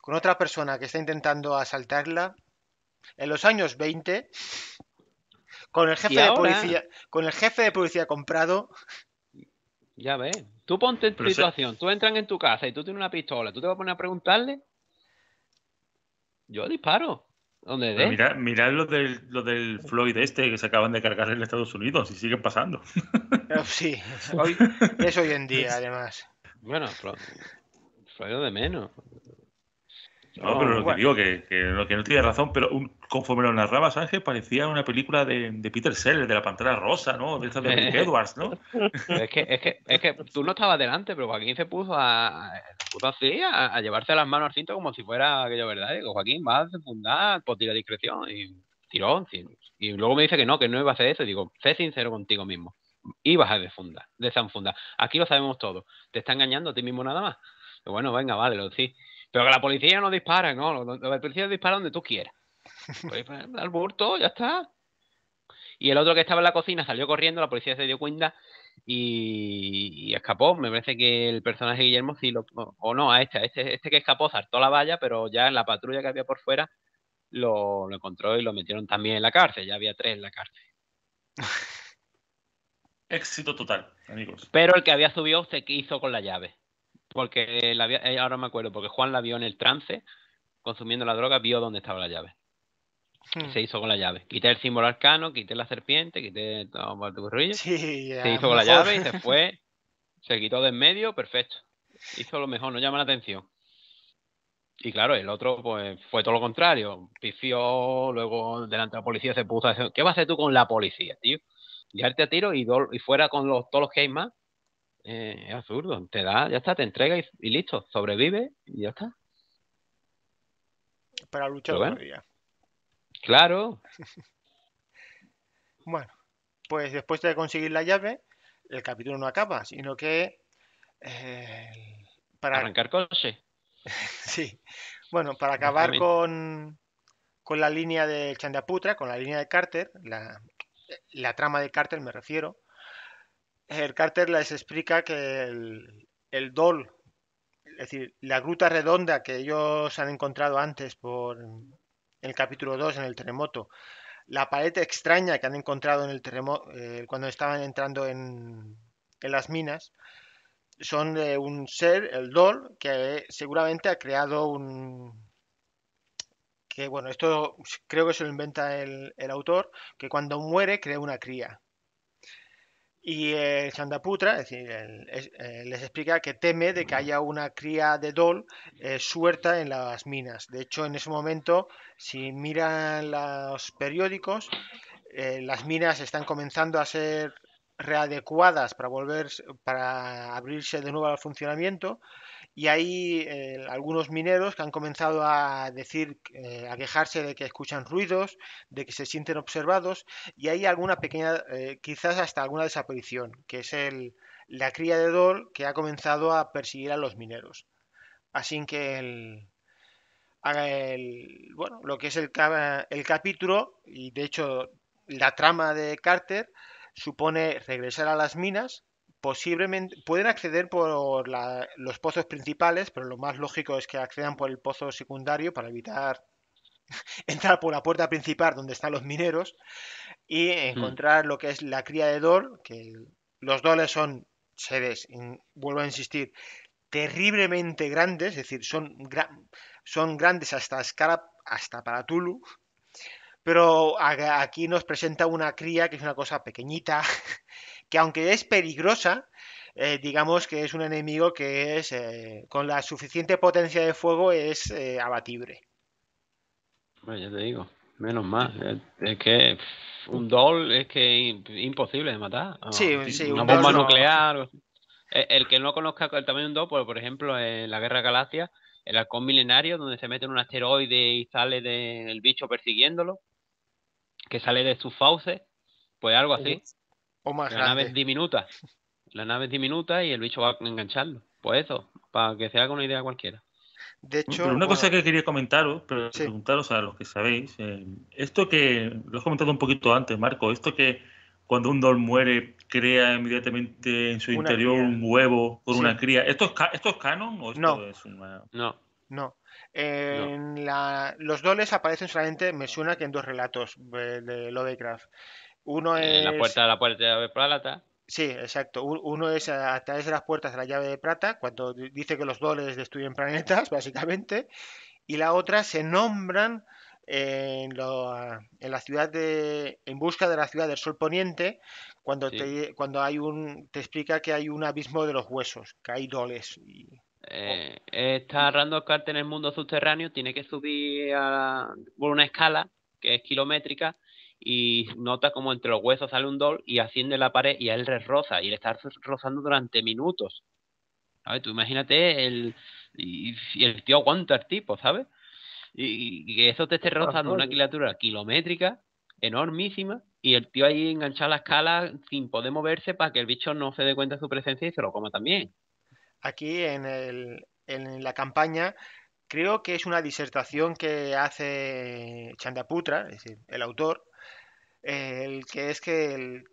con otra persona que está intentando asaltarla, en los años 20, con el jefe de policía, con el jefe de policía comprado. Ya ves, tú ponte en tu situación, tú entran en tu casa y tú tienes una pistola, tú te vas a poner a preguntarle yo disparo. Donde Mirad, lo, del, lo del Floyd este que se acaban de cargar en Estados Unidos y siguen pasando. Ah, sí, es hoy en día además. Bueno, Floyd de menos. No, pero oh, lo que digo, que, que, no, tiene razón, pero conforme lo narrabas, Ángel, parecía una película de, Peter Sellers, de la Pantera Rosa, ¿no? De esta Edwards, ¿no? es, que, es, que, tú no estabas delante, pero Joaquín se puso, a, a, llevarse las manos al cinto como si fuera aquello verdad. Digo, Joaquín, vas a fundar, pues tira discreción y tirón. Y luego me dice que no, que no iba a hacer eso. digo, sé sincero contigo mismo. Ibas a desfundar, desanfundar. Aquí lo sabemos todo. Te está engañando a ti mismo nada más. bueno, venga, vale, lo sí. Pero que la policía no dispara, no. La policía dispara donde tú quieras. Pues, pues, al burto, ya está. Y el otro que estaba en la cocina salió corriendo, la policía se dio cuenta y, escapó. Me parece que el personaje Guillermo sí lo. O no, este, a este, este, que escapó saltó la valla, pero ya en la patrulla que había por fuera lo, encontró y lo metieron también en la cárcel. Ya había tres en la cárcel. Éxito total, amigos. Pero el que había subido se quiso con la llave porque la, eh, ahora me acuerdo, porque Juan la vio en el trance, consumiendo la droga, vio dónde estaba la llave. Hmm. Se hizo con la llave. Quité el símbolo arcano, quité la serpiente, quité todo el burrillo. se hizo con la llave y se fue. Se quitó de en medio, perfecto. Hizo lo mejor, no llama la atención. Y claro, el otro pues fue todo lo contrario. Pifió, luego delante de la policía se puso a decir, ¿qué vas a hacer tú con la policía, tío? Llevarte a tiro y, y fuera con los, todos los que hay más. Eh, es absurdo. Te da, ya está, te entrega y, listo. Sobrevive y ya está. para luchar todavía. Claro. bueno, pues después de conseguir la llave, el capítulo no acaba, sino que. Eh, para arrancar coche. sí. Bueno, para acabar con, con la línea de Chandaputra, con la línea de Carter, la, eh, la trama de Carter me refiero, el Carter les explica que el, DOL, es decir, la gruta redonda que ellos han encontrado antes por el capítulo 2 en el terremoto, la pared extraña que han encontrado en el terremoto eh, cuando estaban entrando en, las minas, son de un ser, el Dol, que seguramente ha creado un que bueno, esto creo que se lo inventa el, el autor, que cuando muere crea una cría. Y el Chandaputra, eh, les explica que teme de que haya una cría de Dol eh, suerta en las minas. De hecho, en ese momento, si miran los periódicos, eh, las minas están comenzando a ser readecuadas para volver para abrirse de nuevo al funcionamiento y hay eh, algunos mineros que han comenzado a decir, eh, a quejarse de que escuchan ruidos, de que se sienten observados y hay alguna pequeña, eh, quizás hasta alguna desaparición, que es el, la cría de Dol que ha comenzado a perseguir a los mineros. Así que el, bueno, lo que es el, el capítulo y de hecho la trama de Carter supone regresar a las minas posiblemente pueden acceder por los pozos principales, pero lo más lógico es que accedan por el pozo secundario para evitar entrar por la puerta principal donde están los mineros y mm. encontrar lo que es la cría de Dor, que los Doles son seres, vuelvo a insistir, terriblemente grandes, es decir, son, son grandes hasta hasta para Tulu, pero aquí nos presenta una cría que es una cosa pequeñita, que aunque es peligrosa, eh, digamos que es un enemigo que es eh, con la suficiente potencia de fuego es eh, abatible. Bueno, ya te digo, menos mal. Es que un doll es que imposible de matar. Ah, sí, una bomba nuclear. El que no conozca el tamaño de un doll, pues, por ejemplo, en la Guerra Galaxia, el halcón milenario, donde se mete en un asteroide y sale del bicho persiguiéndolo, que sale de sus fauces, pues algo así la nave es diminuta. La nave es diminuta y el bicho va a engancharlo. Pues eso, para que se haga una idea cualquiera. De hecho, una cosa que quería comentaros, pero preguntaros a los que sabéis, eh, esto que lo he comentado un poquito antes, Marco, esto que cuando un dol muere crea inmediatamente en su interior un huevo con una cría, ¿esto es, esto canon o esto es una... No, no. los doles aparecen solamente, me suena que en dos relatos eh, de Lovecraft. Uno eh, es... En la puerta de la puerta de la plata. Sí, exacto. Uno es a través de las puertas de la llave de plata, cuando dice que los doles destruyen planetas, básicamente. Y la otra se nombran eh, en, la ciudad de. en busca de la ciudad del sol poniente, cuando te, cuando hay un. te explica que hay un abismo de los huesos, que hay doles. Eh, oh. está Randall Carter en el mundo subterráneo, tiene que subir por una escala que es kilométrica y nota como entre los huesos sale un dol y asciende la pared y a él le roza y le está rozando durante minutos. ¿Sabes? Tú imagínate el, y, el tío aguanta el tipo, ¿sabes? Y, que eso te esté rozando una criatura kilométrica, enormísima, y el tío ahí engancha a la escala sin poder moverse para que el bicho no se dé cuenta de su presencia y se lo coma también. Aquí en, el, en la campaña creo que es una disertación que hace Chandaputra, es decir, el autor, el que es que él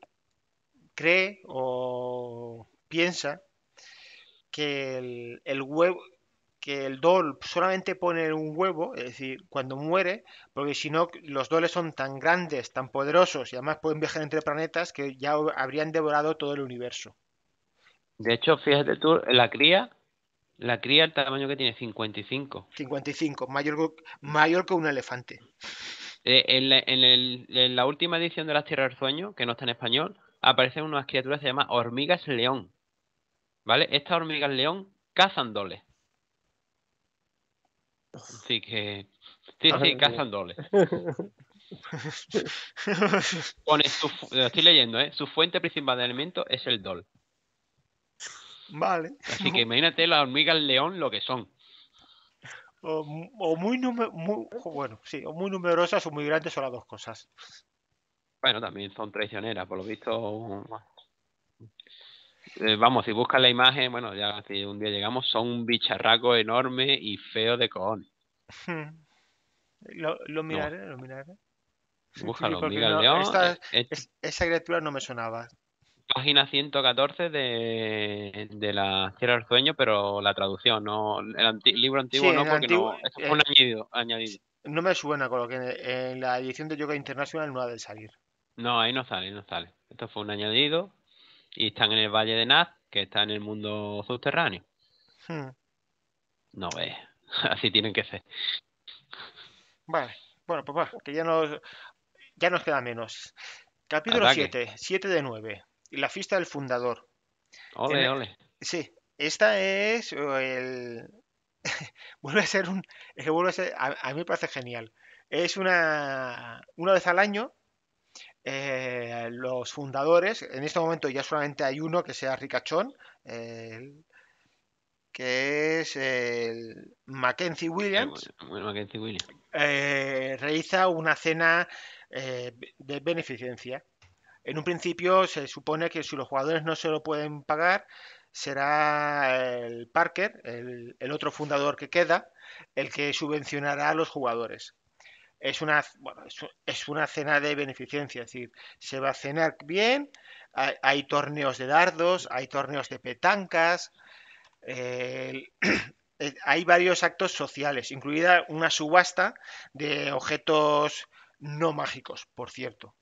cree o piensa que el, huevo que el dol solamente pone un huevo, es decir, cuando muere, porque si no, los doles son tan grandes, tan poderosos y además pueden viajar entre planetas que ya habrían devorado todo el universo. De hecho, fíjate tú, la cría, la cría el tamaño que tiene, 55. 55, mayor, mayor que un elefante. Eh, en, la, última edición de Las Tierras del Sueño, que no está en español, aparecen unas criaturas que se llaman hormigas león. ¿Vale? Estas hormigas león cazan doles. Así que. Sí, sí, cazan doles. lo estoy leyendo, ¿eh? Su fuente principal de alimento es el dol. Vale. Así que imagínate las hormigas león lo que son o, muy, bueno, sí, o muy numerosas o muy grandes o las dos cosas. Bueno, también son traicioneras, por lo visto. Eh, vamos, si buscas la imagen, bueno, ya si un día llegamos, son un bicharraco enorme y feo de cojones. Hmm. Lo, miraré, lo miraré. criatura no me sonaba página 114 de, la Tierra del Sueño, pero la traducción, no el libro antiguo no, porque no, un eh, añadido, No me suena con lo que en la edición de Yoga International no ha de salir. No, ahí no sale, no sale. Esto fue un añadido y están en el Valle de Naz, que está en el mundo subterráneo. Hmm. No ve, así tienen que ser. Vale, bueno, papá, pues que ya nos, ya nos queda menos. Capítulo 7, 7 de 9 la fiesta del fundador. Ole, Sí, esta es eh, el... vuelve a ser un... Eh, a, a, mí me parece genial. Es una, una vez al año, eh, los fundadores, en este momento ya solamente hay uno que sea ricachón, que es el Mackenzie Williams, Mackenzie Williams. realiza una cena de beneficencia. En un principio se supone que si los jugadores no se lo pueden pagar, será el Parker, el, otro fundador que queda, el que subvencionará a los jugadores. Es una, es una cena de beneficencia, es decir, se va a cenar bien, hay, torneos de dardos, hay torneos de petancas, eh, hay varios actos sociales, incluida una subasta de objetos no mágicos, por cierto.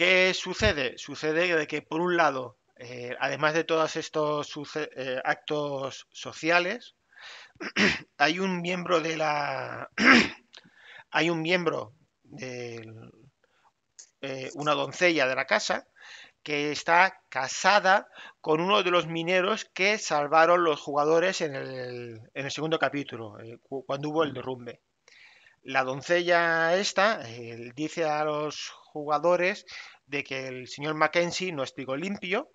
¿Qué sucede? Sucede que, por un lado, eh, además de todos estos eh, actos sociales, hay un miembro de la. hay un miembro de eh, una doncella de la casa que está casada con uno de los mineros que salvaron los jugadores en el, en el segundo capítulo, cuando hubo el derrumbe la doncella esta eh, dice a los jugadores de que el señor Mackenzie no estuvo limpio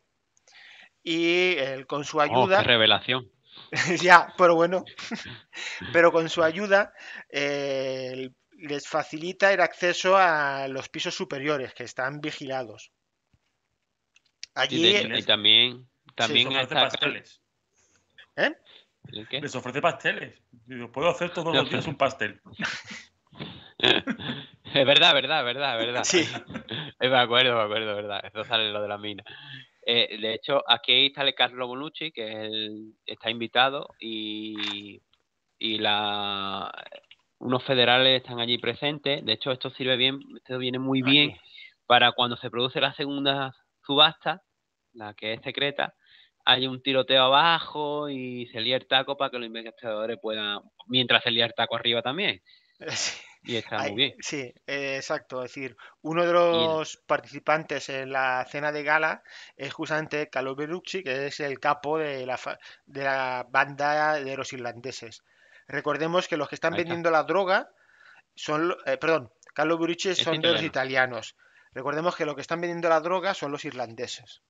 y con su oh, ayuda... revelación. ya, pero bueno, pero con su ayuda eh, les facilita el acceso a los pisos superiores que están vigilados. Allí... Y, también, también sí, ¿Eh? Les ofrece pasteles. puedo hacer todos los días un pastel. es verdad, verdad, verdad, verdad. Sí. me acuerdo, me acuerdo, verdad. Eso sale lo de la mina. Eh, de hecho, aquí está el Carlo Bonucci, que está invitado, y, unos federales están allí presentes. De hecho, esto sirve bien, esto viene muy bien para cuando se produce la segunda subasta, la que es secreta, hay un tiroteo abajo y se lía el taco para que los investigadores puedan, mientras se lía el taco arriba también. Sí. Y está muy bien. Sí, exacto. Es decir, uno de los participantes en la cena de gala es justamente Carlo Berucci, que es el capo de la, de la banda de los irlandeses. Recordemos que los que están vendiendo la droga son, eh, perdón, Carlo Berucci son de los italianos. Recordemos que los que están vendiendo la droga son los irlandeses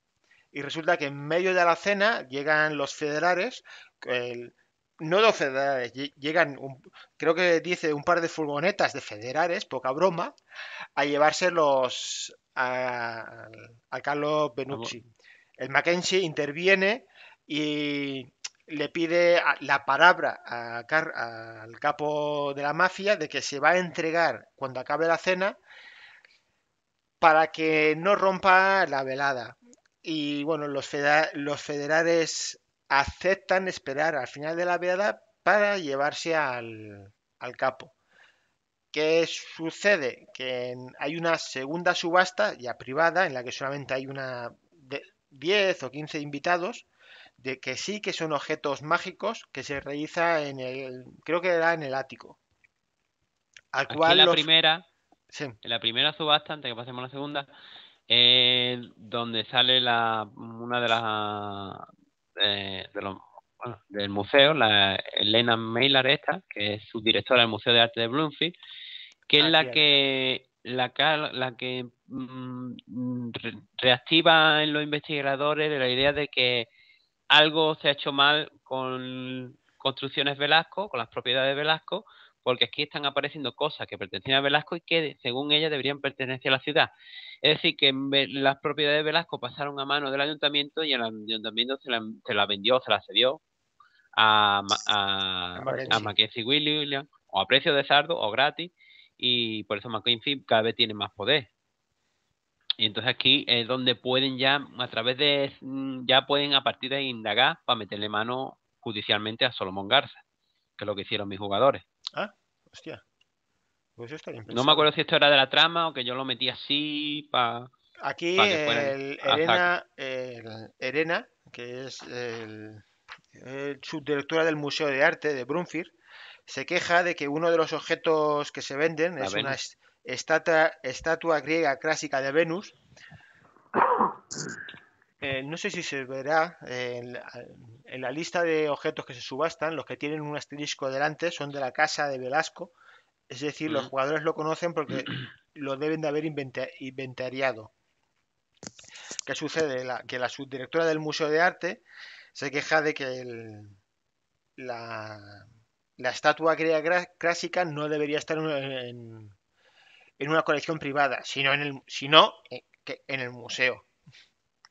y resulta que en medio de la cena llegan los federales, no los federales, llegan, creo que dice, un par de furgonetas de federales, poca broma, a llevarse los a, a Carlos Benucci. El Mackenzie interviene y le pide la palabra al capo de la mafia de que se va a entregar cuando acabe la cena para que no rompa la velada y bueno, los, federales, los federales aceptan esperar al final de la veada para llevarse al, capo. ¿Qué sucede? Que hay una segunda subasta ya privada en la que solamente hay una de 10 o 15 invitados de que sí que son objetos mágicos que se realiza en el creo que era en el ático. Al cual la primera en la primera subasta antes que pasemos a la segunda donde sale la, una de las eh, de del museo, la Elena Mailar esta, que es subdirectora del Museo de Arte de Bloomfield, que es la que la, que mm, reactiva en los investigadores la idea de que algo se ha hecho mal con construcciones Velasco, con las propiedades de Velasco, porque aquí están apareciendo cosas que pertenecían a Velasco y que, según ella, deberían pertenecer a la ciudad. Es decir, que las propiedades de Velasco pasaron a manos del ayuntamiento y el ayuntamiento se la, vendió, se la cedió a, Mackenzie Williams, o a precio de sardo, o gratis, y por eso Mackenzie cada vez tiene más poder. Y entonces aquí es donde pueden ya, a través de, mm, ya pueden a partir de indagar para meterle mano judicialmente a Solomón Garza, que es lo que hicieron mis jugadores. Ah, hostia. Pues no me acuerdo si esto era de la trama o que yo lo metí así para. Aquí Elena, que es el, subdirectora del Museo de Arte de Brunfir, se queja de que uno de los objetos que se venden es una estatua griega clásica de Venus eh, no sé si se verá eh, en, la, lista de objetos que se subastan, los que tienen un asterisco delante son de la casa de Velasco, es decir, los mm. jugadores lo conocen porque lo deben de haber inventariado. ¿Qué sucede? que la subdirectora del Museo de Arte se queja de que la, estatua griega clásica no debería estar en, una colección privada, sino sino eh, en el museo.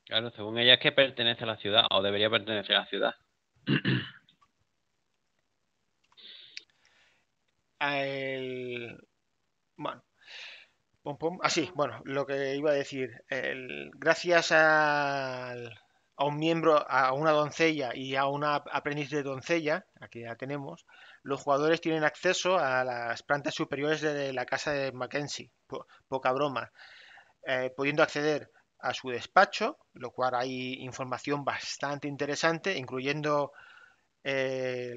Claro, según ella es que pertenece a la ciudad o debería pertenecer a la ciudad. Bueno, así, ah, bueno, lo que iba a decir, gracias a un miembro, a una doncella y a una aprendiz de doncella, aquí ya tenemos, los jugadores tienen acceso a las plantas superiores de la casa de Mackenzie, poca broma, eh, pudiendo acceder a su despacho, lo cual hay información bastante interesante, incluyendo eh,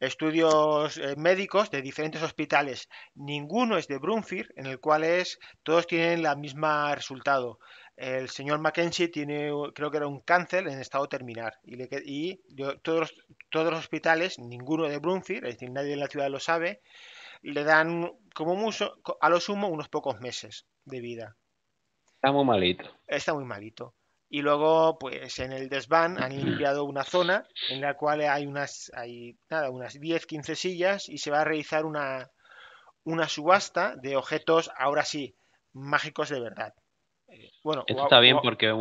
estudios eh, médicos de diferentes hospitales. Ninguno es de Brunfield en el cual es, todos tienen el mismo resultado. El señor Mackenzie tiene, creo que era un cáncer en estado terminal. Y, le, todos, todos los hospitales, ninguno de Brunfield es decir, nadie en la ciudad lo sabe, le dan como a lo sumo unos pocos meses de vida. Está muy malito. Está muy malito. Y luego, pues en el desván han limpiado una zona en la cual hay unas, hay, nada, unas 10, 15 sillas y se va a realizar una, una subasta de objetos, ahora sí, mágicos de verdad. Eh, bueno, Esto está bien porque,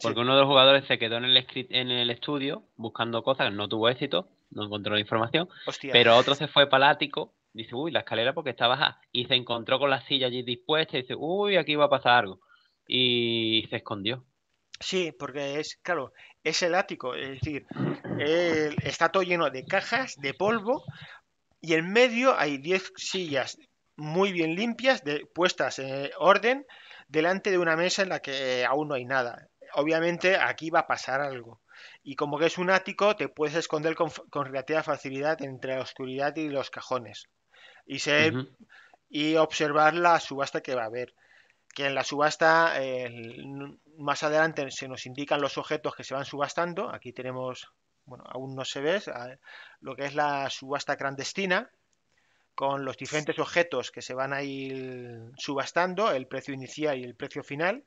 porque uno de los jugadores se quedó en el, en el estudio buscando cosas, no tuvo éxito, no encontró la información, pero otro se fue palático dice, uy, la escalera porque está baja. Y se encontró con la silla allí dispuesta y dice, uy, aquí va a pasar algo. Y se escondió. Sí, porque es, claro, es el ático, es decir, está todo lleno de cajas, de polvo, y en medio hay 10 sillas muy bien limpias, puestas en orden, delante de una mesa en la que aún no hay nada. Obviamente aquí va a pasar algo. Y como que es un ático, te puedes esconder con relativa facilidad entre la oscuridad y los cajones y observar la subasta que va a haber. Que en la subasta eh, más adelante se nos indican los objetos que se van subastando. Aquí tenemos, bueno, aún no se ve ah, lo que es la subasta clandestina con los diferentes objetos que se van a ir subastando, el precio inicial y el precio final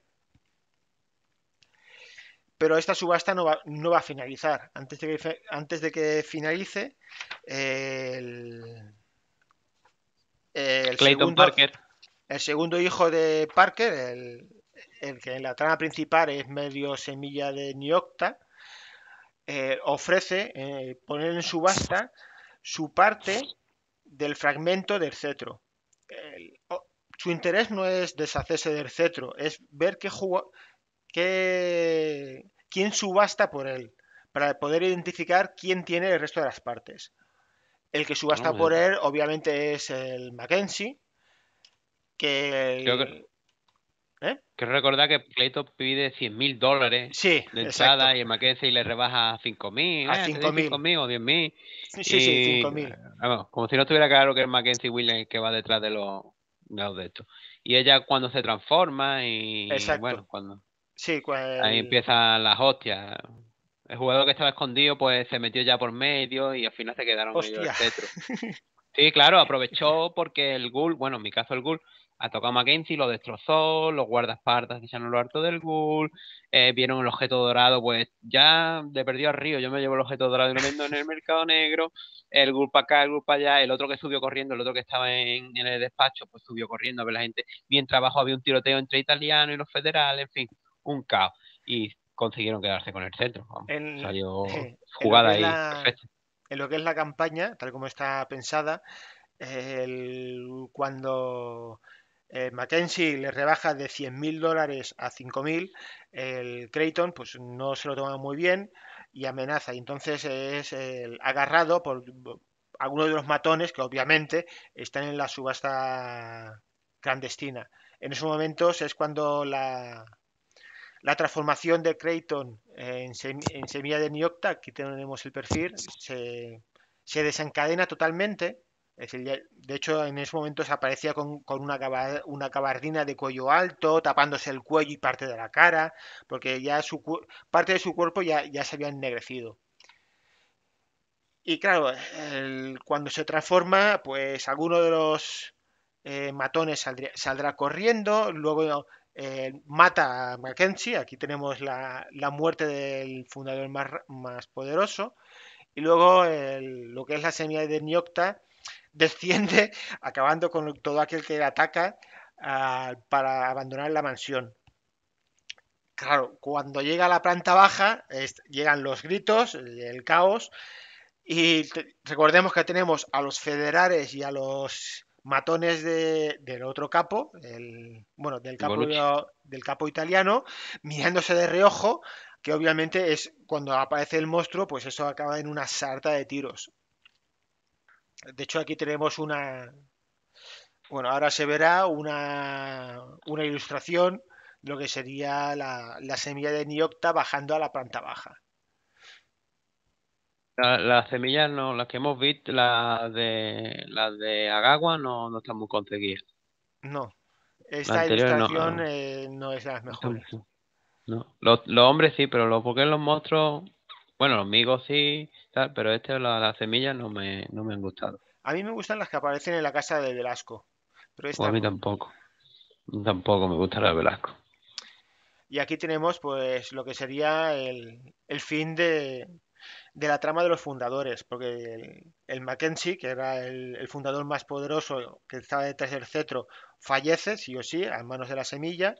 pero esta subasta no va, no va, a finalizar. Antes de que, antes de que finalice, el, eh, el Clayton segundo, Parker. El segundo hijo de Parker, el, que en la trama principal es medio semilla de Niocta, eh, ofrece eh, poner en subasta su parte del fragmento del cetro. su interés no es deshacerse del cetro, es ver qué, qué quién subasta por él, para poder identificar quién tiene el resto de las partes. El que subasta por pues, él, obviamente, es el Mackenzie. Que... que... ¿Eh? Quiero recordar que Clayton pide 100 mil dólares de entrada y el Mackenzie le rebaja a 5 mil. A 5 eh, mil. o 10 mil. Sí, sí, 5.000. 5 mil. Como si no estuviera claro que el Mackenzie Williams que va detrás de los, de Y ella cuando se transforma y, bueno, cuando... Sí, pues, Ahí empiezan las hostias. El jugador que estaba escondido, pues se metió ya por medio y al final se quedaron Hostia. ellos el Sí, claro, aprovechó porque el Ghoul, bueno, en mi caso el Ghoul, ha tocado a Mackenzie, lo destrozó, los ya echaron lo harto del Ghoul, eh, vieron el objeto dorado, pues ya de perdió al río, yo me llevo el objeto dorado y lo vendo en el mercado negro, el Ghoul para acá, el Ghoul para allá, el otro que subió corriendo, el otro que estaba en, el despacho, pues subió corriendo a ver la gente. bien trabajo, había un tiroteo entre italianos y los federales, en fin, un caos. Y consiguieron quedarse con el centro. salió jugada ahí En lo que es la campaña, tal como está pensada, cuando eh, Mackenzie le rebaja de 100.000 dólares a 5.000, el Creighton pues no se lo toma muy bien y amenaza. Y entonces es agarrado por algunos de los matones que obviamente están en la subasta clandestina. En esos momentos es cuando la, la transformación de Creighton en, semilla de Niocta, aquí tenemos el perfil, se, desencadena totalmente. Es decir, de hecho, en ese momento se aparecía con, una, cabardina de cuello alto, tapándose el cuello y parte de la cara, porque ya su, parte de su cuerpo ya, se había ennegrecido. Y claro, cuando se transforma, pues alguno de los eh, matones saldrá corriendo, luego eh, mata a Mackenzie, aquí tenemos la, muerte del fundador más, más poderoso, y luego lo que es la semilla de Niocta desciende, acabando con todo aquel que ataca para abandonar la mansión. Claro, cuando llega a la planta baja, llegan los gritos, el caos, y recordemos que tenemos a los federales y a los matones del otro capo, el, bueno, del capo, italiano, mirándose de reojo, que obviamente es cuando aparece el monstruo, pues eso acaba en una sarta de tiros. De hecho, aquí tenemos una. Bueno, ahora se verá una, una ilustración de lo que sería la, la semilla de Niocta bajando a la planta baja. Las semillas no, las que hemos visto, las de las de Agagua no, no están muy conseguidas. No, esta ilustración no, eh, es la mejor. No, los, hombres sí, pero los porque los monstruos, bueno, los amigos sí, tal, pero este la, las semillas no me, no me han gustado. A mí me gustan las que aparecen en la casa de Velasco. Pero a mí tampoco. Tampoco me gusta la de Velasco. Y aquí tenemos pues lo que sería el fin de, de la trama de los fundadores, porque el, Mackenzie, que era el, fundador más poderoso que estaba detrás del cetro, fallece, sí o sí, a manos de la semilla.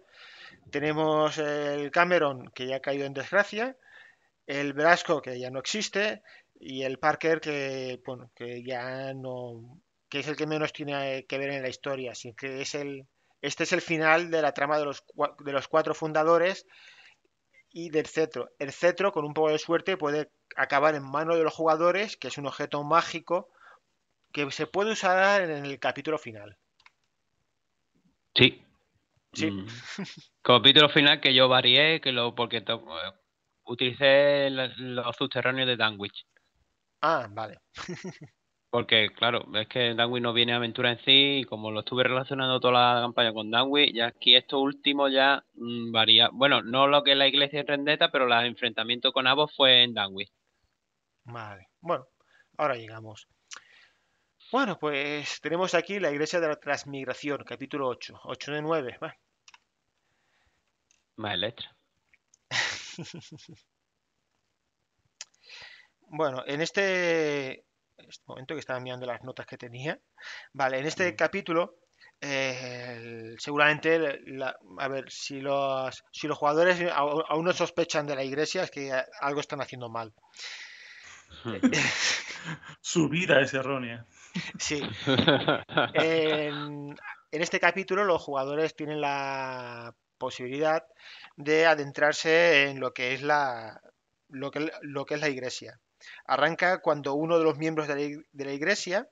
Tenemos el Cameron, que ya ha caído en desgracia, el Brasco, que ya no existe, y el Parker, que, que ya no que es el que menos tiene que ver en la historia, así que es el, este es el final de la trama de los, de los cuatro fundadores y del cetro. El cetro, con un poco de suerte, puede acabar en manos de los jugadores, que es un objeto mágico que se puede usar en el capítulo final. Sí. Sí. Mm. capítulo final que yo varié, que lo porque eh, utilicé los subterráneos de Danwich. Ah, vale. Porque, claro, es que Danwi no viene a aventura en sí, y como lo estuve relacionando toda la campaña con Danwi, ya aquí esto último ya mm, varía. Bueno, no lo que es la iglesia en Rendeta, pero el enfrentamiento con Abos fue en Danwi. Vale, bueno, ahora llegamos. Bueno, pues tenemos aquí la iglesia de la transmigración, capítulo 8, 8 de 9, Más letra. bueno, en este este momento que estaba mirando las notas que tenía. Vale, en este capítulo, eh, seguramente, a ver, si los, si los jugadores aún no sospechan de la iglesia, es que algo están haciendo mal. Su vida es errónea. Sí. En, en este capítulo los jugadores tienen la posibilidad de adentrarse en lo que es la, lo que, lo que es la iglesia. Arranca cuando uno de los miembros de la, iglesia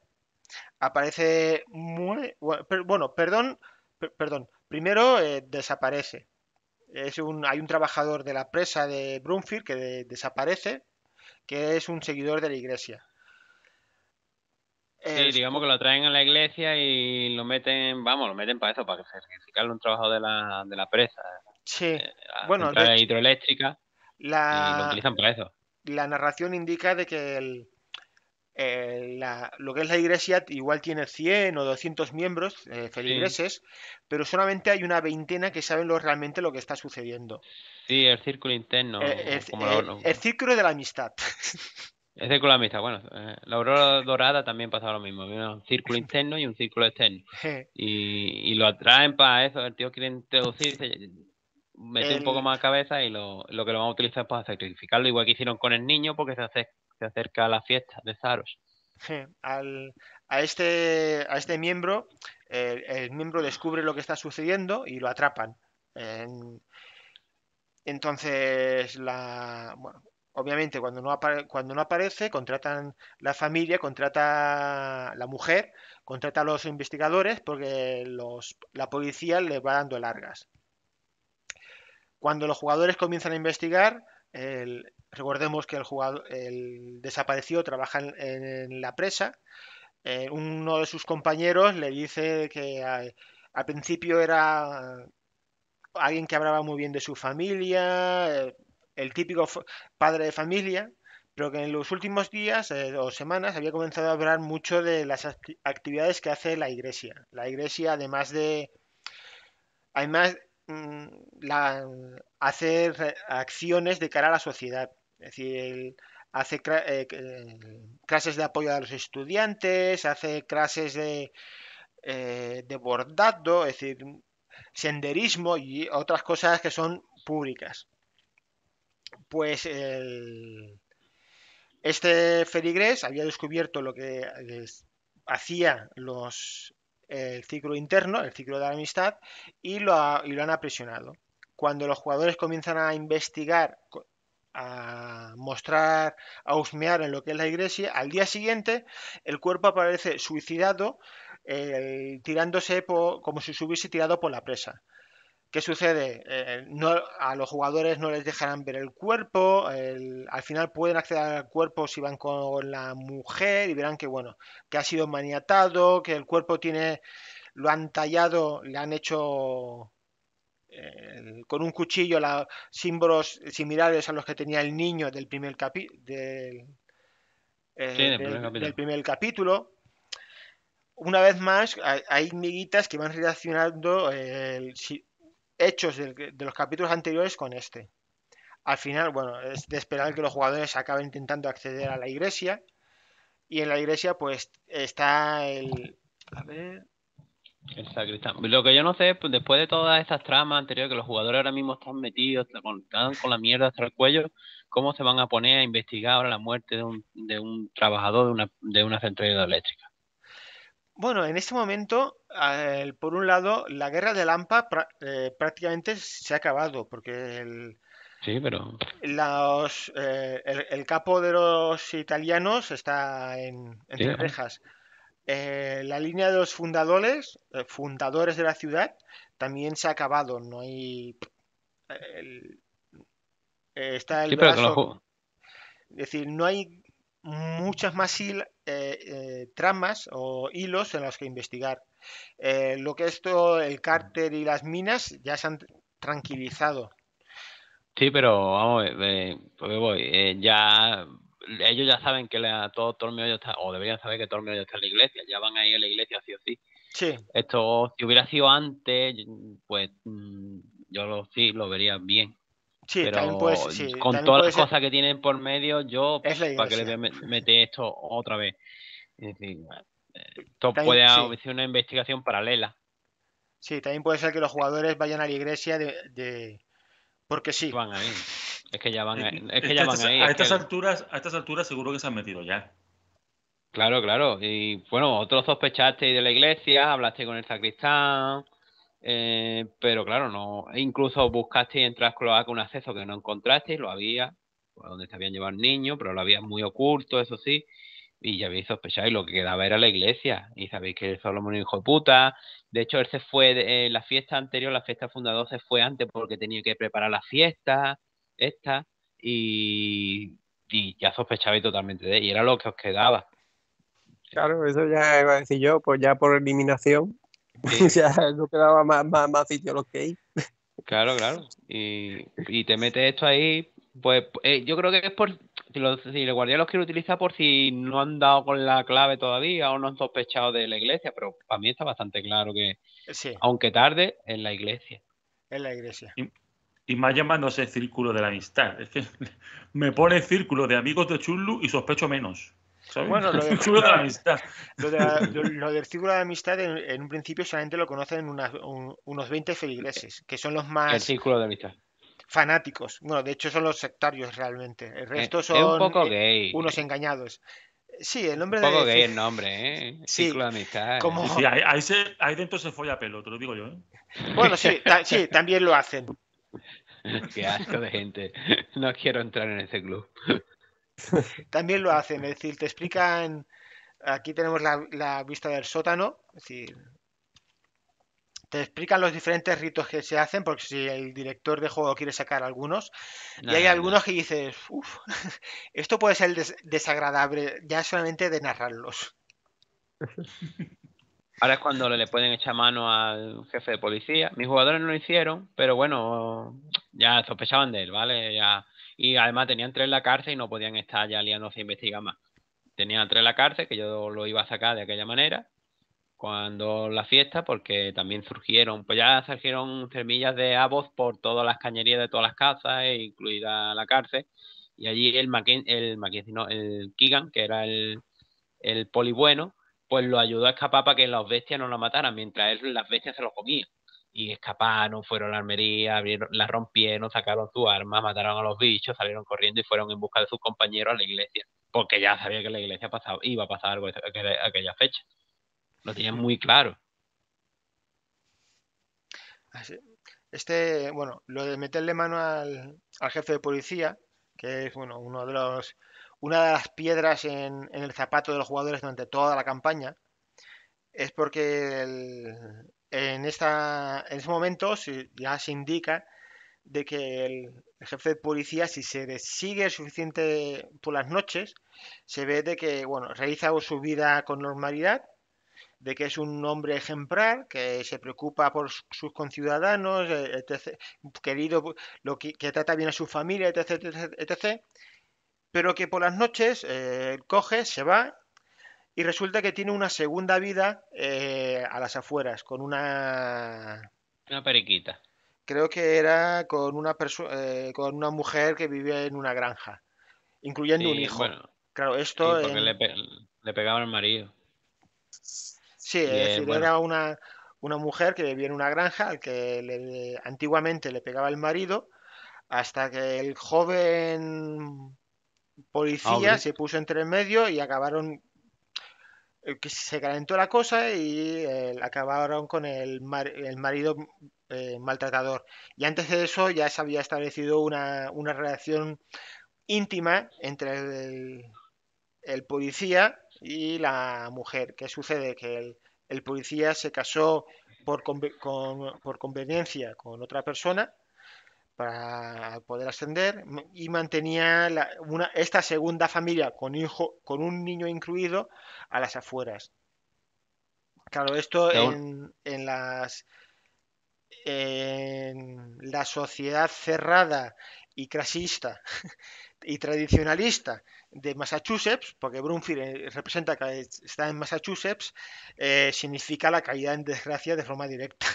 aparece... Muy, bueno, perdón, perdón. Primero eh, desaparece. Es un, hay un trabajador de la presa de Brumfield que desaparece, que es un seguidor de la iglesia. Sí, digamos que lo traen a la iglesia y lo meten, vamos, lo meten para eso, para sacrificarle un trabajo de la, de la presa. Sí, eh, bueno, la hidroeléctrica. La... Y lo utilizan para eso la narración indica de que el, eh, lo que es la iglesia igual tiene 100 o 200 miembros eh, feligreses, pero solamente hay una veintena que saben realmente lo que está sucediendo. Sí, el círculo interno. Eh, el, círculo de la amistad. El círculo de la amistad, bueno, la aurora dorada también pasa lo mismo, un círculo interno y un círculo externo. Y, y lo atraen para eso, el tío quiere introducirse, mete un poco más cabeza y lo, que lo van a utilizar es para sacrificarlo, igual que hicieron con el niño porque se, acerca a la fiesta de Zaros. a, este, a este miembro, el miembro descubre lo que está sucediendo y lo atrapan. entonces, la, obviamente cuando no, cuando no aparece, contratan la familia, contrata la mujer, contrata a los investigadores porque la policía les va dando largas. Cuando los jugadores comienzan a investigar, recordemos que el, jugador, desaparecido trabaja en, la presa, eh, uno de sus compañeros le dice que al principio era alguien que hablaba muy bien de su familia, eh, el típico padre de familia, pero que en los últimos días eh, o semanas había comenzado a hablar mucho de las actividades que hace la iglesia. La iglesia, además de... Además, Mm, hacer acciones de cara a la sociedad. Es decir, hace eh, eh, clases de apoyo a los estudiantes, hace clases eh, de, bordado, es decir, senderismo y otras cosas que son públicas. Pues este Ferigres había descubierto lo que hacían los el ciclo interno, el ciclo de la amistad, y lo, han aprisionado. Cuando los jugadores comienzan a investigar, a mostrar, a husmear en lo que es la iglesia, al día siguiente el cuerpo aparece suicidado, eh, tirándose como si se hubiese tirado por la presa. ¿Qué sucede? Eh, a los jugadores no les dejarán ver el cuerpo, al final pueden acceder al cuerpo si van con la mujer y verán que, bueno, que ha sido maniatado, que el cuerpo tiene, lo han tallado, le han hecho eh, con un cuchillo símbolos similares a los que tenía el niño del primer, capi, del, eh, capítulo. una vez más hay, miguitas que van reaccionando el, hechos de, los capítulos anteriores con este. Al final, bueno, es de esperar que los jugadores acaben intentando acceder a la iglesia. Y en la iglesia, pues, está el. A ver. sacristán. Lo que yo no sé, pues, después de todas estas tramas anteriores, que los jugadores ahora mismo están metidos, están con la mierda hasta el cuello, ¿cómo se van a poner a investigar ahora la muerte de un, de un trabajador de una, de una central eléctrica bueno, en este momento, por un lado, la guerra de Lampa eh, prácticamente se ha acabado, porque eh, el, el, capo de los italianos está en, en eh, la línea de los fundadores, fundadores de la ciudad, también se ha acabado. No hay. está el. es decir, no hay muchas más eh, eh, tramas o hilos en los que investigar. Eh, lo que esto el cárter y las minas ya se han tranquilizado. Sí, pero vamos, pues voy, ya ellos ya saben que todo, tormeo está, o deberían saber que todo el está en la iglesia, ya van ahí ir a la iglesia sí o sí. Sí. Esto, si hubiera sido antes, pues mm, yo sí lo vería bien, Sí, también puede, sí, con todas las cosas que tienen por medio, yo para que le mete esto otra vez. esto puede ser una investigación paralela. Sí, también puede ser que los jugadores vayan a la iglesia de, porque sí. Van Es que ya van, ahí. A estas, alturas, a estas alturas seguro que se han metido ya. Claro, claro. Y bueno, otros sospechasteis de la iglesia, hablaste con el sacristán. Eh, pero claro, no e incluso buscaste y entras con un acceso que no encontraste, lo había, por donde se habían llevado el niño, pero lo había muy oculto, eso sí, y ya habéis sospechado, y lo que quedaba era la iglesia, y sabéis que Salomón Solomon es hijo de puta, de hecho él se fue, de, la fiesta anterior, la fiesta fundador se fue antes porque tenía que preparar la fiesta, esta, y, ya sospechabais totalmente de él, y era lo que os quedaba. Claro, eso ya iba a decir yo, pues ya por eliminación, ya no quedaba más, sitio los que hay. Claro, claro. Y, te metes esto ahí, pues eh, yo creo que es por si, los, si el guardián los quiere utilizar por si no han dado con la clave todavía o no han sospechado de la iglesia, pero para mí está bastante claro que, aunque tarde, en la iglesia. En la iglesia. Y, y, más llamándose círculo de la amistad. Es que me pone círculo de amigos de Chulu y sospecho menos. Bueno, lo del círculo de amistad. Lo, del círculo de amistad en, un principio solamente lo conocen unos 20 feligreses, que son los más... El círculo de amistad fanáticos. Bueno, de hecho son los sectarios realmente. El resto eh, son eh, unos engañados. Sí, el nombre un poco gay el nombre, ¿eh? Círculo de amistad. ¿eh? ahí, dentro se folla pelo, te lo digo yo. Bueno, sí, sí, también lo hacen. Qué asco de gente. No quiero entrar en ese club. También lo hacen, es decir, te explican. Aquí tenemos la, vista del sótano, es decir, te explican los diferentes ritos que se hacen, porque si el director de juego quiere sacar algunos, y hay algunos que dices, uff, esto puede ser desagradable ya solamente de narrarlos. Ahora es cuando le pueden echar mano al jefe de policía. Mis jugadores no lo hicieron, pero bueno, ya sospechaban de él, ¿vale? Ya y además tenían tres en la cárcel y no podían estar ya liándose a investigar más. Tenían tres en la cárcel, que yo lo iba a sacar de aquella manera, cuando la fiesta, porque también surgieron, pues ya surgieron semillas de avos por todas las cañerías de todas las casas, e incluida la cárcel. Y allí el maquin el, maquin el Kigan, que era el, polibueno, pues lo ayudó a escapar para que las bestias no lo mataran, mientras él las bestias se lo comían y escaparon, fueron a la armería, abrieron, la rompieron, sacaron su arma, mataron a los bichos, salieron corriendo y fueron en busca de sus compañeros a la iglesia, porque ya sabía que la iglesia iba a pasar algo aquella, fecha. Lo tenían muy claro. Ah, este, bueno, lo de meterle mano al, jefe de policía, que es bueno, uno de los, una de las piedras en, en el zapato de los jugadores durante toda la campaña, es porque el, en, esta, en ese momento ya se indica de que el, jefe de policía, si se le sigue suficiente por las noches, se ve de que, bueno, realiza su vida con normalidad, de que es un hombre ejemplar, que se preocupa por sus conciudadanos, eh, querido, lo que, trata bien a su familia, etc., etc., etc., pero que por las noches eh, coge, se va y resulta que tiene una segunda vida eh, a las afueras, con una... Una periquita. Creo que era con una, eh, con una mujer que vivía en una granja, incluyendo un hijo. claro, esto... porque le, pegaba pegaban al marido. Sí, era una, mujer que vivía en una granja al que antiguamente le pegaba el marido hasta que el joven policía se puso entre medio y acabaron que se calentó la cosa y eh, acabaron con el, marido eh, maltratador. Y antes de eso ya se había establecido una, relación íntima entre el, policía y la mujer. ¿Qué sucede? Que el, policía se casó por, por conveniencia con otra persona para poder ascender y mantenía una, esta segunda familia con, hijo, con un niño incluido a las afueras. Claro, esto en, las la sociedad cerrada y clasista y tradicionalista de Massachusetts, porque Brunfield representa que está en Massachusetts, eh, significa la caída en desgracia de forma directa.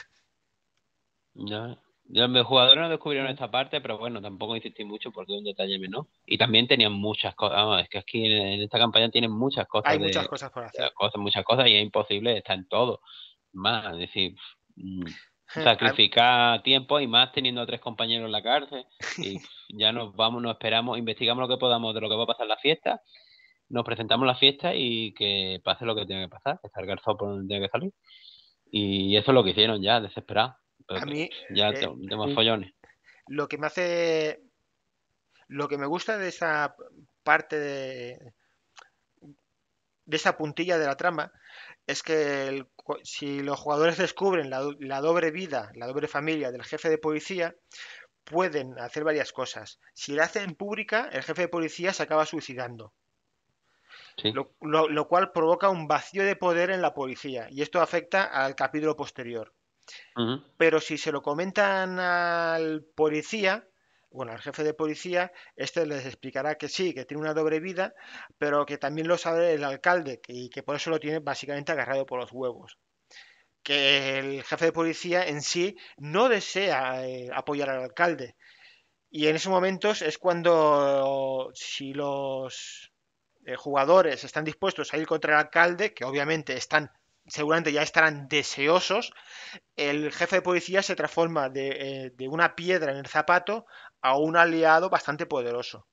Ya. Los jugadores no descubrieron esta parte, pero bueno, tampoco insistí mucho porque es un detalle menor. Y también tenían muchas cosas. es que aquí en, esta campaña tienen muchas cosas. Hay muchas cosas por hacer. Cosas, muchas cosas y es imposible estar en todo. Más, es decir, mm, sacrificar tiempo y más teniendo a tres compañeros en la cárcel. Y ya nos vamos, nos esperamos, investigamos lo que podamos de lo que va a pasar en la fiesta. Nos presentamos la fiesta y que pase lo que tiene que pasar, que salga el por donde tiene que salir. Y eso es lo que hicieron ya, desesperado. A mí. Ya, eh, eh, Lo que me hace. Lo que me gusta de esa parte de. de esa puntilla de la trama es que si los jugadores descubren la, doble vida, la doble familia del jefe de policía, pueden hacer varias cosas. Si la hacen pública, el jefe de policía se acaba suicidando. lo, cual provoca un vacío de poder en la policía y esto afecta al capítulo posterior. Pero si se lo comentan al policía, bueno, al jefe de policía, este les explicará que sí, que tiene una doble vida, pero que también lo sabe el alcalde y que por eso lo tiene básicamente agarrado por los huevos. Que el jefe de policía en sí no desea eh, apoyar al alcalde. Y en esos momentos es cuando si los eh, jugadores están dispuestos a ir contra el alcalde, que obviamente están seguramente ya estarán deseosos, el jefe de policía se transforma de, eh, una piedra en el zapato a un aliado bastante poderoso.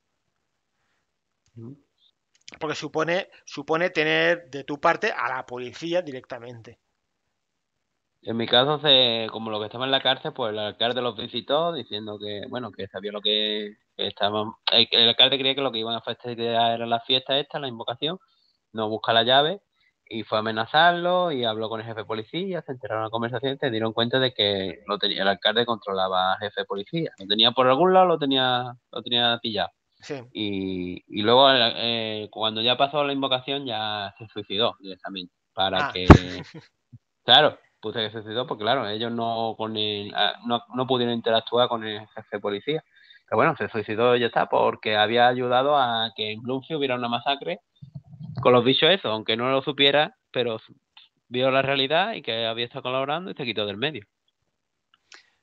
Porque supone, supone tener de tu parte a la policía directamente. En mi caso, como lo que estaba en la cárcel, pues el alcalde los visitó diciendo que, bueno, que sabía lo que, estaban... El, alcalde creía que lo que iban a festejar era la fiesta esta, la invocación, no busca la llave, y fue a amenazarlo y habló con el jefe de policía, se enteraron la conversación y se dieron cuenta de que el alcalde controlaba al jefe de policía. Lo tenía por algún lado, lo tenía, lo tenía pillado. Y, luego, eh, cuando ya pasó la invocación, ya se suicidó directamente. Para ah. que. Claro, puse que se suicidó porque, claro, ellos no, con ah, no, pudieron interactuar con el jefe de policía. Pero bueno, se suicidó y ya está, porque había ayudado a que en Bloomfield hubiera una masacre con los bichos eso, aunque no lo supiera, pero vio la realidad y que había estado colaborando y se quitó del medio.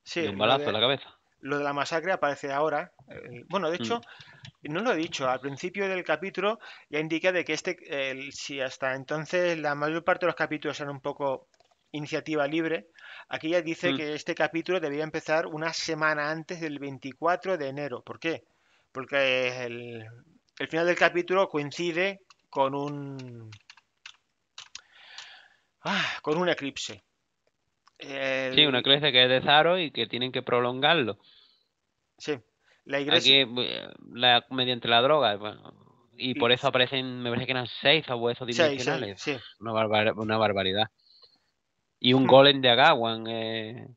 Sí. un balazo la cabeza. Lo de la masacre aparece ahora. Eh, bueno, de hecho, mm. no lo he dicho. Al principio del capítulo ya indica de que este, si hasta entonces la mayor parte de los capítulos eran un poco iniciativa libre, aquí ya dice mm. que este capítulo debía empezar una semana antes del 24 de enero. ¿Por qué? Porque el final del capítulo coincide con un ah, con un eclipse. Sí, un eclipse que es de Zaro y que tienen que prolongarlo. Sí. La iglesia. Aquí, eh, mediante la droga, y, por eso aparecen, me parece que eran seis abuesos dimensionales. Una, barbaridad. Y un hmm. golem de Agawan. Eh.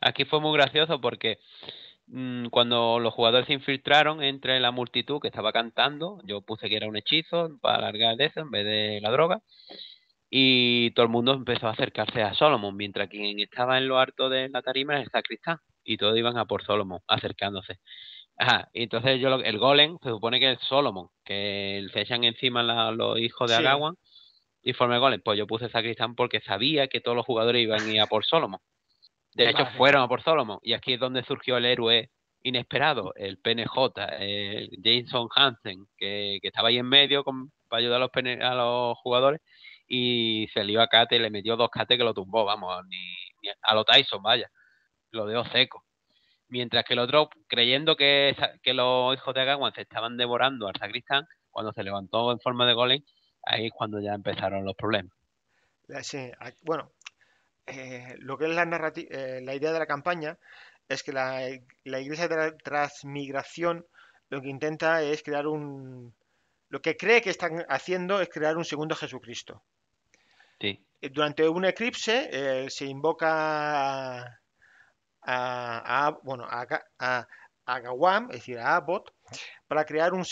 Aquí fue muy gracioso porque Mm, cuando los jugadores se infiltraron entre la multitud que estaba cantando, yo puse que era un hechizo para alargar eso en vez de la droga, y todo el mundo empezó a acercarse a Solomon, mientras quien estaba en lo alto de la tarima era el sacristán, y todos iban a por Solomon, acercándose. Ajá, entonces yo, el golem se supone que es Solomon, que se echan encima los hijos de Agawan y forma golem. Pues yo puse sacristán porque sabía que todos los jugadores iban a ir a por Solomon. De hecho, fueron a por Solomon. Y aquí es donde surgió el héroe inesperado, el PNJ, Jason Hansen, que, estaba ahí en medio para ayudar a los, a los jugadores. Y se lió a Kate, le metió dos Kate que lo tumbó, vamos, ni, a lo Tyson, vaya. Lo dio seco. Mientras que el otro, creyendo que, que los hijos de Agawan se estaban devorando al sacristán, cuando se levantó en forma de golem, ahí es cuando ya empezaron los problemas. bueno, eh, lo que es la, eh, la idea de la campaña es que la, iglesia de la transmigración lo que intenta es crear un... Lo que cree que están haciendo es crear un segundo Jesucristo. Eh, durante un eclipse se invoca a, bueno, a, a, Gawam, es decir, a Abbot para crear un,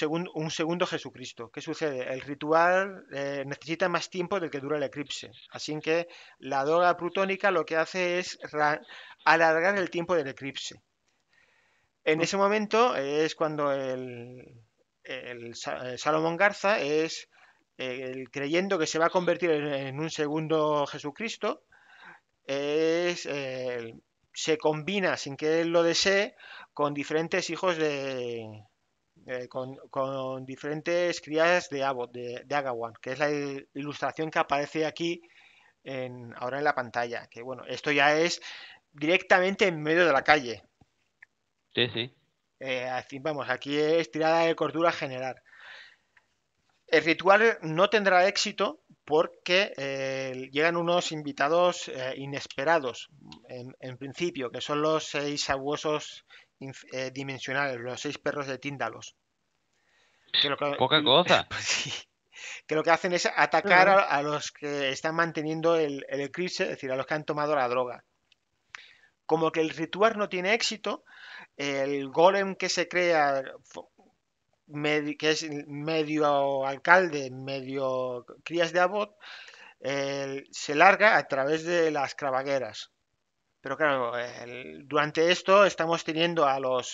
un segundo Jesucristo. ¿Qué sucede? El ritual eh, necesita más tiempo del que dura el eclipse. Así que la droga plutónica lo que hace es alargar el tiempo del eclipse. En ese momento es cuando el, eh, Salomón Garza es eh, creyendo que se va a convertir en, un segundo Jesucristo, se combina sin que él lo desee con diferentes hijos de, eh, con, diferentes crías de, Avo, de, Agawan, que es la ilustración que aparece aquí ahora en la pantalla. Que bueno, esto ya es directamente en medio de la calle. Sí, sí. Eh, así, vamos, aquí es tirada de cordura general. El ritual no tendrá éxito porque eh, llegan unos invitados inesperados, en, en, principio, que son los seis sabuesos eh, dimensionales, los seis perros de Tíndalos. Poca cosa. Pues que lo que hacen es atacar a, los que están manteniendo el, eclipse, es decir, a los que han tomado la droga. Como que el ritual no tiene éxito, el golem que se crea, que es medio alcalde, medio crías de abot, se larga a través de las cravagueras. Pero claro, durante esto estamos teniendo a los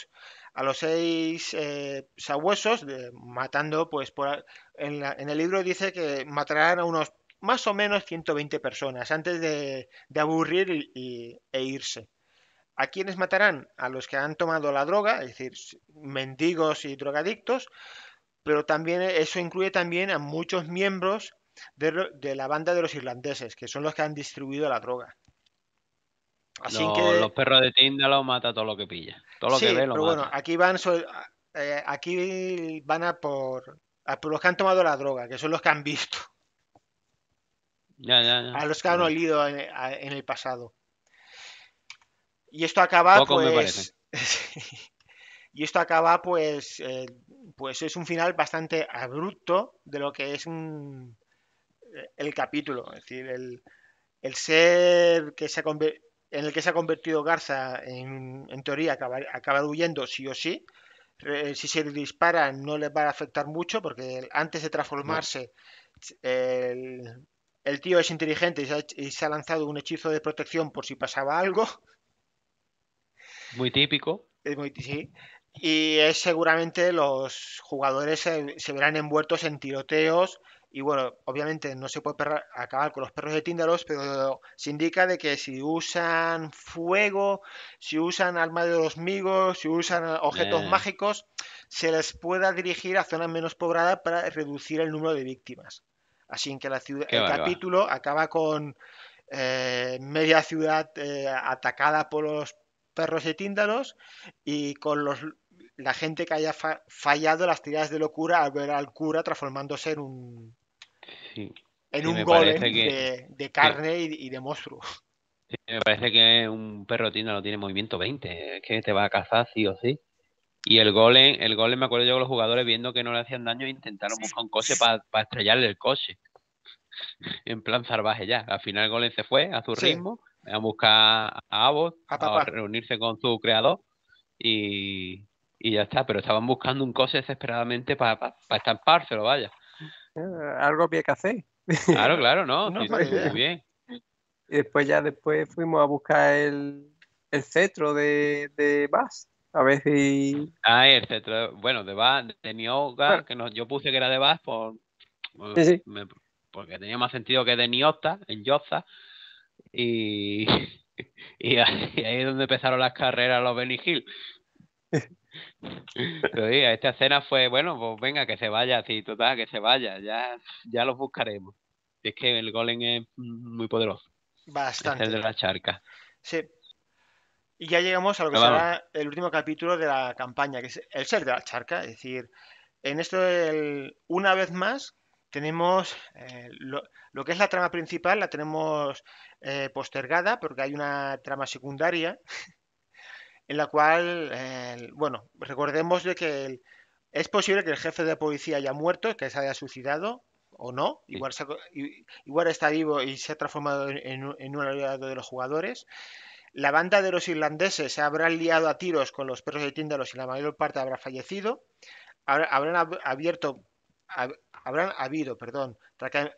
a los seis eh, sabuesos matando, pues por, en, el libro dice que matarán a unos más o menos 120 personas antes de, aburrir e irse. ¿A quiénes matarán? A los que han tomado la droga, es decir, mendigos y drogadictos, pero también eso incluye también a muchos miembros de la banda de los irlandeses, que son los que han distribuido la droga. Así los, que... los perros de tienda los mata todo lo que pilla. Todo lo que ve pero bueno, aquí van, eh, aquí van a por, los que han tomado la droga, que son los que han visto. Ya, ya, ya. A los que han olido en, el pasado. Y esto acaba, pues. y esto acaba, pues. Eh, pues es un final bastante abrupto de lo que es eh, el capítulo. Es decir, el, ser que se ha convertido en el que se ha convertido Garza, en, teoría, acabar, huyendo sí o sí. Eh, si se dispara no le va a afectar mucho porque antes de transformarse el, tío es inteligente y se, ha, lanzado un hechizo de protección por si pasaba algo. Muy típico. Y es seguramente los jugadores se verán envueltos en tiroteos, y bueno, obviamente no se puede acabar con los perros de Tíndaros pero se indica de que si usan fuego, si usan alma de los migos, si usan objetos mágicos, se les pueda dirigir a zonas menos pobladas para reducir el número de víctimas. Así que la ciudad, el capítulo acaba con eh, media ciudad eh, atacada por los perros de Tíndaros y con los la gente que haya fallado las tiradas de locura al ver al cura transformándose en un. En un golem de, carne y, de monstruo. me parece que un perro tienda no tiene movimiento 20, es que te va a cazar sí o sí. Y el golem, el golem, me acuerdo yo que los jugadores viendo que no le hacían daño intentaron buscar un coche para estrellarle el coche. en plan salvaje ya. Al final el golem se fue a su ritmo, a buscar a Abbott, a reunirse con su creador y, y ya está, pero estaban buscando un coche desesperadamente para pa, estampárselo, vaya. Ah, algo había que hacer. Claro, claro, no, muy bien. Y después ya después fuimos a buscar el, el cetro de, de Bass, a ver si... Ah, el cetro, bueno, de Bass, de Nioga, que yo puse que era de Bass por, porque tenía más sentido que de Niota, en Yoza, y, y, ahí, es donde empezaron las carreras los Benny Hill. Pero esta escena fue, bueno, pues venga, que se vaya, total, que se vaya, ya, ya los buscaremos. Es que el golem es muy poderoso. Bastante. el de la charca. Sí. Y ya llegamos a lo que será el último capítulo de la campaña, que es el ser de la charca. Es decir, en esto, una vez más, tenemos eh, lo, que es la trama principal, la tenemos eh, postergada porque hay una trama secundaria en la cual, eh, bueno, recordemos que es posible que el jefe de policía haya muerto, que se haya suicidado o no, igual, igual, está vivo y se ha transformado en, en un aliado de los jugadores. La banda de los irlandeses se habrá liado a tiros con los perros de tíndalos y la mayor parte habrá fallecido. Habrán abierto, habrán habido, perdón,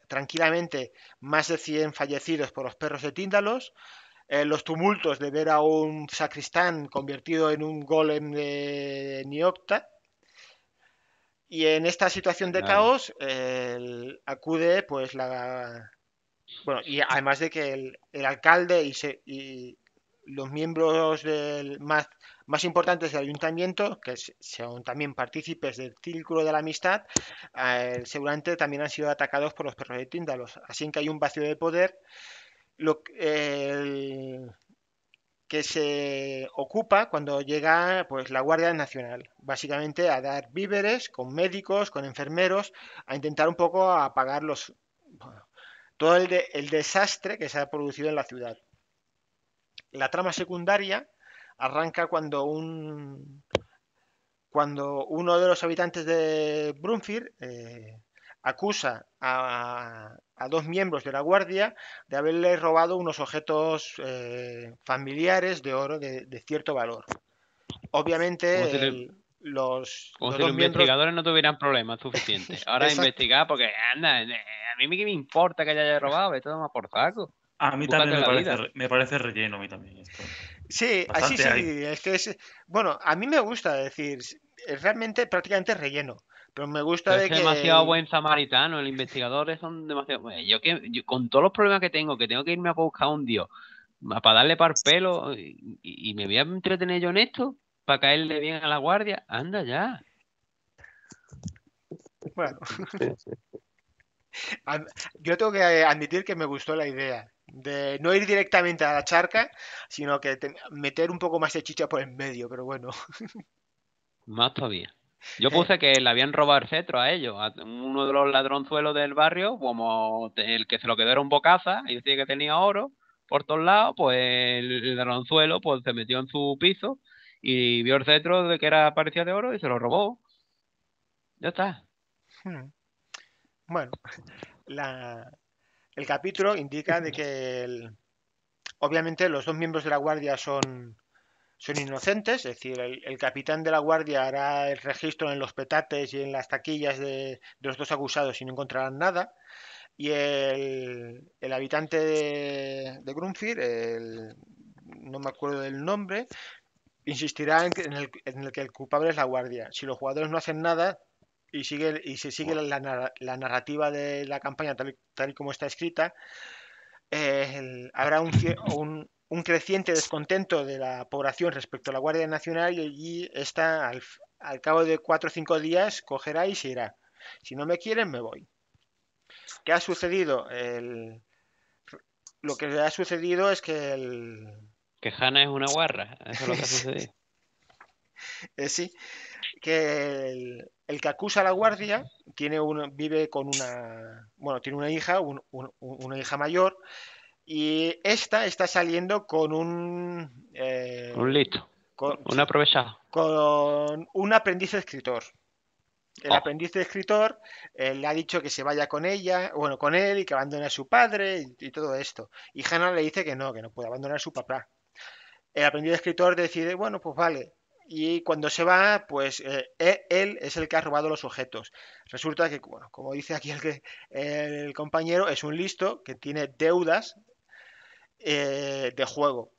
tranquilamente más de 100 fallecidos por los perros de tíndalos. Eh, los tumultos de ver a un sacristán convertido en un golem de niocta Y en esta situación de caos acude pues la... Bueno, y además de que el, alcalde y, los miembros del más, más importantes del ayuntamiento, que son también partícipes del círculo de la amistad, eh, seguramente también han sido atacados por los perros de Tíndalos. Así que hay un vacío de poder lo, que se ocupa cuando llega pues la Guardia Nacional, básicamente a dar víveres con médicos, con enfermeros, a intentar un poco apagar los todo el, desastre que se ha producido en la ciudad. La trama secundaria arranca cuando un cuando uno de los habitantes de Brunfield eh, acusa a, a dos miembros de la Guardia de haberle robado unos objetos eh, familiares de oro de, cierto valor. Obviamente, los, investigadores no tuvieran problemas suficientes. Ahora investigar, porque anda, eh, a mí me importa que haya robado, esto me por saco. A mí también me parece, relleno, a mí también. Sí, así sí. Es es, bueno, a mí me gusta decir, es realmente prácticamente relleno. Pues me gusta es demasiado buen samaritano, el investigador son demasiado... Eh, yo que con todos los problemas que tengo, que tengo que irme a buscar un dios para darle par pelo y, me voy a entretener yo en esto para caerle bien a la guardia, anda ya. Bueno. yo tengo que eh, admitir que me gustó la idea de no ir directamente a la charca, sino que meter un poco más de chicha por el medio, pero bueno. Más todavía. Yo eh. puse que le habían robado el cetro a ellos, a uno de los ladronzuelos del barrio, como el que se lo quedó era un bocaza y decía que tenía oro por todos lados, pues el ladronzuelo pues, se metió en su piso y vio el cetro de que era parecía de oro y se lo robó. Ya está. Hmm. Bueno, la, el capítulo indica de que obviamente los dos miembros de la guardia son son inocentes, es decir, el, capitán de la guardia hará el registro en los petates y en las taquillas de, los dos acusados y no encontrarán nada. Y el, habitante de, de no me acuerdo del nombre, insistirá en, el, que el culpable es la guardia. Si los jugadores no hacen nada y, sigue, y se sigue la, narrativa de la campaña tal, y como está escrita, eh, habrá un, un un creciente descontento de la población respecto a la Guardia Nacional y allí está al, cabo de cuatro o cinco días cogerá y se irá. Si no me quieren, me voy. ¿Qué ha sucedido? El... Lo que le ha sucedido es que el... Que Hanna es una guarra, eso es lo que ha sucedido. Eh, sí, que el... que acusa a la guardia tiene un... vive con una... Bueno, tiene una hija, una hija mayor y esta está saliendo con un. Eh, un Con, una aprovechado. Con un aprendiz escritor. El oh. aprendiz de escritor le ha dicho que se vaya con ella, bueno, con él y que abandone a su padre y, todo esto. Y Hannah le dice que no, que no puede abandonar a su papá. El aprendiz de escritor decide, bueno, pues vale. Y cuando se va, pues eh, e-, él es el que ha robado los objetos. Resulta que, bueno, como dice aquí el, el compañero, es un listo que tiene deudas eh, de juego.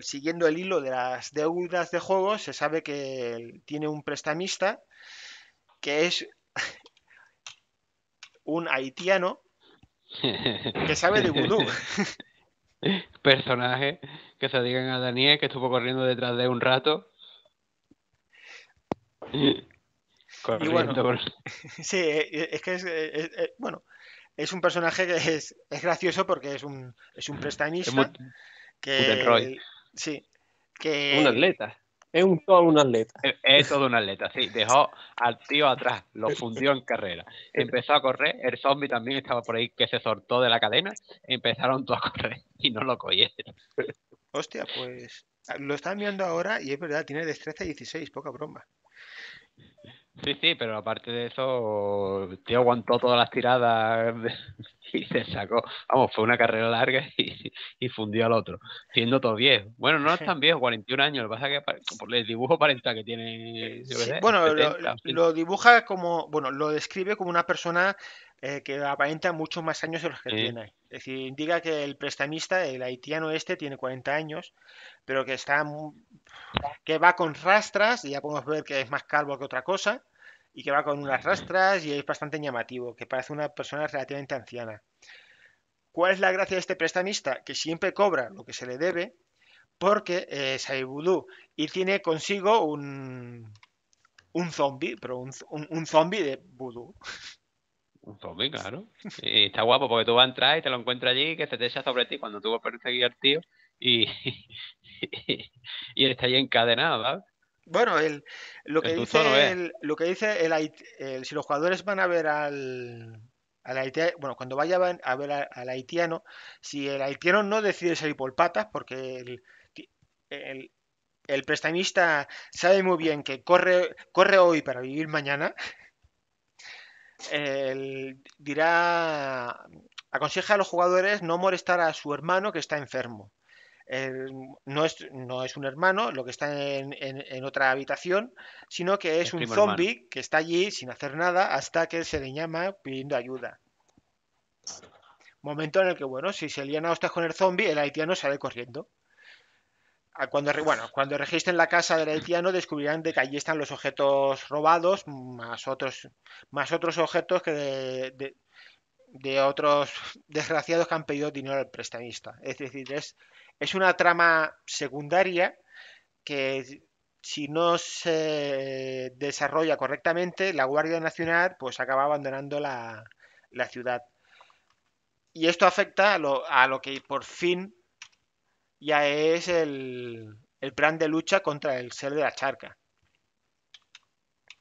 siguiendo el hilo de las deudas de juego, se sabe que tiene un prestamista que es un haitiano que sabe de vudú. Personaje que se digan a Daniel que estuvo corriendo detrás de un rato. sí, eh, es que es, eh, bueno, es un personaje que es, gracioso porque es un, es un prestamista. que, sí, que... Un atleta. Es un, todo un atleta. Es, todo un atleta, sí. Dejó al tío atrás, lo fundió en carrera. Empezó a correr, el zombie también estaba por ahí que se soltó de la cadena. Empezaron todos a correr y no lo cogieron. Hostia, pues lo están viendo ahora y es verdad, tiene destreza 16, poca broma. Sí, sí, pero aparte de eso, tío aguantó todas las tiradas. De... y se sacó, vamos, fue una carrera larga y, fundió al otro, siendo todo viejo. Bueno, no es tan viejo, 41 años, lo que pasa es que por el dibujo aparenta que tiene... bueno, lo, dibuja como, bueno, lo describe como una persona eh, que aparenta muchos más años de los que tiene. Es decir, indica que el prestamista, el haitiano este, tiene 40 años, pero que está... Mm, que va con rastras, y ya podemos ver que es más calvo que otra cosa y que va con unas rastras y es bastante llamativo, que parece una persona relativamente anciana. ¿Cuál es la gracia de este prestamista? Que siempre cobra lo que se le debe porque eh, vudú, y tiene consigo un, un zombie, pero un, un, zombie de vudú. Un zombie, claro. Y está guapo porque tú vas a entrar y te lo encuentras allí que se te echa sobre ti cuando tú vas a perseguir al tío y, y, él está ahí encadenado, ¿vale? Bueno, lo, que dice el, lo que dice el, si los jugadores van a ver al, al haitiano, bueno, cuando vayan a ver al, haitiano, si el haitiano no decide salir por patas, porque el, el, prestamista sabe muy bien que corre, corre hoy para vivir mañana, el, dirá, aconseja a los jugadores no molestar a su hermano que está enfermo no, es, no es un hermano, lo que está en, en, otra habitación, sino que es, un zombie que está allí sin hacer nada hasta que se le llama pidiendo ayuda. Momento en el que, bueno, si se lian a con el zombie, el haitiano sale corriendo. Ah, cuando, bueno, cuando registren la casa del haitiano descubrirán de que allí están los objetos robados, más otros, más otros objetos que de, de otros desgraciados que han pedido dinero al prestamista. Es decir, es es una trama secundaria que si no se desarrolla correctamente, la Guardia Nacional pues acaba abandonando la, ciudad. Y esto afecta a lo, a lo, que por fin ya es el, plan de lucha contra el ser de la charca.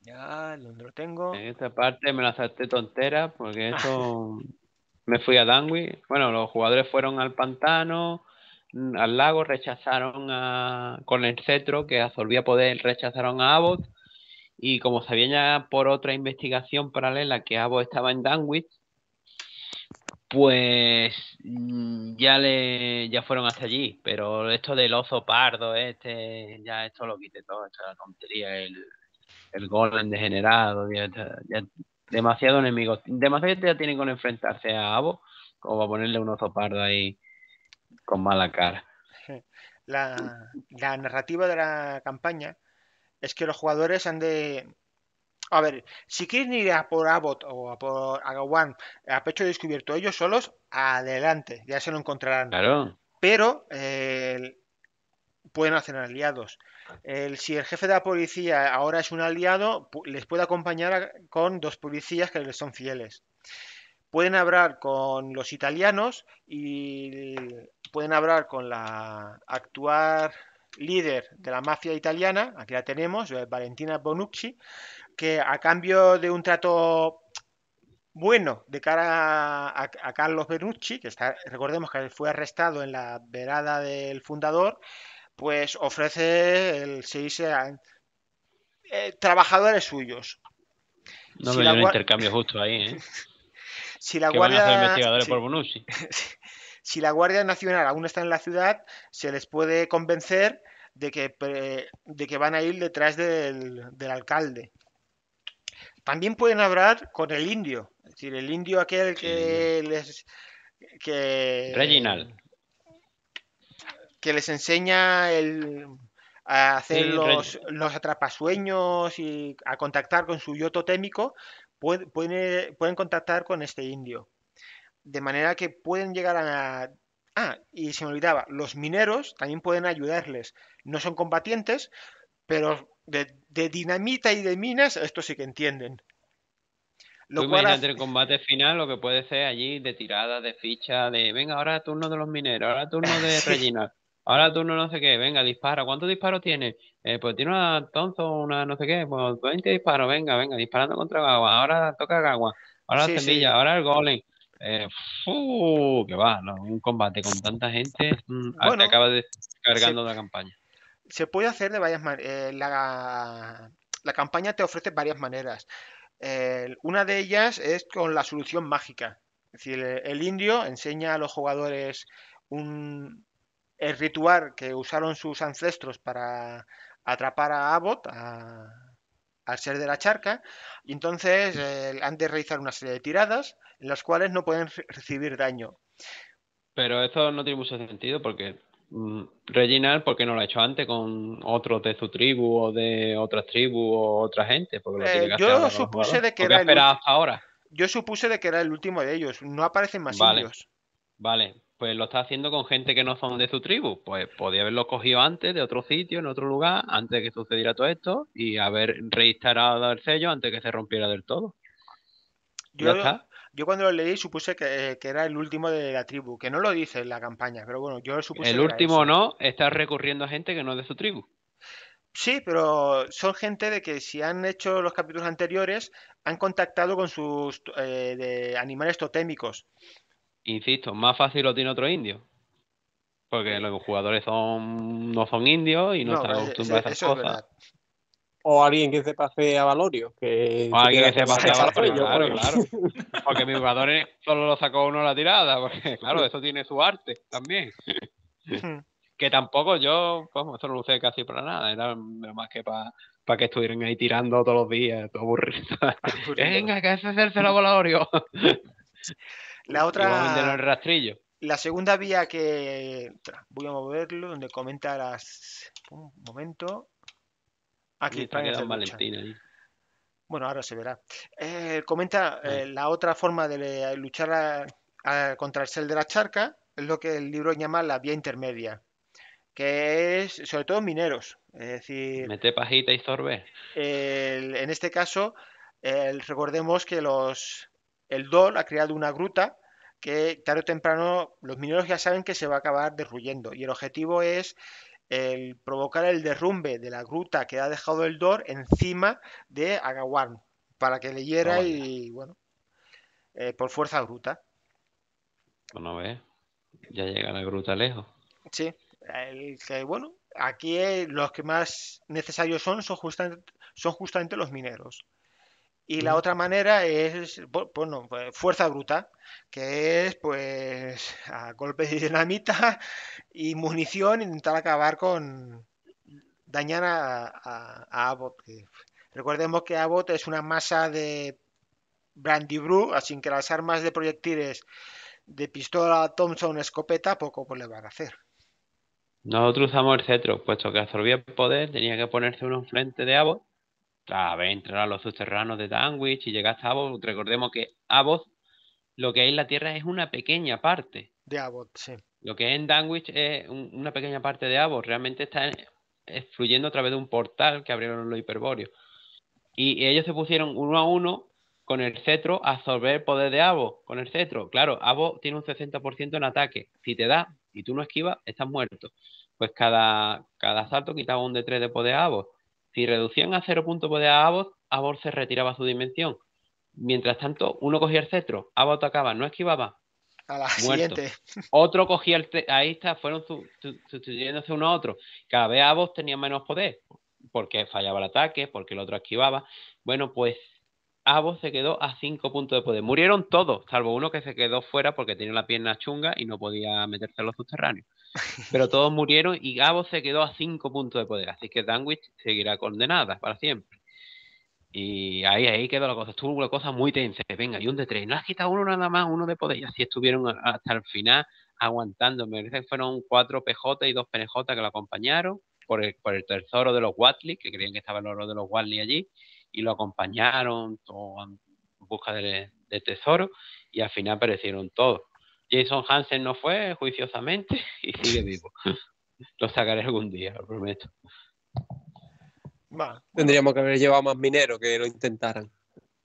Ya, donde lo tengo. En esta parte me la salté tontera porque eso me fui a Danwi. Bueno, los jugadores fueron al pantano, al lago, rechazaron a, con el cetro que absorbía poder, rechazaron a Abbott y como sabían ya por otra investigación paralela que Abbott estaba en Danwich, pues mm, ya le ya fueron hasta allí, pero esto del oso pardo, este, ya esto lo quité todo, esta tontería, el, el golem degenerado, demasiado enemigo, demasiado ya tienen con enfrentarse a Abbott como a ponerle un oso pardo ahí con mala cara. La, narrativa de la campaña es que los jugadores han de... A ver, si quieren ir a por Abbott o a por Agawan a pecho descubierto ellos solos, adelante, ya se lo encontrarán. Pero pueden hacer aliados. El, si el jefe de la policía ahora es un aliado, les puede acompañar con dos policías que les son fieles. Pueden hablar con los italianos y pueden hablar con la actual líder de la mafia italiana, aquí la tenemos, eh, Valentina Bonucci, que a cambio de un trato bueno de cara a, Carlos Benucci, que recordemos que fue arrestado en la verada del fundador, pues ofrece el, se eh, eh, trabajadores suyos. No me dio un intercambio justo ahí, ¿eh? si la guardia... van investigadores por Bonucci? Si la Guardia Nacional aún está en la ciudad, se les puede convencer de que, de que van a ir detrás del, alcalde. También pueden hablar con el indio, es decir, el indio aquel que les... Que, Que les enseña a hacer los, los, atrapasueños y a contactar con su yo pueden contactar con este indio de manera que pueden llegar a... Ah, y se me olvidaba, los mineros también pueden ayudarles. No son combatientes, pero de, dinamita y de minas, esto sí que entienden. Lo cual el combate final lo que puede ser allí de tirada, de ficha, de venga, ahora turno de los mineros, ahora turno de sí. ahora turno no sé qué, venga, dispara, ¿cuántos disparos tiene? Eh, pues tiene una tonzo, una no sé qué, pues 20 disparos, venga, venga, disparando contra agua, ahora toca agua, ahora la semilla, ahora el golem, eh, va, un combate con tanta gente mmm, acaba de, cargando la campaña. Se puede hacer de varias maneras. Eh, la, campaña te ofrece varias maneras. una de ellas es con la solución mágica. Es decir, el, indio enseña a los jugadores un, el ritual que usaron sus ancestros para atrapar a Abot. a, al ser de la charca, y entonces eh, han de realizar una serie de tiradas en las cuales no pueden recibir daño. Pero esto no tiene mucho sentido porque Reginal, mm, Reginald, ¿por qué no lo ha hecho antes con otros de su tribu o de otras tribus o otra gente? Porque eh, tiene que yo supuse de que era el Yo supuse de que era el último de ellos. No aparecen más vale. indios. Vale, pues lo está haciendo con gente que no son de su tribu. Pues podía haberlo cogido antes, de otro sitio, en otro lugar, antes de que sucediera todo esto, y haber reinstalado el sello antes de que se rompiera del todo. Yo, cuando lo leí supuse eh, que, era el último de la tribu, que no lo dice en la campaña, pero bueno, yo lo supuse. El último no, está recurriendo a gente que no es de su tribu. Sí, pero son gente de que si han hecho los capítulos anteriores, han contactado con sus eh, animales totémicos. Insisto, más fácil lo tiene otro indio. Porque los jugadores son, no son indios y no, están acostumbrados a esas cosas. o alguien que se pase a Valorio. Que o alguien que se pase a Valorio, claro, claro. Porque mis jugadores solo lo sacó uno a la tirada, porque claro, eso tiene su arte también. Hmm. que tampoco yo, pues, eso no lo usé casi para nada, era más que para que estuvieran ahí tirando todos los días, todo aburrido. Eh, venga, que es hacerse a Valorio. La otra. La segunda vía que. Voy a moverlo, donde comenta las. Un momento. Aquí ah, está Bueno, ahora se verá. Eh, comenta eh, la otra forma de luchar contra el cel de la charca, es lo que el libro llama la vía intermedia, que es sobre todo mineros. Es decir. Mete pajita y sorbe. en este caso, recordemos que los el DOL ha creado una gruta que tarde o temprano los mineros ya saben que se va a acabar derruyendo y el objetivo es el provocar el derrumbe de la gruta que ha dejado el Dor encima de Agawan para que le hiera y bueno eh, por fuerza gruta. Bueno, ve, ya llega la gruta lejos. Sí, bueno, aquí eh, los que más necesarios son son justamente, son justamente los mineros. Y la otra manera es, bueno, pues, fuerza bruta, que es pues a golpes de dinamita y munición intentar acabar con dañar a, Abbott. Recordemos que Abbott es una masa de Brandy bru así que las armas de proyectiles de pistola, Thompson, escopeta, poco pues le van a hacer. Nosotros usamos el cetro, puesto que absorbía el poder, tenía que ponerse uno enfrente de Abbott entrar a los subterráneos de Danwich y llegaste a Avos, recordemos que Avos lo que hay en la Tierra es una pequeña parte. De Avos sí. Lo que hay en Danwich es una pequeña parte de Avos, realmente está fluyendo a través de un portal que abrieron los hiperbóreos. Y, ellos se pusieron uno a uno con el cetro a absorber poder de Avos, Con el cetro, claro, Avos tiene un 60% en ataque. Si te da y tú no esquivas, estás muerto. Pues cada, cada salto quitaba un de tres de poder de Avos. Si reducían a cero punto poder a Abbott, Abbott se retiraba su dimensión. Mientras tanto, uno cogía el cetro, Abbott atacaba, no esquivaba. A la muerto. Otro cogía el ahí está, fueron sustituyéndose uno a otro. Cada vez Abbott tenía menos poder, porque fallaba el ataque, porque el otro esquivaba. Bueno, pues Gabo se quedó a cinco puntos de poder. Murieron todos, salvo uno que se quedó fuera porque tenía la pierna chunga y no podía meterse en los subterráneos. Pero todos murieron y Gabo se quedó a cinco puntos de poder. Así que Danwich seguirá condenada para siempre. Y ahí, ahí quedó la cosa. Estuvo una cosa muy tensa. Venga, y un de tres. No ha quitado uno nada más, uno de poder. Y así estuvieron hasta el final aguantando. Me parece que fueron cuatro PJ y dos PNJ que lo acompañaron por el, por el tesoro de los Watley, que creían que estaba el oro de los Watley allí y lo acompañaron en busca de, tesoro y al final aparecieron todos. Jason Hansen no fue juiciosamente y sigue vivo. lo sacaré algún día, lo prometo. tendríamos que haber llevado más mineros que lo intentaran.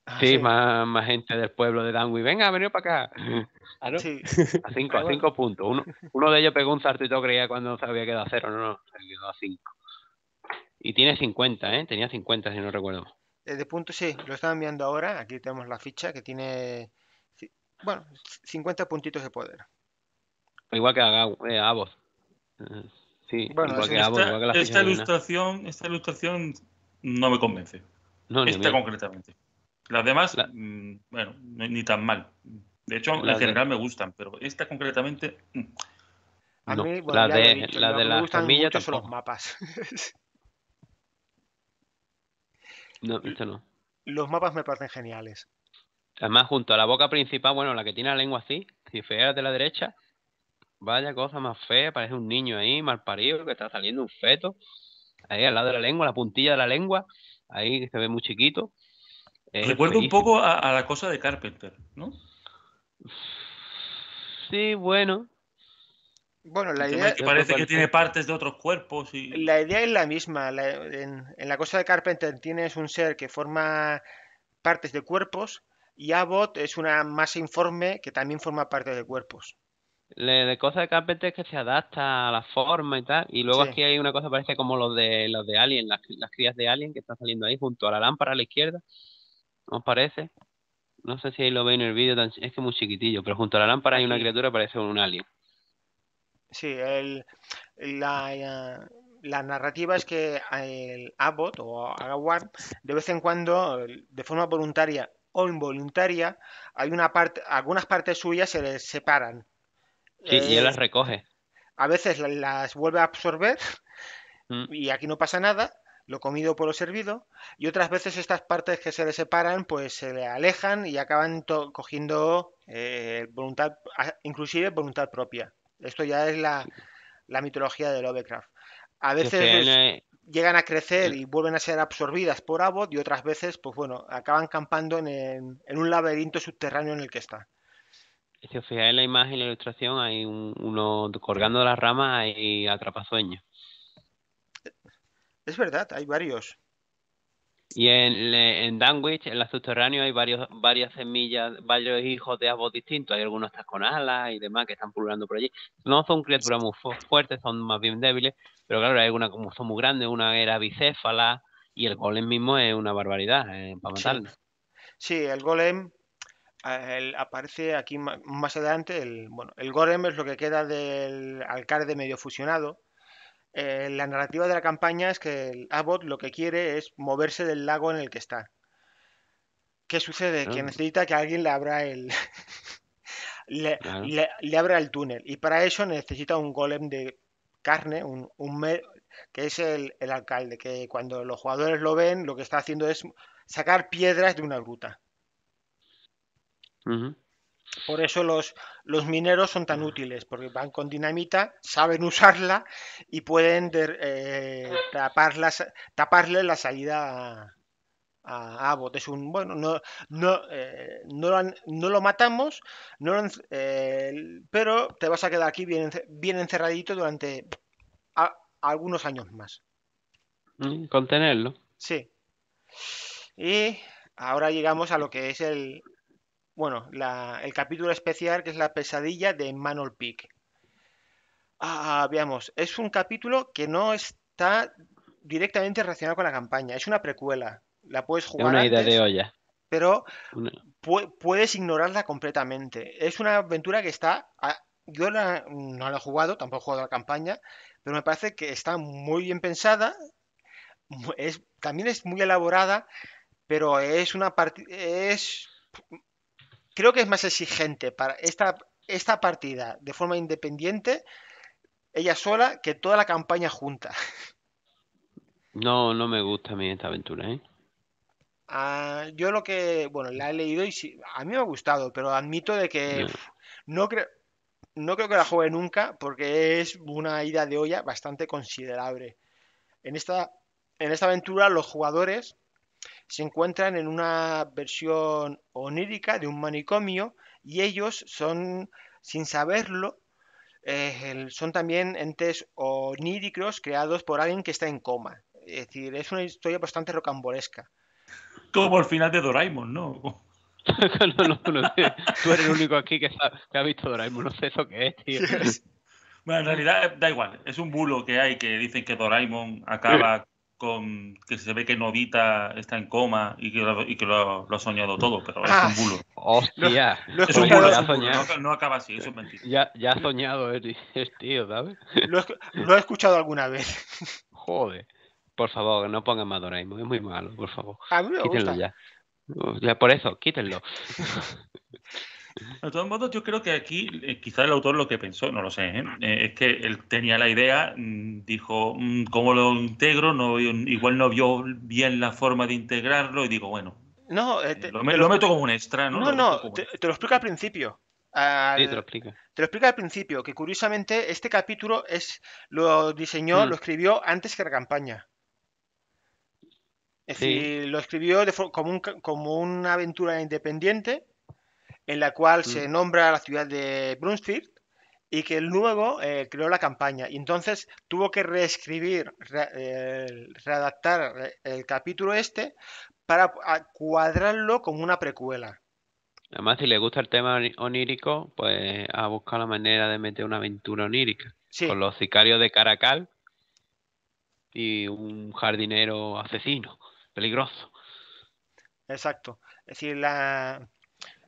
Ah, sí, Más, más, gente del pueblo de Danwi. Venga, venido para acá. Ah, a cinco, a cinco puntos. Uno, de ellos pegó un sarto y todo creía cuando se había quedado a cero. No, no, se quedó a cinco. Y tiene cincuenta ¿eh? Tenía cincuenta si no recuerdo. Eh, de punto sí, lo estaba enviando ahora. Aquí tenemos la ficha que tiene, bueno, 50 puntitos de poder. Igual que a, eh, eh, Sí, igual que esta, Avos, esta ilustración, esta ilustración no me convence. No, esta concretamente. Las demás, mm, bueno, ni tan mal. De hecho, la en general me gustan, pero esta concretamente. Mm, a mí, la de, la de me gustan son los mapas. No, esto no. Los mapas me parecen geniales. Además, junto a la boca principal, bueno, la que tiene la lengua así, si fea de la derecha, vaya cosa más fea, parece un niño ahí, mal parido, que está saliendo un feto. Ahí al lado de la lengua, la puntilla de la lengua, ahí se ve muy chiquito. Recuerda un poco a, la cosa de Carpenter, ¿no? Sí, bueno, bueno, la idea. parece que tiene partes de otros cuerpos. La idea es la misma. en, la cosa de Carpenter tienes un ser que forma partes de cuerpos y Abbott es una masa informe que también forma parte de cuerpos. La, cosa de Carpenter es que se adapta a la forma y tal. Y luego aquí hay una cosa que parece como los de los de Alien, las, crías de Alien que están saliendo ahí junto a la lámpara a la izquierda. ¿Os parece? No sé si ahí lo veis en el vídeo, es que es muy chiquitillo, pero junto a la lámpara hay una criatura que parece un alien. Sí, el, la, narrativa es que el Abbot o Agawar de vez en cuando, de forma voluntaria o involuntaria, hay una parte, algunas partes suyas se les separan. Sí, y él eh, las recoge. A veces las vuelve a absorber mm. y aquí no pasa nada, lo comido por lo servido, y otras veces estas partes que se le separan, pues se le alejan y acaban cogiendo eh, voluntad, inclusive voluntad propia. Esto ya es la, mitología de Lovecraft. A veces eh, llegan a crecer eh, y vuelven a ser absorbidas por Abbott y otras veces, pues bueno, acaban campando en, un laberinto subterráneo en el que está. Si os fijáis en la imagen, y la ilustración, hay uno colgando las ramas y sueños Es verdad, hay varios. Y en, en Danwich, en la subterránea, hay varios, varias semillas, varios hijos de árboles distintos. Hay algunos están con alas y demás que están pululando por allí. No son criaturas muy fuertes, son más bien débiles, pero claro, hay algunas como son muy grandes, una era bicéfala y el golem mismo es una barbaridad eh, para Sí. el golem eh, aparece aquí más adelante. El, bueno, el golem es lo que queda del alcalde medio fusionado eh, la narrativa de la campaña es que el Abbott lo que quiere es moverse del lago en el que está. ¿Qué sucede? Que ah. necesita que alguien le abra el. le, abra el túnel. Y para eso necesita un golem de carne, un, que es el, alcalde, que cuando los jugadores lo ven, lo que está haciendo es sacar piedras de una gruta. Por eso los, los mineros son tan ah. útiles, porque van con dinamita, saben usarla y pueden eh, taparle la salida a, a Abbott. un, bueno, no, no, eh, no, lo, matamos, eh, pero te vas a quedar aquí bien, bien encerradito durante algunos años más. Mm, Contenerlo. Sí. Y ahora llegamos a lo que es el, bueno, el capítulo especial que es la pesadilla de Manol Peak. Ah, veamos, es un capítulo que no está directamente relacionado con la campaña, es una precuela. La puedes jugar. Es una idea de olla. Pero puedes ignorarla completamente. Es una aventura que está. Yo no la he jugado, tampoco he jugado la campaña, pero me parece que está muy bien pensada. también es muy elaborada, pero es una partida. Es creo que es más exigente para esta, esta partida de forma independiente, ella sola, que toda la campaña junta. No, no me gusta a mí esta aventura, ¿eh? Ah, yo lo que, bueno, la he leído y sí, a mí me ha gustado, pero admito de que no, creo no creo que la juegue nunca porque es una ida de olla bastante considerable. En esta, en esta aventura los jugadores se encuentran en una versión onírica de un manicomio y ellos son, sin saberlo, eh, son también entes oníricos creados por alguien que está en coma. Es decir, es una historia bastante rocambolesca. Como el final de Doraemon, ¿no? no, Tú eres el único aquí que, ha visto Doraemon. No sé eso qué es, tío. Bueno, en realidad da igual. Es un bulo que hay que dicen que Doraemon acaba con que se ve que Novita está en coma y que lo, y que lo, ha soñado todo, pero es un bulo. Ah. ¡Hostia! No, es un bulo, No, acaba así, eso es mentira. Ya, ya ha soñado tío, ¿sabes? Lo, he escuchado alguna vez. Joder. Por favor, no pongan más Doraemon, es muy malo, por favor. Quítenlo ya. Ya por eso, quítenlo. De todos modos, yo creo que aquí eh, quizás el autor lo que pensó, no lo sé, ¿eh? Eh, es que él tenía la idea, mm, dijo, mm, ¿cómo lo integro? igual no vio bien la forma de integrarlo y digo, bueno, no, lo, meto como un extra, ¿no? No, no, te, lo explico al principio. sí, te lo explico. Te lo explico al principio, que curiosamente este capítulo es lo diseñó, mm. lo escribió antes que la campaña. Es decir, lo escribió como, como una aventura independiente en la cual se mm. nombra la ciudad de Brunsfield y que luego eh, creó la campaña. Y entonces tuvo que reescribir, redactar readaptar eh, el capítulo este para cuadrarlo como una precuela. Además, si le gusta el tema onírico, pues ha buscado la manera de meter una aventura onírica. Con los sicarios de Caracal y un jardinero asesino, peligroso. Exacto. Es decir, la,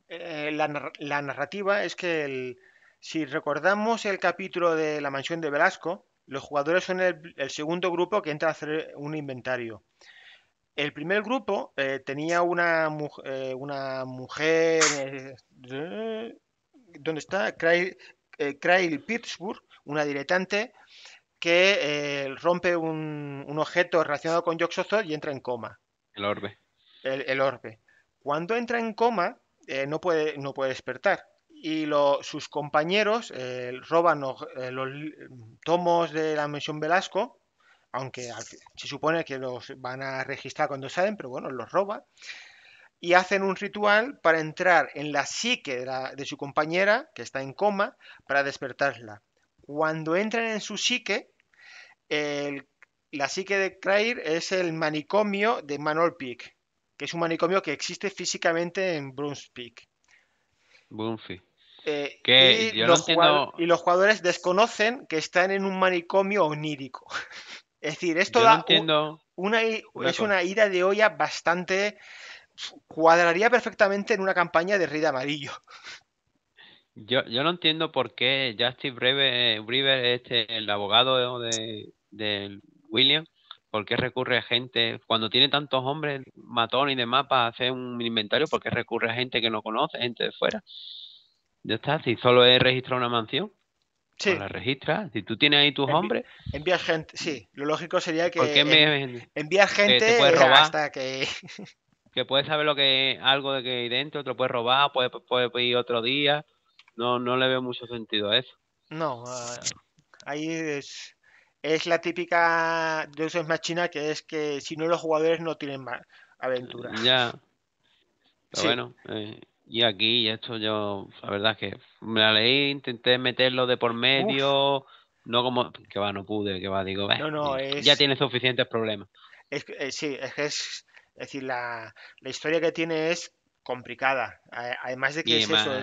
eh, la, narrativa es que si recordamos el capítulo de la mansión de Velasco, los jugadores son el, segundo grupo que entra a hacer un inventario. El primer grupo eh, tenía una, eh, una mujer. ¿Dónde está? krail Pittsburgh, una directante que rompe un, objeto relacionado con Yoxozo y entra en coma. El orbe. el orbe. Cuando entra en coma, eh, no, puede, no puede despertar. Y sus compañeros eh, roban eh, los, tomos de la mención Velasco, aunque se supone que los van a registrar cuando salen, pero bueno, los roban. Y hacen un ritual para entrar en la psique de, su compañera, que está en coma, para despertarla. Cuando entran en su psique, la psique de Crair es el manicomio de Manol Peak que es un manicomio que existe físicamente en Brunswick. Brunswick. Eh, y, los jugadores desconocen que están en un manicomio onírico. es decir, esto da una, es una ida de olla bastante... cuadraría perfectamente en una campaña de Rey Amarillo. Yo, no entiendo por qué Justice Brever, es este, el abogado de, de William, ¿Por qué recurre a gente? Cuando tiene tantos hombres, matones y demás, para hacer un inventario, ¿por qué recurre a gente que no conoce, gente de fuera? Ya está, si solo es registrar una mansión, sí. Pues la registra Si tú tienes ahí tus hombres. envía gente, sí. Lo lógico sería que. ¿Por qué me... envías gente que robar, hasta que. que puedes saber lo que algo de que hay dentro, te lo robar, puedes, ir otro día. No, no le veo mucho sentido a eso. No, ah, ahí es es la típica de Ex Machina que es que si no los jugadores no tienen más aventuras. Ya. Pero bueno, eh, y aquí esto yo, la verdad es que me la leí, intenté meterlo de por medio, no como, que va, no pude, que va, digo, no, no, ya tiene suficientes problemas. Es, eh, sí, es que es, es decir, la, la historia que tiene es complicada, además de que es eso,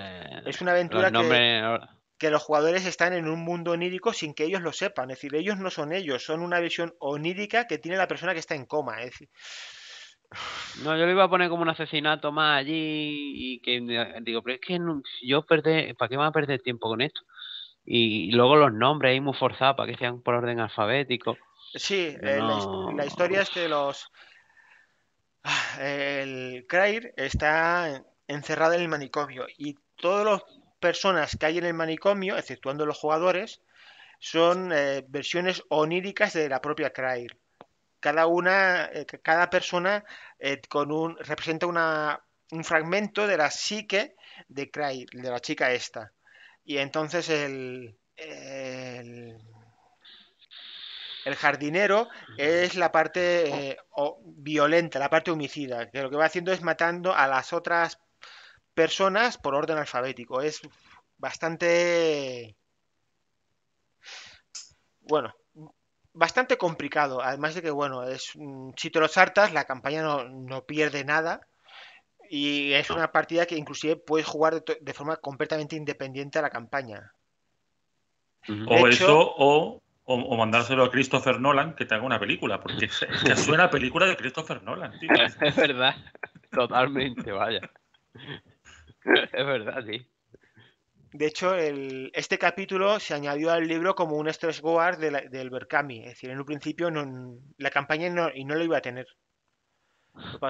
es una aventura que que los jugadores están en un mundo onírico sin que ellos lo sepan. Es decir, ellos no son ellos, son una visión onírica que tiene la persona que está en coma. Es decir... No, yo le iba a poner como un asesinato más allí y que digo, pero es que yo perdé, ¿para qué me va a perder tiempo con esto? Y, luego los nombres ahí muy forzados para que sean por orden alfabético. Sí, eh, la, historia es que los... Ah, el Crair está encerrado en el manicomio y todos los personas que hay en el manicomio, exceptuando los jugadores, son eh, versiones oníricas de la propia Craig. Cada una, eh, cada persona eh, con un, representa un fragmento de la psique de Craig, de la chica esta. Y entonces el, el, jardinero es la parte violenta, la parte homicida, que lo que va haciendo es matando a las otras personas por orden alfabético. Es bastante... Bueno, bastante complicado. Además de que, bueno, es si te lo saltas, la campaña no, pierde nada. Y es una partida que inclusive puedes jugar de, forma completamente independiente a la campaña. O eso, o, o, mandárselo a Christopher Nolan que te haga una película, porque suena película de Christopher Nolan, tío. es verdad, totalmente, vaya. es verdad, sí. De hecho, este capítulo se añadió al libro como un stress guard» del Berkami. Es decir, en un principio la campaña no, y no lo iba a tener. Lo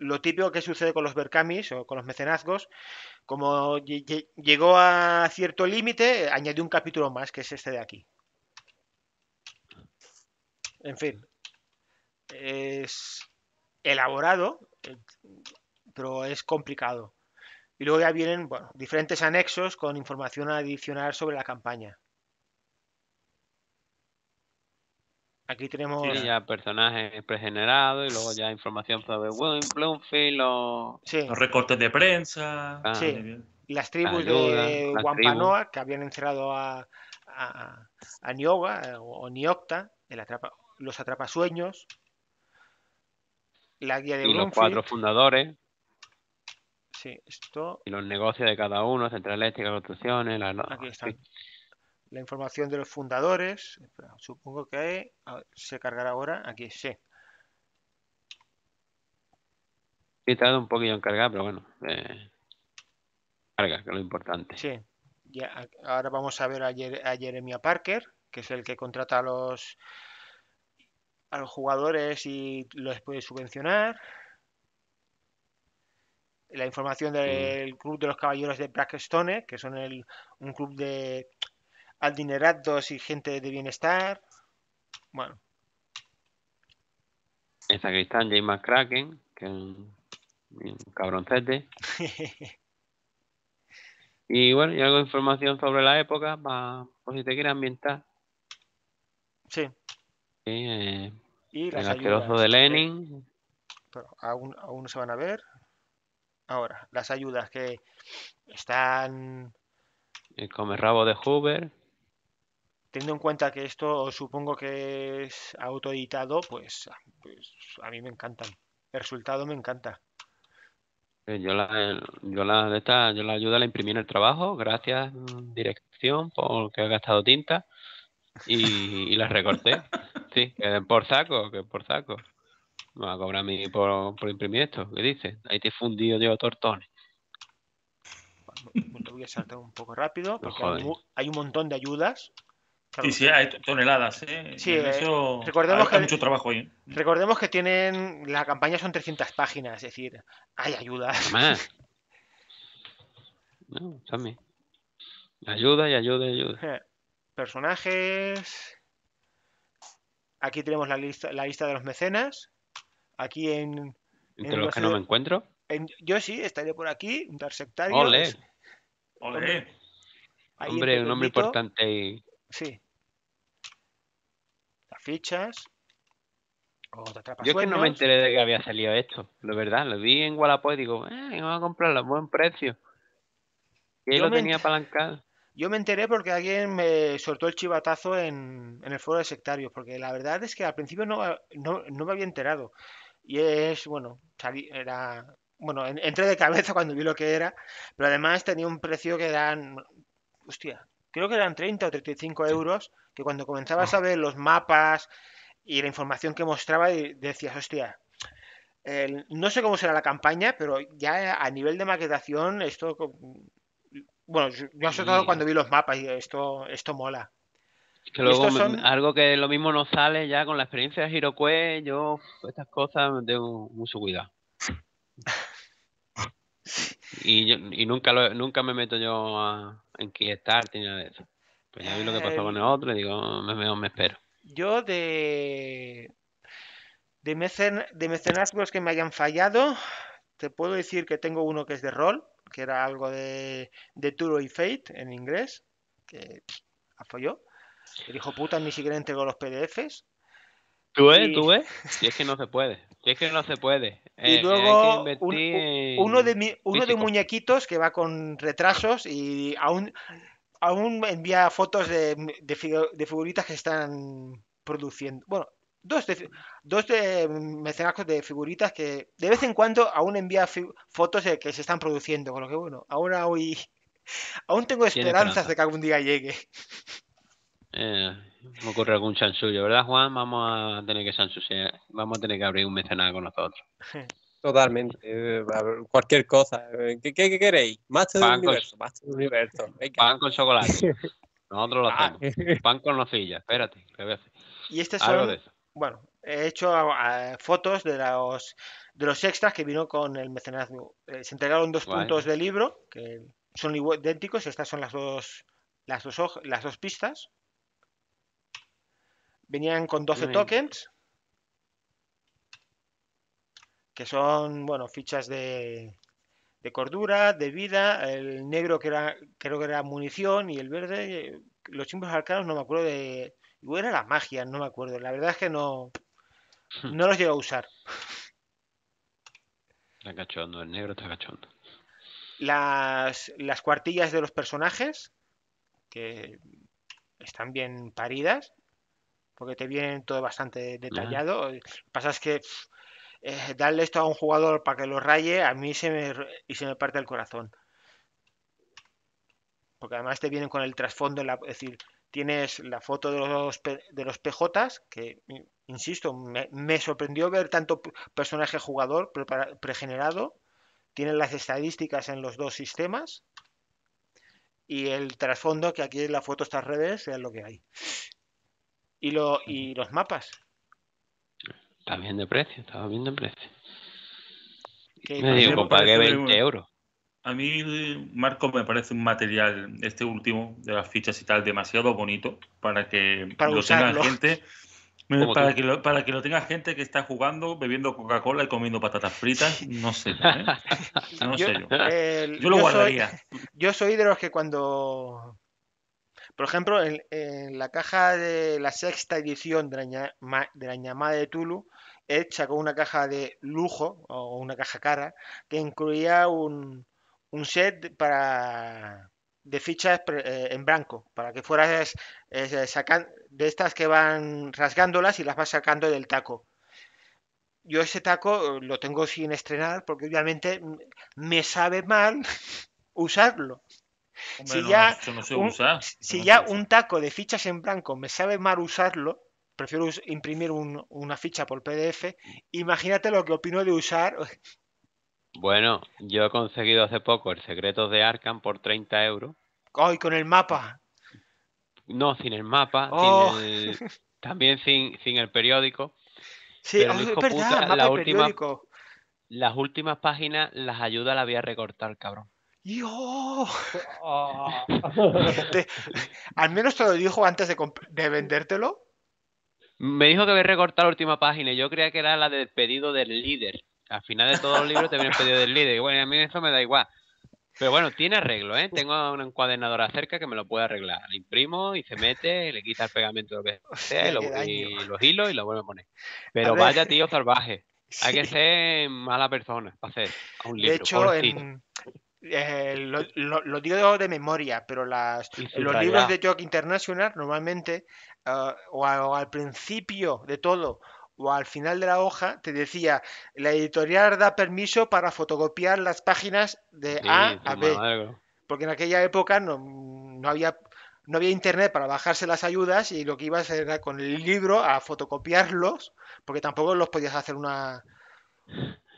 lo típico que sucede con los Berkamis o con los mecenazgos, como llegó a cierto límite, añadió un capítulo más, que es este de aquí. En fin, es elaborado, eh, pero es complicado. Y luego ya vienen bueno, diferentes anexos con información adicional sobre la campaña. Aquí tenemos. Sí, ya personajes pregenerados y luego ya información sobre Bloomfield los recortes de prensa. Ah. sí. Las tribus de Wampanoa que habían encerrado a, a, Nioga o Niocta, los atrapasueños. La guía de Los cuatro fundadores. Sí, esto. Y los negocios de cada uno, central eléctrica, construcciones, la... Aquí La información de los fundadores. supongo que se cargará ahora. Aquí sí. He tardado un poquillo en cargar, pero bueno. Eh, carga, que es lo importante. Sí. Ya, ahora vamos a ver a, Jeremia Parker, que es el que contrata a los, a los jugadores y los puede subvencionar la información del Club de los Caballeros de Blackstone, que son el, un club de adinerados y gente de bienestar. Bueno. El sacristán James Kraken que es un, cabroncete. y bueno, y algo de información sobre la época, por si te quieres ambientar. Sí. Eh, y el asqueroso de Lenin. Pero aún, aún se van a ver. Ahora, las ayudas que están... El eh, rabo de Hoover. Teniendo en cuenta que esto supongo que es autoeditado, pues, pues a mí me encantan. El resultado me encanta. Eh, yo la, eh, yo la, ayuda a la imprimir el trabajo, gracias mm. dirección porque ha gastado tinta y, la las recorté. Sí, que por saco, que por saco. Me va a cobrar a mí por, imprimir esto. ¿Qué dices? Ahí te he fundido yo tortones. voy a saltar un poco rápido porque hay, un, montón de ayudas Sí, sí, hay toneladas. ¿eh? Sí, eh, eso, recordemos que, mucho trabajo ahí. ¿eh? Recordemos que tienen. La campaña son 300 páginas, es decir, hay ayudas. Más. No, también. Ayuda y ayuda y ayuda. Eh, personajes. Aquí tenemos la lista, la lista de los mecenas aquí en... ¿Entre los que no me encuentro? yo sí, estaré por aquí, un sectario. ¡Ole! Hombre, un hombre importante. Sí. Las fichas. Oh, yo que no me enteré de que había salido esto, lo verdad. Lo vi en Wallapop y digo, eh, vamos a comprarlo a buen precio. Y lo tenía apalancado. Yo me enteré porque alguien me soltó el chivatazo en, en el foro de sectarios, porque la verdad es que al principio no, no, no me había enterado. Y es, bueno, era. Bueno, entré de cabeza cuando vi lo que era, pero además tenía un precio que eran. Hostia, creo que eran 30 o 35 euros, que cuando comenzabas a ver los mapas y la información que mostraba, decías, hostia, no sé cómo será la campaña, pero ya a nivel de maquetación, esto. Bueno, yo sobre todo cuando vi los mapas, y esto, esto mola. Que luego algo que lo mismo no sale ya con la experiencia de Hirokue, yo estas cosas me tengo mucho cuidado. y, nunca nunca me meto yo a inquietar ni de eso. Pues ya vi lo que pasó con el eh, otro y digo, me, me, espero. Yo de de, mecen, de mecenazgos que me hayan fallado, te puedo decir que tengo uno que es de rol, que era algo de, de Turo y Fate en inglés, que apoyó el hijo puta ni siquiera entregó los PDFs. Tú ves, y... Si es que no se puede. Si es que no se puede. y eh, eh, luego uno, de, uno de muñequitos que va con retrasos y aún, aún envía fotos de, de, figuritas que están produciendo. Bueno, dos de, dos de de figuritas que de vez en cuando aún envía fotos de que se están produciendo. Con lo que bueno, ahora hoy. Aún tengo esperanzas de que algún día llegue. Eh, me ocurre algún chanchullo, ¿verdad, Juan? Vamos a tener que vamos a tener que abrir un mecenado con nosotros. Totalmente, eh, cualquier cosa. Eh, ¿Qué, qué, queréis? más del universo, más del universo. Pan con chocolate. Nosotros lo ah. hacemos. Pan con nocilla, espérate. Que voy a hacer. Y este son, bueno, he hecho fotos de los de los extras que vino con el mecenazgo. se entregaron dos puntos del libro que son idénticos. Estas son las dos las dos las dos pistas Venían con 12 tokens, que son, bueno, fichas de, de cordura, de vida, el negro que era, creo que era munición y el verde, eh, los símbolos arcanos no me acuerdo de... Igual era la magia, no me acuerdo. La verdad es que no, hmm. no los llego a usar. Está cachondo, el negro está cachondo. Las, las cuartillas de los personajes, que están bien paridas porque te viene todo bastante detallado. Lo que pasa es que eh, darle esto a un jugador para que lo raye, a mí se me, y se me parte el corazón. Porque además te vienen con el trasfondo, es decir, tienes la foto de los, PJs, que, insisto, me, sorprendió ver tanto personaje jugador pregenerado. Tienen las estadísticas en los dos sistemas. Y el trasfondo, que aquí en la foto está al revés, es lo que hay. ¿Y, lo, y los mapas? También de precio, estaba bien de precio. Me digo, pagué 20 euros. A mí, Marco, me parece un material, este último, de las fichas y tal, demasiado bonito para que lo tenga gente. Para que, lo, para que lo tenga gente que está jugando, bebiendo Coca-Cola y comiendo patatas fritas, no sé. ¿eh? No yo, sé yo. yo lo guardaría. yo soy de los que cuando por ejemplo, en, la caja de la sexta edición de la, de la llamada de Tulu, Ed sacó una caja de lujo o una caja cara que incluía un, un set para de fichas eh, en blanco para que fueras eh, de estas que van rasgándolas y las vas sacando del taco. Yo ese taco eh, lo tengo sin estrenar porque obviamente mm, me sabe mal usarlo si ya, un, taco de fichas en blanco me sabe mal usarlo, prefiero imprimir una ficha por PDF. Imagínate lo que opino de usar. Bueno, yo he conseguido hace poco el secreto de Arkham por 30 euros. ¡Ay, con el mapa! No, sin el mapa, oh. también sin, el periódico. Sí, Pero, ah, periódico. Las últimas páginas las ayuda la voy a recortar, cabrón. ¡Yo! Ah. al menos te lo dijo antes de, vendértelo. Me dijo que había recortado la última página. Yo creía que era la del pedido del líder. Al final de todos los libros te viene el pedido del líder. Y bueno, a mí eso me da igual. Pero bueno, tiene arreglo, ¿eh? Tengo una encuadernadora cerca que me lo puede arreglar. Le imprimo y se mete, le quita el pegamento lo y, lo, los hilos y lo vuelve a poner. Pero vaya, tío salvaje. Hay que ser mala persona para hacer un libro. De hecho, en, eh, lo, digo de memoria, pero las, los libros de Jock International normalmente, eh, o, al principio de todo, o al final de la hoja, te decía, la editorial da permiso para fotocopiar las páginas de A a B. Porque en aquella época no, había no había internet para bajarse las ayudas y lo que ibas era con el libro a fotocopiarlos, porque tampoco los podías hacer una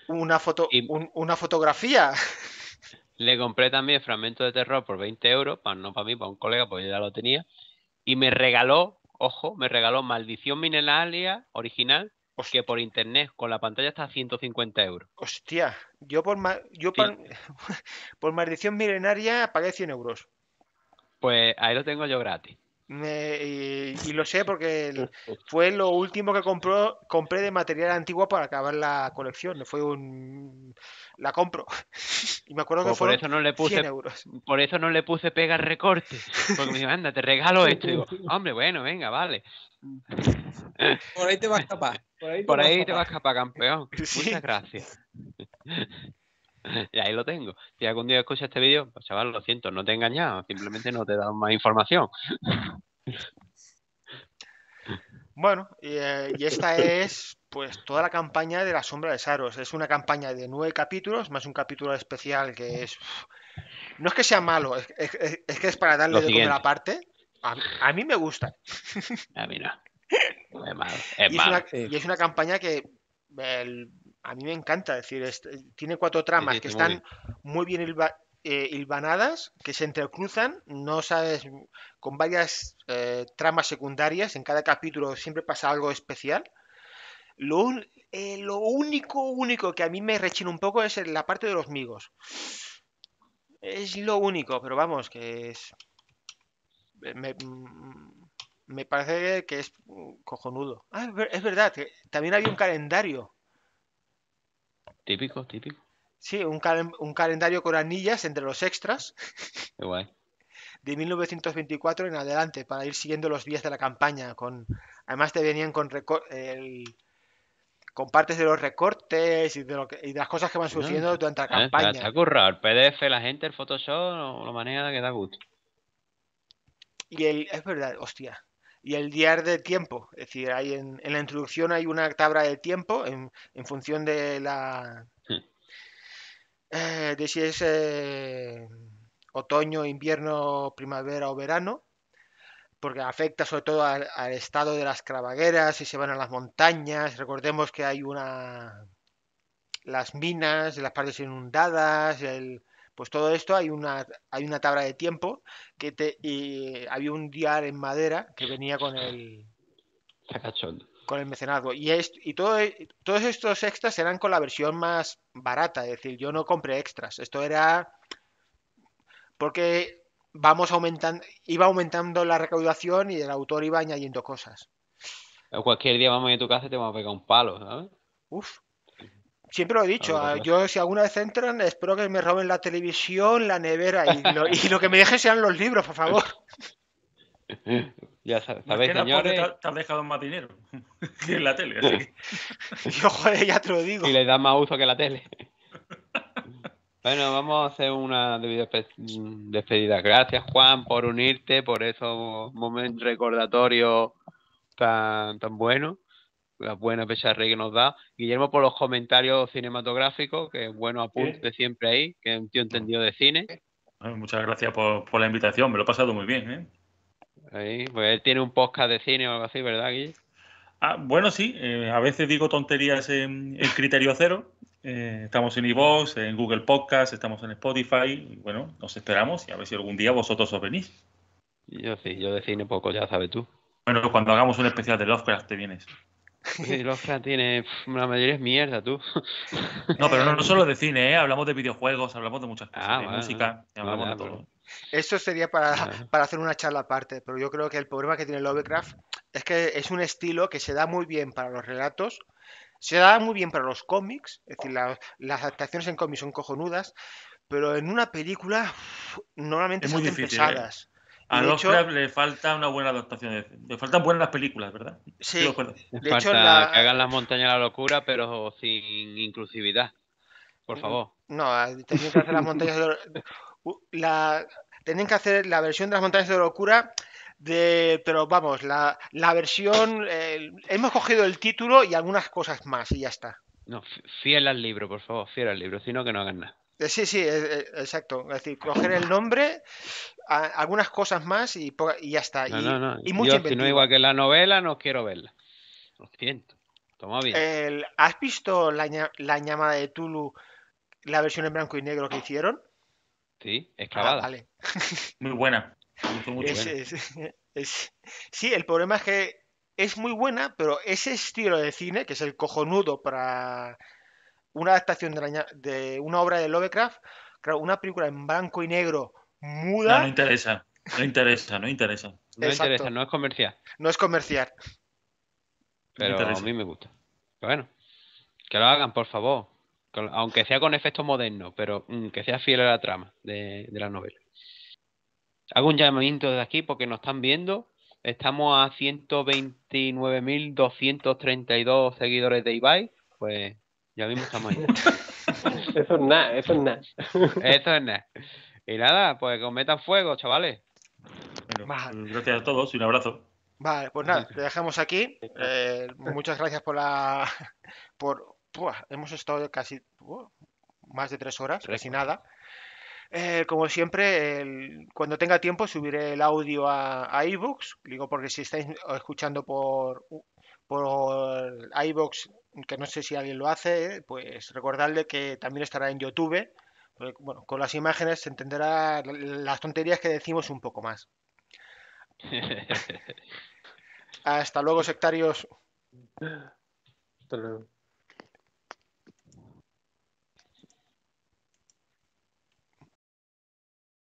una foto una fotografía. Le compré también Fragmento de Terror por 20 euros, no para mí, para un colega, porque ya lo tenía. Y me regaló, ojo, me regaló Maldición Mineralia original, que por internet con la pantalla está a 150 euros. Hostia, yo por, yo por Maldición Milenaria pagué 100 euros. Pues ahí lo tengo yo gratis y, lo sé porque fue lo último que compró, compré de material antiguo para acabar la colección. Fue un. La compro. Y me acuerdo que pues Por eso no le puse. Euros. Por eso no le puse pegar recorte. Porque me dijo, anda, te regalo esto. hombre, bueno, venga, vale. Por ahí te va a escapar. Por ahí te, a escapar. campeón. Muchas gracias. Y ahí lo tengo. Si algún día escuchas este vídeo, pues chaval, lo siento, no te he engañado, simplemente no te he dado más información. Bueno, y, eh, esta es pues toda la campaña de la sombra de Saros. Es una campaña de nueve capítulos, más un capítulo especial que es. no es que sea malo, es, que es para darle de comer aparte. A, mí me gusta. A mí no. Es malo. Es malo. y es una campaña que el, a mí me encanta. decir, este, tiene cuatro tramas que están muy bien, eh, hilvanadas, que se entrecruzan, no sabes, con varias eh, tramas secundarias. En cada capítulo siempre pasa algo especial. Eh, lo, único, único que a mí me rechina un poco es la parte de los migos. Es lo único, pero vamos, que es. Mm, me, parece que es mm, cojonudo. Ah, es verdad, también había un calendario Típico, típico. Sí, un, un calendario con anillas entre los extras. De 1924 en adelante, para ir siguiendo los días de la campaña. Con... Además, te venían con, con partes de los recortes y de, las cosas que van sucediendo durante la campaña. Se ha currado el PDF, la gente, el Photoshop, lo maneja que da gusto. Y el... es verdad, hostia y el diario de tiempo. Es decir, en, la introducción hay una tabla de tiempo en, función de la. Eh, de si es eh, otoño, invierno, primavera o verano, porque afecta sobre todo al, estado de las cravagueras, si se van a las montañas. Recordemos que hay una. las minas, las partes inundadas, el pues todo esto hay una, hay una tabla de tiempo que te, y había un diario en madera que venía con el con el mecenazgo. Y, y todo, e, todos estos extras eran con la versión más barata, es decir, yo no compré extras. Esto era porque vamos aumentando, iba aumentando la recaudación y el autor iba añadiendo cosas. O cualquier día vamos a ir a tu casa y te vamos a pegar un palo, ¿sabes? Uf, Siempre lo he dicho, ah, yo si alguna vez entran, espero que me roben la televisión, la nevera y lo, lo que me dejen sean los libros, por favor. Ya sabes, señores. Te, has dejado más dinero que la tele, así Yo, joder, ya te lo digo. Y le da más uso que la tele. Bueno, vamos a hacer una despedida. Gracias, Juan, por unirte, por esos momentos recordatorio tan, tan buenos las buenas rey que nos da. Guillermo por los comentarios cinematográficos, que es bueno apunte siempre ahí, que es un tío entendido de cine. muchas gracias por, la invitación, me lo he pasado muy bien. ¿eh? pues él tiene un podcast de cine o algo así, ¿verdad, Guille? Ah, bueno, sí, eh, a veces digo tonterías en, criterio cero. Eh, estamos en iVoox, en Google Podcast, estamos en Spotify. bueno, nos esperamos y a ver si algún día vosotros os venís. Yo sí, yo de cine poco, ya sabes tú. Bueno, cuando hagamos un especial de Lovecraft te vienes. tiene. La mayoría es mierda, tú. No, pero no, solo de cine, ¿eh? hablamos de videojuegos, hablamos de muchas cosas, ah, de música, hablamos de todo. Eso sería ah. para, hacer una charla aparte, pero yo creo que el problema que tiene Lovecraft es que es un estilo que se da muy bien para los relatos, se da muy bien para los cómics, es decir, las adaptaciones en cómics son cojonudas, pero en una película normalmente son muy a los le falta una buena adaptación. Le faltan buenas películas, ¿verdad? Sí. Le falta que hagan las montañas de la locura, pero sin inclusividad. Por mm, favor. No, tienen que hacer las montañas de la... Tienen que hacer la versión de las montañas de locura de, pero vamos, la, versión, hemos cogido el título y algunas cosas más y ya está. No, fiel al libro, por favor, fiel al libro, sino que no hagan nada. Eh, sí, sí, eh, eh, exacto. Es decir, coger el nombre, algunas cosas más y, y ya está. No, y, no, no. si no igual que la novela, no quiero verla. Lo siento. Toma bien. ¿Has visto la, llamada de Tulu, la versión en blanco y negro que hicieron? Sí, ah, es vale. Muy buena. Muy sí, el problema es que es muy buena, pero ese estilo de cine, que es el cojonudo para una adaptación de, una obra de Lovecraft, una película en blanco y negro muda. No, no interesa, no interesa, no interesa. no interesa, no es comercial. No es comercial. Pero a mí me gusta. bueno, que lo hagan, por favor. Aunque sea con efectos modernos, pero mm, que sea fiel a la trama de, la novela. Hago un llamamiento desde aquí porque nos están viendo. Estamos a 129.232 seguidores de Ibai. Pues ya vimos tamaño. eso es nada, eso es nada. Eso es nada. Y nada, pues que metan fuego, chavales. Pues, gracias a todos y un abrazo. Vale, pues nada, te dejamos aquí. Eh, muchas gracias por la. por Hemos estado casi más de tres horas, casi nada. Eh, como siempre, cuando tenga tiempo subiré el audio a, a ebooks, digo porque si estáis escuchando por por iBox, que no sé si alguien lo hace, ¿eh? pues recordarle que también estará en YouTube. Pues, bueno, con las imágenes se entenderá las tonterías que decimos un poco más. Hasta luego, sectarios. Hasta luego.